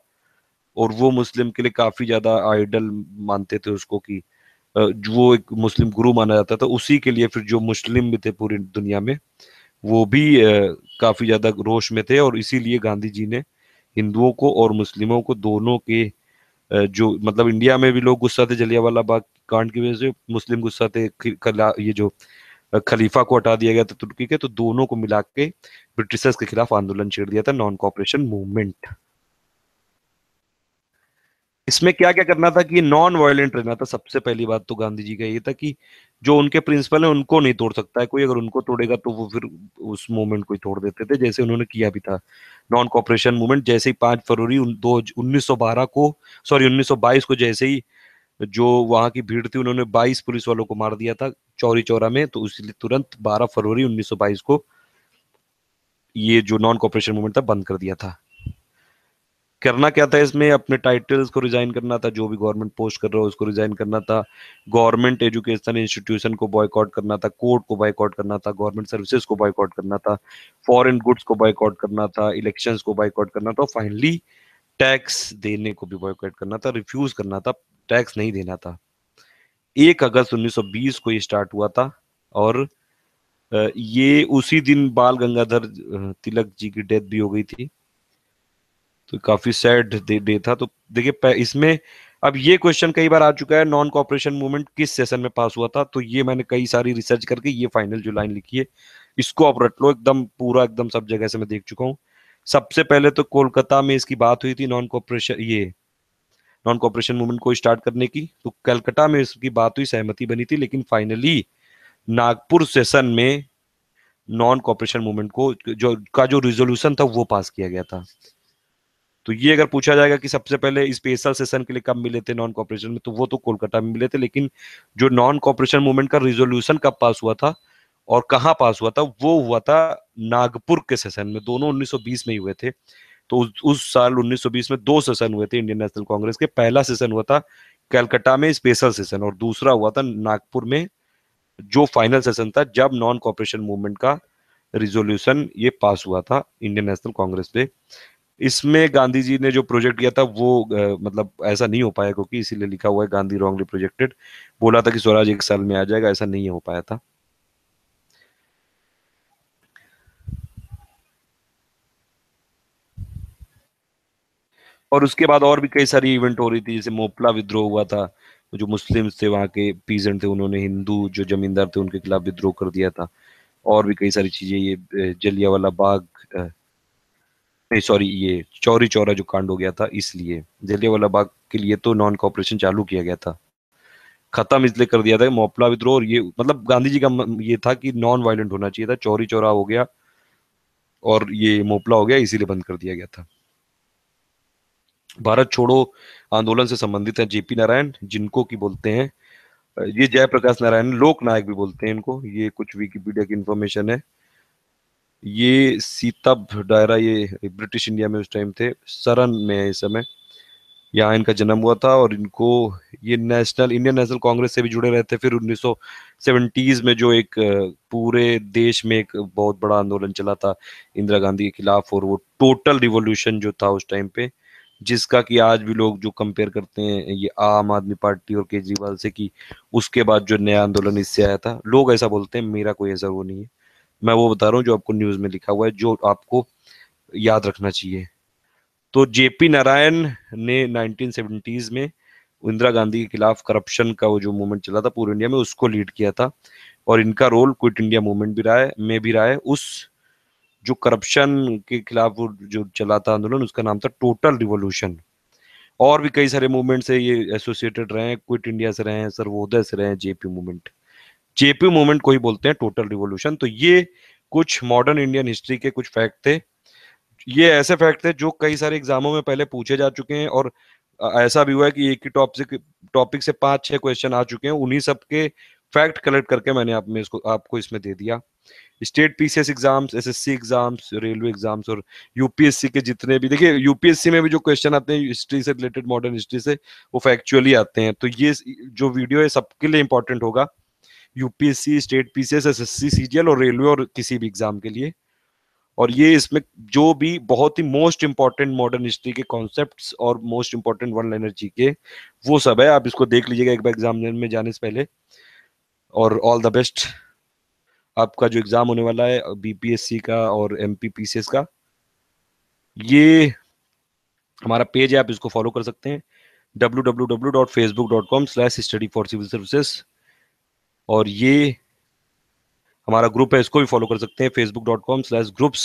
और वो मुस्लिम के लिए काफी ज्यादा आइडल मानते थे उसको कि वो एक मुस्लिम गुरु माना जाता था उसी के लिए फिर जो मुस्लिम भी थे पूरी दुनिया में वो भी काफी ज्यादा रोश में थे और इसीलिए गांधी जी ने हिंदुओं को और मुस्लिमों को दोनों के जो मतलब इंडिया में भी लोग गुस्सा थे जलियावाला बाग कांड की वजह से मुस्लिम गुस्सा थे ये जो खलीफा को हटा दिया गया था तुर्की के तो दोनों को मिला के ब्रिटिशर्स के खिलाफ आंदोलन छेड़ दिया था नॉन कॉपरेशन मूवमेंट इसमें क्या क्या करना था कि नॉन वायलेंट रहना था सबसे पहली बात तो गांधी जी का ये था कि जो उनके प्रिंसिपल है उनको नहीं तोड़ सकता है कोई अगर उनको तोड़ेगा तो वो फिर उस मूवमेंट को तोड़ देते थे जैसे उन्होंने किया भी था नॉन कॉपरेशन मूवमेंट जैसे ही पांच फरवरी दो उन्नीस को सॉरी बाईस को जैसे ही जो वहां की भीड़ थी उन्होंने 22 पुलिस वालों को मार दिया था चौरी चौरा में तो उसलिए तुरंत 12 फरवरी 1922 को ये जो नॉन कॉपरेशन मूवमेंट था बंद कर दिया था करना क्या था इसमें अपने टाइटल्स को रिजाइन करना था जो भी गवर्नमेंट पोस्ट कर रहा हो उसको रिजाइन करना था गवर्नमेंट एजुकेशन इंस्टीट्यूशन को बॉयकॉट करना था कोर्ट को बॉयकॉट करना था गवर्नमेंट सर्विसेज को बॉयकॉट करना था फॉरेन गुड्स को बॉयकॉट करना था इलेक्शन को बॉयकॉट करना था फाइनली टैक्स देने को भी बॉयकॉट करना था रिफ्यूज करना था टैक्स नहीं देना था एक अगस्त उन्नीस को ये स्टार्ट हुआ था और ये उसी दिन बाल गंगाधर तिलक जी की डेथ भी हो गई थी तो काफी सैड डे दे, था तो देखिए इसमें अब ये क्वेश्चन कई बार आ चुका है नॉन कॉपरेशन मूवमेंट किस सेशन में पास हुआ था तो ये मैंने कई सारी रिसर्च करके ये फाइनल जो लाइन लिखी है इसको आप रट लो एकदम पूरा एकदम सब जगह से मैं देख चुका हूँ सबसे पहले तो कोलकाता में इसकी बात हुई थी नॉन कॉपरेशन ये नॉन कॉपरेशन मूवमेंट को स्टार्ट करने की तो कलकत्ता में इसकी बात हुई सहमति बनी थी लेकिन फाइनली नागपुर सेशन में नॉन कॉपरेशन मूवमेंट को जो का जो रिजोल्यूशन था वो पास किया गया था तो ये अगर पूछा जाएगा कि सबसे पहले स्पेशल सेशन के लिए कब मिले थे नॉन कॉपरेशन में तो वो तो कोलकाता में मिले थे लेकिन जो नॉन कॉपरेशन मूवमेंट का रिजोल्यूशन कब पास हुआ था और कहाँ पास हुआ था वो हुआ था नागपुर के सेशन में दोनों 1920 में ही हुए थे तो उस, उस साल 1920 में दो सेशन हुए थे इंडियन नेशनल कांग्रेस के पहला सेशन हुआ था कलकत्ता में स्पेशल सेशन और दूसरा हुआ था नागपुर में जो फाइनल सेशन था जब नॉन कॉपरेशन मूवमेंट का रिजोल्यूशन ये पास हुआ था इंडियन नेशनल कांग्रेस पे इसमें गांधी जी ने जो प्रोजेक्ट किया था वो आ, मतलब ऐसा नहीं हो पाया क्योंकि इसीलिए लिखा हुआ है गांधी रॉन्गली प्रोजेक्टेड बोला था कि स्वराज एक साल में आ जाएगा ऐसा नहीं हो पाया था और उसके बाद और भी कई सारी इवेंट हो रही थी जैसे मोपला विद्रोह हुआ था जो मुस्लिम थे वहां के पीजेंट थे उन्होंने हिंदू जो जमींदार थे उनके खिलाफ विद्रोह कर दिया था और भी कई सारी चीजें ये जलिया वाला बाग सॉरी ये चौरी चौरा जो कांड हो गया था इसलिए जलियावाला बाग के लिए तो नॉन कॉपरेशन चालू किया गया था खत्म इसलिए कर दिया था मोपला विद्रोह और ये मतलब गांधी जी का ये था कि नॉन वायलेंट होना चाहिए था चौरी चौरा हो गया और ये मोपला हो गया इसीलिए बंद कर दिया गया था भारत छोड़ो आंदोलन से संबंधित है जेपी नारायण जिनको की बोलते हैं ये जयप्रकाश नारायण लोक नायक भी बोलते हैं इनको ये कुछ विकीपीडिया की इन्फॉर्मेशन है ये सीतब डायरा ये ब्रिटिश इंडिया में उस टाइम थे सरन में है इस समय यहाँ इनका जन्म हुआ था और इनको ये नेशनल इंडियन नेशनल कांग्रेस से भी जुड़े रहते फिर उन्नीस में जो एक पूरे देश में एक बहुत बड़ा आंदोलन चला था इंदिरा गांधी के खिलाफ और वो टोटल रिवोल्यूशन जो था उस टाइम पे जिसका कि आज भी लोग जो कंपेयर करते हैं ये आम आदमी पार्टी और केजरीवाल से कि उसके बाद जो नया आंदोलन इससे आया था लोग ऐसा बोलते हैं मेरा कोई ऐसा वो नहीं है मैं वो बता रहा हूँ जो आपको न्यूज में लिखा हुआ है जो आपको याद रखना चाहिए तो जेपी नारायण ने 1970s में इंदिरा गांधी के खिलाफ करप्शन का वो जो मूवमेंट चला था पूरे इंडिया में उसको लीड किया था और इनका रोल क्विट इंडिया मूवमेंट भी रहा है में भी रहा है उस जो करप्शन के खिलाफ जो चला था आंदोलन उसका नाम था टोटल रिवोल्यूशन और भी कई सारे मूवमेंट से ये एसोसिएटेड रहे हैं क्विट इंडिया से रहे हैं सर्वोदय से रहे हैं जेपी मूवमेंट जेपी मूवमेंट को ही बोलते हैं टोटल रिवोल्यूशन तो ये कुछ मॉडर्न इंडियन हिस्ट्री के कुछ फैक्ट थे ये ऐसे फैक्ट थे जो कई सारे एग्जामों में पहले पूछे जा चुके हैं और ऐसा भी हुआ है कि एक ही टॉपिक टॉपिक से पांच छह क्वेश्चन आ चुके हैं उन्हीं सब के फैक्ट कलेक्ट करके मैंने आप में इसको आपको इसमें दे दिया state PCS exams SSC exams railway exams और यूपीएससी के जितने भी देखिए यूपीएससी में भी जो क्वेश्चन आते हैं हिस्ट्री से रिलेटेड मॉडर्न हिस्ट्री से वो फैक्चुअली आते हैं तो ये जो वीडियो है सबके लिए इंपॉर्टेंट होगा UPSC state PCS SSC CGL और रेलवे और किसी भी एग्जाम के लिए और ये इसमें जो भी बहुत ही मोस्ट इंपॉर्टेंट मॉडर्न हिस्ट्री के कॉन्सेप्ट और most important one liner G K वो सब है आप इसको देख लीजिएगा एक बार एग्जाम में जाने से पहले और ऑल द बेस्ट आपका जो एग्जाम होने वाला है बीपीएससी का और एम का ये हमारा पेज है आप इसको फॉलो कर सकते हैं W W W dot Facebook dot com slash study for civil services और ये हमारा ग्रुप है इसको भी फॉलो कर सकते हैं Facebook dot com slash groups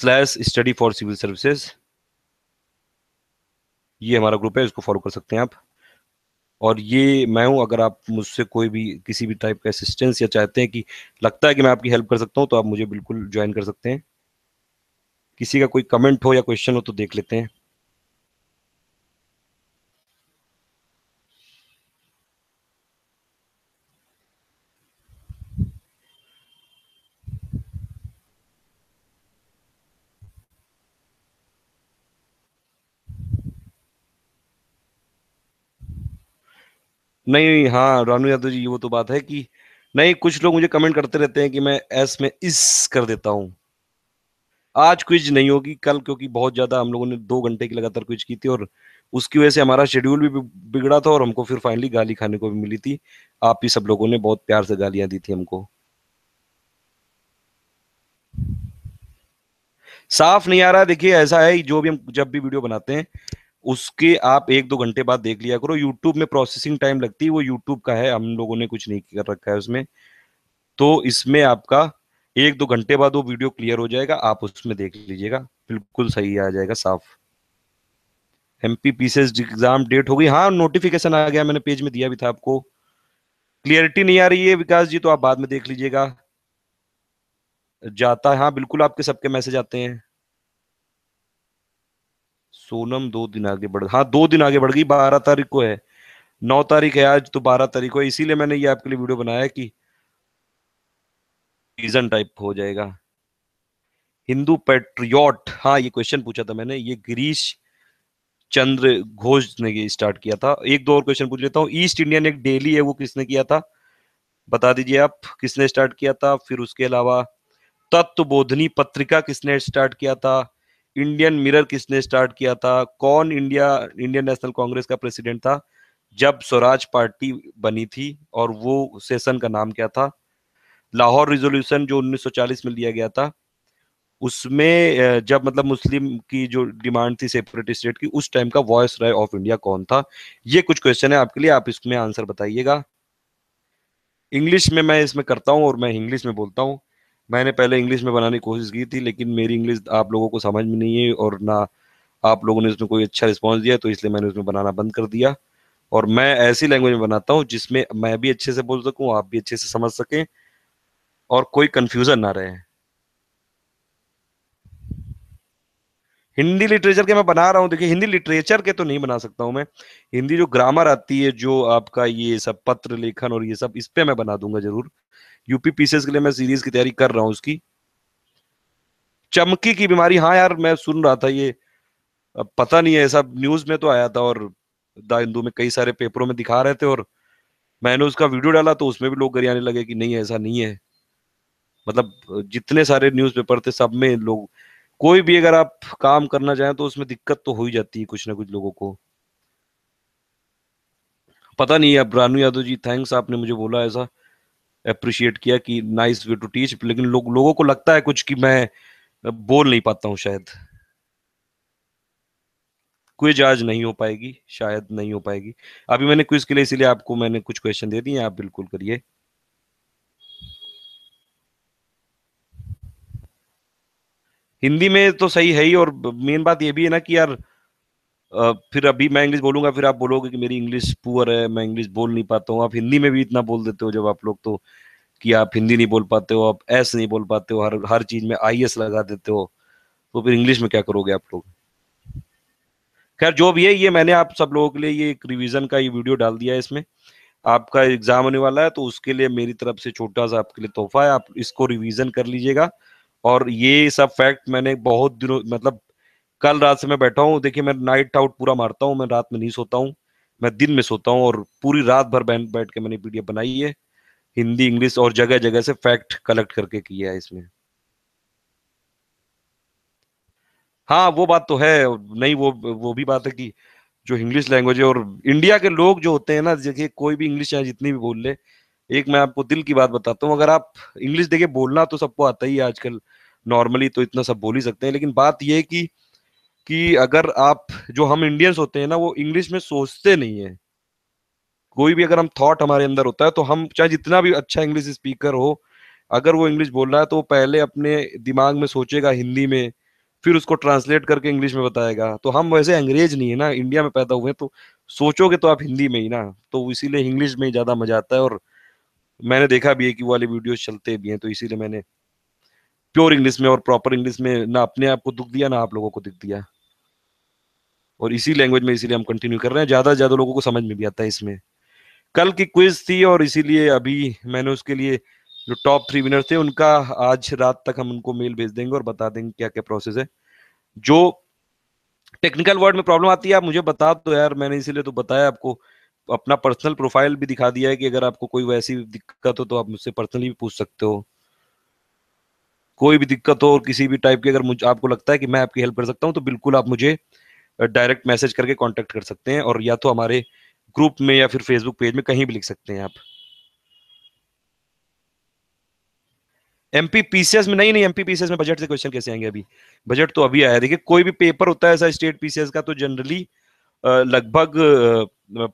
slash study for civil services ये हमारा ग्रुप है इसको फॉलो कर सकते हैं आप और ये मैं हूं अगर आप मुझसे कोई भी किसी भी टाइप का असिस्टेंस या चाहते हैं कि लगता है कि मैं आपकी हेल्प कर सकता हूं तो आप मुझे बिल्कुल ज्वाइन कर सकते हैं किसी का कोई कमेंट हो या क्वेश्चन हो तो देख लेते हैं नहीं हाँ रानू यादव जी वो तो बात है कि नहीं कुछ लोग मुझे कमेंट करते रहते हैं कि मैं एस में इस कर देता हूं आज क्विज नहीं होगी कल क्योंकि बहुत ज्यादा हम लोगों ने दो घंटे की लगातार क्विज की थी और उसकी वजह से हमारा शेड्यूल भी बिगड़ा था और हमको फिर फाइनली गाली खाने को भी मिली थी आप ही सब लोगों ने बहुत प्यार से गालियां दी थी हमको साफ नहीं आ रहा देखिए ऐसा है जो भी हम जब भी वीडियो बनाते हैं उसके आप एक दो घंटे बाद देख लिया करो यूट्यूब में प्रोसेसिंग टाइम लगती है वो यूट्यूब का है हम लोगों ने कुछ नहीं कर रखा है उसमें तो इसमें आपका एक दो घंटे बाद वो वीडियो क्लियर हो जाएगा आप उसमें देख लीजिएगा बिल्कुल सही आ जाएगा साफ एम पी एग्जाम डेट हो गई हाँ नोटिफिकेशन आ गया मैंने पेज में दिया भी था आपको क्लियरिटी नहीं आ रही है विकास जी तो आप बाद में देख लीजिएगा जाता है हाँ बिल्कुल आपके सबके मैसेज आते हैं सोनम दो दिन आगे बढ़ हाँ दो दिन आगे बढ़ गई बारह तारीख को है नौ तारीख है आज तो बारह तारीख को है इसीलिए मैंने ये आपके लिए वीडियो बनाया कि रीजन टाइप हो जाएगा हिंदू पेट्रियोट हाँ ये क्वेश्चन पूछा था मैंने ये गिरीश चंद्र घोष ने ये स्टार्ट किया था एक दो और क्वेश्चन पूछ लेता हूँ ईस्ट इंडियन एक डेली है वो किसने किया था बता दीजिए आप किसने स्टार्ट किया था फिर उसके अलावा तत्व बोधनी पत्रिका किसने स्टार्ट किया था इंडियन मिरर किसने स्टार्ट किया था कौन इंडिया इंडियन नेशनल कांग्रेस का प्रेसिडेंट था जब स्वराज पार्टी बनी थी और वो सेशन का नाम क्या था लाहौर रिजोल्यूशन जो 1940 में लिया गया था उसमें जब मतलब मुस्लिम की जो डिमांड थी सेपरेट स्टेट की उस टाइम का वॉयस राय ऑफ इंडिया कौन था ये कुछ क्वेश्चन है आपके लिए आप इसमें आंसर बताइएगा इंग्लिश में मैं इसमें करता हूं और मैं इंग्लिश में बोलता हूं मैंने पहले इंग्लिश में बनाने की कोशिश की थी लेकिन मेरी इंग्लिश आप लोगों को समझ में नहीं है और ना आप लोगों ने उसमें कोई अच्छा रिस्पॉन्स दिया तो इसलिए मैंने उसमें बनाना बंद कर दिया और मैं ऐसी लैंग्वेज में बनाता हूँ जिसमें मैं भी अच्छे से बोल सकूँ आप भी अच्छे से समझ सकें और कोई कन्फ्यूजन ना रहे हिंदी लिटरेचर के मैं बना रहा हूँ देखिए हिंदी लिटरेचर के तो नहीं बना सकता हूँ मैं हिंदी जो ग्रामर आती है जो आपका ये सब पत्र लेखन और ये सब इस पर मैं बना दूंगा जरूर यूपी पीसीएस के लिए मैं सीरीज की तैयारी कर रहा हूँ उसकी चमकी की बीमारी हाँ यार मैं सुन रहा था ये अब पता नहीं है ऐसा न्यूज में तो आया था और द हिंदू में कई सारे पेपरों में दिखा रहे थे और मैंने उसका वीडियो डाला तो उसमें भी लोग गरियाने लगे कि नहीं ऐसा नहीं है मतलब जितने सारे न्यूज पेपर थे सब में लोग कोई भी अगर आप काम करना चाहें तो उसमें दिक्कत तो हो ही जाती है कुछ ना कुछ लोगों को पता नहीं अब रानू यादव जी थैंक्स आपने मुझे बोला ऐसा अप्रिशिएट किया कि नाइस वे टू टीच लेकिन लो, लोगों को लगता है कुछ कि मैं बोल नहीं पाता हूं शायद क्विज आज नहीं हो पाएगी शायद नहीं हो पाएगी अभी मैंने क्विज के लिए इसीलिए आपको मैंने कुछ क्वेश्चन दे दिए आप बिल्कुल करिए हिंदी में तो सही है ही और मेन बात यह भी है ना कि यार फिर अभी मैं इंग्लिश बोलूंगा फिर आप बोलोगे कि मेरी इंग्लिश पुअर है मैं इंग्लिश बोल नहीं पाता हूँ आप हिंदी में भी इतना बोल देते हो जब आप लोग तो कि आप हिंदी नहीं बोल पाते हो आप एस नहीं बोल पाते हो हर हर चीज में आई लगा देते हो तो फिर इंग्लिश में क्या करोगे आप लोग खैर जो भी है ये मैंने आप सब लोगों के लिए ये एक रिविजन का ये वीडियो डाल दिया है इसमें आपका एग्जाम होने वाला है तो उसके लिए मेरी तरफ से छोटा सा आपके लिए तोहफा है आप इसको रिवीजन कर लीजिएगा और ये सब फैक्ट मैंने बहुत दिनों मतलब कल रात से मैं बैठा हूँ देखिए मैं नाइट आउट पूरा मारता हूँ मैं रात में नहीं सोता हूँ मैं दिन में सोता हूँ और पूरी रात भर बैठ के मैंने पीडीएफ बनाई है हिंदी इंग्लिश और जगह जगह से फैक्ट कलेक्ट करके किया है इसमें हाँ वो बात तो है नहीं वो वो भी बात है कि जो इंग्लिश लैंग्वेज है और इंडिया के लोग जो होते हैं ना देखिए कोई भी इंग्लिश चाहे जितनी भी बोल ले एक मैं आपको दिल की बात बताता हूँ अगर आप इंग्लिश देखिए बोलना तो सबको आता ही है आजकल नॉर्मली तो इतना सब बोल ही सकते हैं लेकिन बात यह है कि कि अगर आप जो हम इंडियंस होते हैं ना वो इंग्लिश में सोचते नहीं है कोई भी अगर हम थॉट हमारे अंदर होता है तो हम चाहे जितना भी अच्छा इंग्लिश स्पीकर हो अगर वो इंग्लिश बोल रहा है तो वो पहले अपने दिमाग में सोचेगा हिंदी में फिर उसको ट्रांसलेट करके इंग्लिश में बताएगा तो हम वैसे अंग्रेज नहीं है ना इंडिया में पैदा हुए तो सोचोगे तो आप हिंदी में ही ना तो इसीलिए इंग्लिश में ही ज्यादा मजा आता है और मैंने देखा भी है कि वाले वीडियो चलते भी हैं तो इसीलिए मैंने प्योर इंग्लिश में और प्रॉपर इंग्लिश में ना अपने आप को दुख दिया ना आप लोगों को दिख दिया और इसी लैंग्वेज में इसीलिए हम कंटिन्यू कर रहे हैं ज़्यादा से ज़्यादा लोगों को समझ में भी आता है इसमें कल की क्विज थी और इसीलिए अभी मैंने उसके लिए जो टॉप थ्री विनर थे उनका आज रात तक हम उनको मेल भेज देंगे और बता देंगे क्या क्या प्रोसेस है जो टेक्निकल वर्ड में प्रॉब्लम आती है आप मुझे बता दो तो यार मैंने इसीलिए तो बताया आपको अपना पर्सनल प्रोफाइल भी दिखा दिया है कि अगर आपको कोई वैसी दिक्कत हो तो आप मुझसे पर्सनली भी पूछ सकते हो कोई भी दिक्कत हो और किसी भी टाइप की अगर मुझे आपको लगता है कि मैं आपकी हेल्प कर सकता हूँ तो बिल्कुल आप मुझे डायरेक्ट मैसेज करके कॉन्टेक्ट कर सकते हैं और या तो हमारे ग्रुप में या फिर फेसबुक पेज में कहीं भी लिख सकते हैं आप एमपी पीसीएस में नहीं नहीं एमपी पीसीएस में बजट से क्वेश्चन कैसे आएंगे अभी बजट तो अभी आया देखिए कोई भी पेपर होता है ऐसा स्टेट पीसीएस का तो जनरली लगभग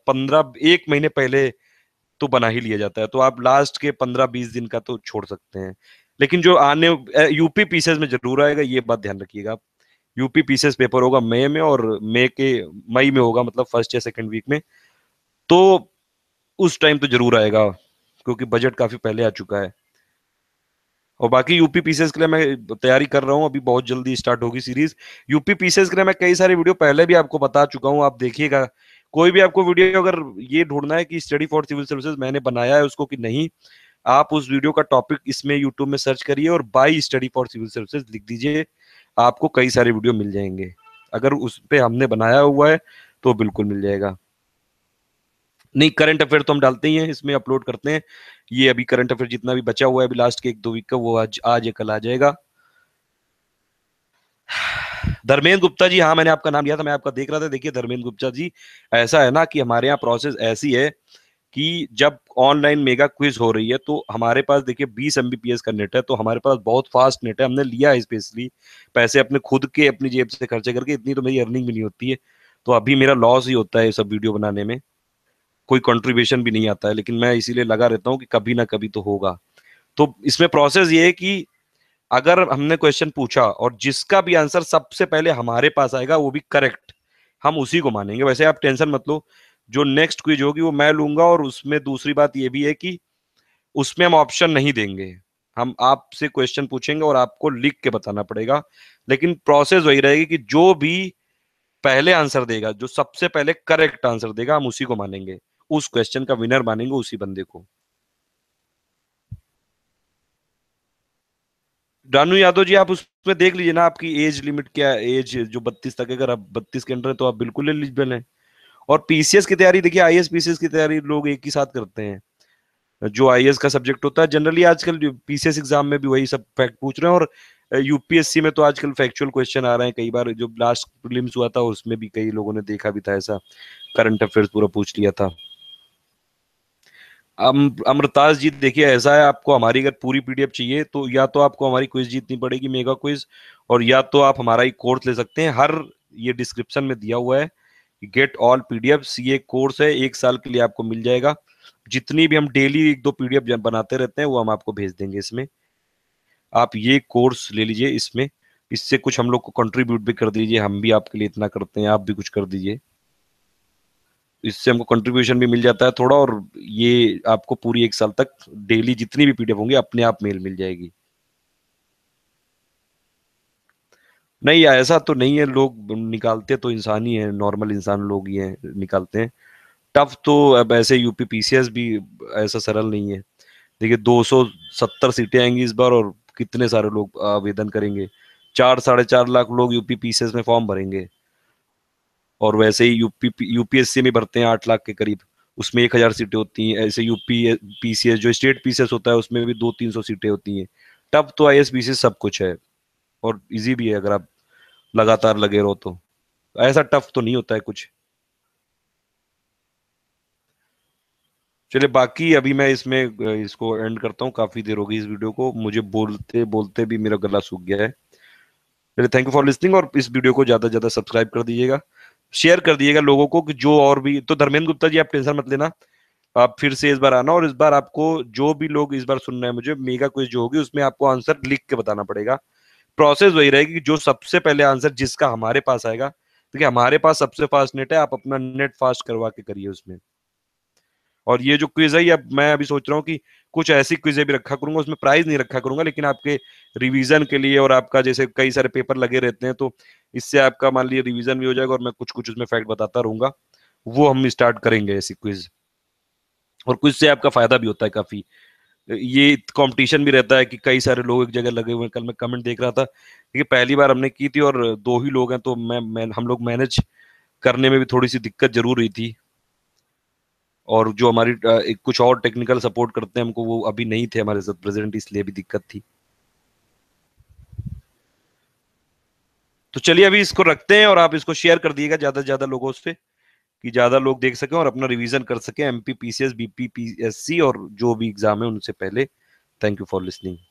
पंद्रह एक महीने पहले तो बना ही लिया जाता है तो आप लास्ट के पंद्रह बीस दिन का तो छोड़ सकते हैं लेकिन जो आने यूपी पीसीएस में जरूर आएगा ये बात ध्यान रखिएगा आप यूपी पीसीएस पेपर होगा मई में और मई के मई में होगा मतलब फर्स्ट या सेकेंड वीक में तो उस टाइम तो जरूर आएगा क्योंकि बजट काफी पहले आ चुका है और बाकी यूपी पीसीएस के लिए मैं तैयारी कर रहा हूँ अभी बहुत जल्दी स्टार्ट होगी सीरीज यूपी पीसीएस के लिए मैं कई सारे वीडियो पहले भी आपको बता चुका हूँ आप देखिएगा कोई भी आपको वीडियो अगर ये ढूंढना है कि स्टडी फॉर सिविल सर्विसेज मैंने बनाया है उसको कि नहीं आप उस वीडियो का टॉपिक इसमें यूट्यूब में सर्च करिए और by study for civil services लिख दीजिए आपको कई सारे वीडियो मिल जाएंगे अगर उस पर हमने बनाया हुआ है तो बिल्कुल मिल जाएगा नहीं करंट अफेयर तो हम डालते ही हैं इसमें अपलोड करते हैं ये अभी करंट अफेयर जितना भी बचा हुआ है अभी लास्ट के एक दो वीक का वो आज आज या कल आ जाएगा धर्मेंद्र गुप्ता जी हाँ मैंने आपका नाम लिया था मैं आपका देख रहा था देखिए धर्मेंद्र गुप्ता जी ऐसा है ना कि हमारे यहाँ प्रोसेस ऐसी है कि जब ऑनलाइन मेगा क्विज हो रही है तो हमारे पास देखिए 20 एमबीपीएस का नेट है तो हमारे पास बहुत फास्ट नेट है हमने लिया है स्पेशली पैसे अपने खुद के अपनी जेब से खर्चे करके इतनी तो मेरी अर्निंग भी नहीं होती है तो अभी मेरा लॉस ही होता है सब वीडियो बनाने में कोई कंट्रीब्यूशन भी नहीं आता है लेकिन मैं इसीलिए लगा रहता हूँ कि कभी ना कभी तो होगा तो इसमें प्रोसेस ये है कि अगर हमने क्वेश्चन पूछा और जिसका भी आंसर सबसे पहले हमारे पास आएगा वो भी करेक्ट हम उसी को मानेंगे वैसे आप टेंशन मत लो जो नेक्स्ट क्विज होगी वो मैं लूंगा और उसमें दूसरी बात ये भी है कि उसमें हम ऑप्शन नहीं देंगे हम आपसे क्वेश्चन पूछेंगे और आपको लिख के बताना पड़ेगा लेकिन प्रोसेस वही रहेगी कि जो भी पहले आंसर देगा जो सबसे पहले करेक्ट आंसर देगा हम उसी को मानेंगे उस क्वेश्चन का विनर मानेंगे उसी बंदे को रानू यादव जी आप उसमें देख लीजिए ना आपकी एज लिमिट क्या एज जो बत्तीस तक अगर आप बत्तीस के अंडर है तो आप बिल्कुल एलिजिबल हैं और पीसीएस की तैयारी देखिए आई पीसीएस की तैयारी लोग एक ही साथ करते हैं जो आई का सब्जेक्ट होता है जनरली आजकल पीसीएस एग्जाम में भी वही सब फैक्ट पूछ रहे हैं और यूपीएससी में तो आजकल फैक्चुअल क्वेश्चन आ रहे हैं कई बार जो लास्ट प्रीलिम्स हुआ था उसमें भी कई लोगों ने देखा भी था ऐसा करंट अफेयर्स पूरा पूछ लिया था अमृताज जी देखिए ऐसा है आपको हमारी अगर पूरी पीडीएफ चाहिए तो या तो आपको हमारी क्विज जीतनी पड़ेगी मेगा क्विज और या तो आप हमारा ही कोर्स ले सकते हैं हर ये डिस्क्रिप्शन में दिया हुआ है गेट ऑल पीडीएफ ये कोर्स है एक साल के लिए आपको मिल जाएगा जितनी भी हम डेली एक दो पीडीएफ बनाते रहते हैं वो हम आपको भेज देंगे इसमें आप ये कोर्स ले लीजिए इसमें इससे कुछ हम लोग को कंट्रीब्यूट भी कर दीजिए हम भी आपके लिए इतना करते हैं आप भी कुछ कर दीजिए इससे हमको कंट्रीब्यूशन भी मिल जाता है थोड़ा और ये आपको पूरी एक साल तक डेली जितनी भी पीडीएफ होंगी अपने आप मेल मिल जाएगी नहीं ऐसा तो नहीं है लोग निकालते तो इंसान ही है नॉर्मल इंसान लोग ही हैं निकालते हैं टफ तो अब ऐसे यूपी पीसीएस भी ऐसा सरल नहीं है देखिए 270 सीटें आएंगी इस बार और कितने सारे लोग आवेदन करेंगे चार साढ़े चार लाख लोग यूपी पीसीएस में फॉर्म भरेंगे और वैसे ही यूपी यूपीएससी में भरते हैं आठ लाख के करीब उसमें एक हज़ार सीटें होती हैं ऐसे यूपी पीसीएस जो स्टेट पीसीएस होता है उसमें भी दो तीन सौ सीटें होती हैं टफ तो आई एस सब कुछ है और इजी भी है अगर आप लगातार लगे रहो तो ऐसा टफ तो नहीं होता है कुछ चलिए बाकी अभी मैं इसमें इसको एंड करता हूँ काफी देर हो गई इस वीडियो को मुझे बोलते बोलते भी मेरा गला सूख गया है चलिए थैंक यू फॉर लिसनिंग और इस वीडियो को ज्यादा से ज्यादा सब्सक्राइब कर दीजिएगा शेयर कर दीजिएगा लोगों को कि जो और भी तो धर्मेंद्र गुप्ता जी आप टेंशन मत लेना आप फिर से इस बार आना और इस बार आपको जो भी लोग इस बार सुनना है मुझे मेगा क्विज जो होगी उसमें आपको आंसर लिख के बताना पड़ेगा प्रोसेस वही रहेगी कि जो सबसे पहले आंसर जिसका हमारे पास आएगा तो कि हमारे पास सबसे फास्ट नेट है आप अपना नेट फास्ट करवा के करिए उसमें और ये जो क्विज है अब मैं अभी सोच रहा हूँ कि कुछ ऐसी क्विजें भी रखा करूंगा उसमें प्राइज नहीं रखा करूंगा लेकिन आपके रिवीजन के लिए और आपका जैसे कई सारे पेपर लगे रहते हैं तो इससे आपका मान लीजिए रिवीजन भी हो जाएगा और मैं कुछ कुछ उसमें फैक्ट बताता रहूंगा वो हम स्टार्ट करेंगे ऐसी क्विज और क्विज से आपका फायदा भी होता है काफी ये कंपटीशन भी रहता है कि कई सारे लोग एक जगह लगे हुए हैं कल मैं कमेंट देख रहा था देखिए पहली बार हमने की थी और दो ही लोग हैं तो मैं, मैं हम लोग मैनेज करने में भी थोड़ी सी दिक्कत जरूर हुई थी और जो हमारी एक कुछ और टेक्निकल सपोर्ट करते हैं हमको वो अभी नहीं थे हमारे साथ प्रेजेंट इसलिए भी दिक्कत थी तो चलिए अभी इसको रखते हैं और आप इसको शेयर कर दिएगा ज्यादा से ज्यादा लोगों से कि ज्यादा लोग देख सकें और अपना रिवीजन कर सकें M P P C S B P P S C और जो भी एग्जाम है उनसे पहले थैंक यू फॉर लिसनिंग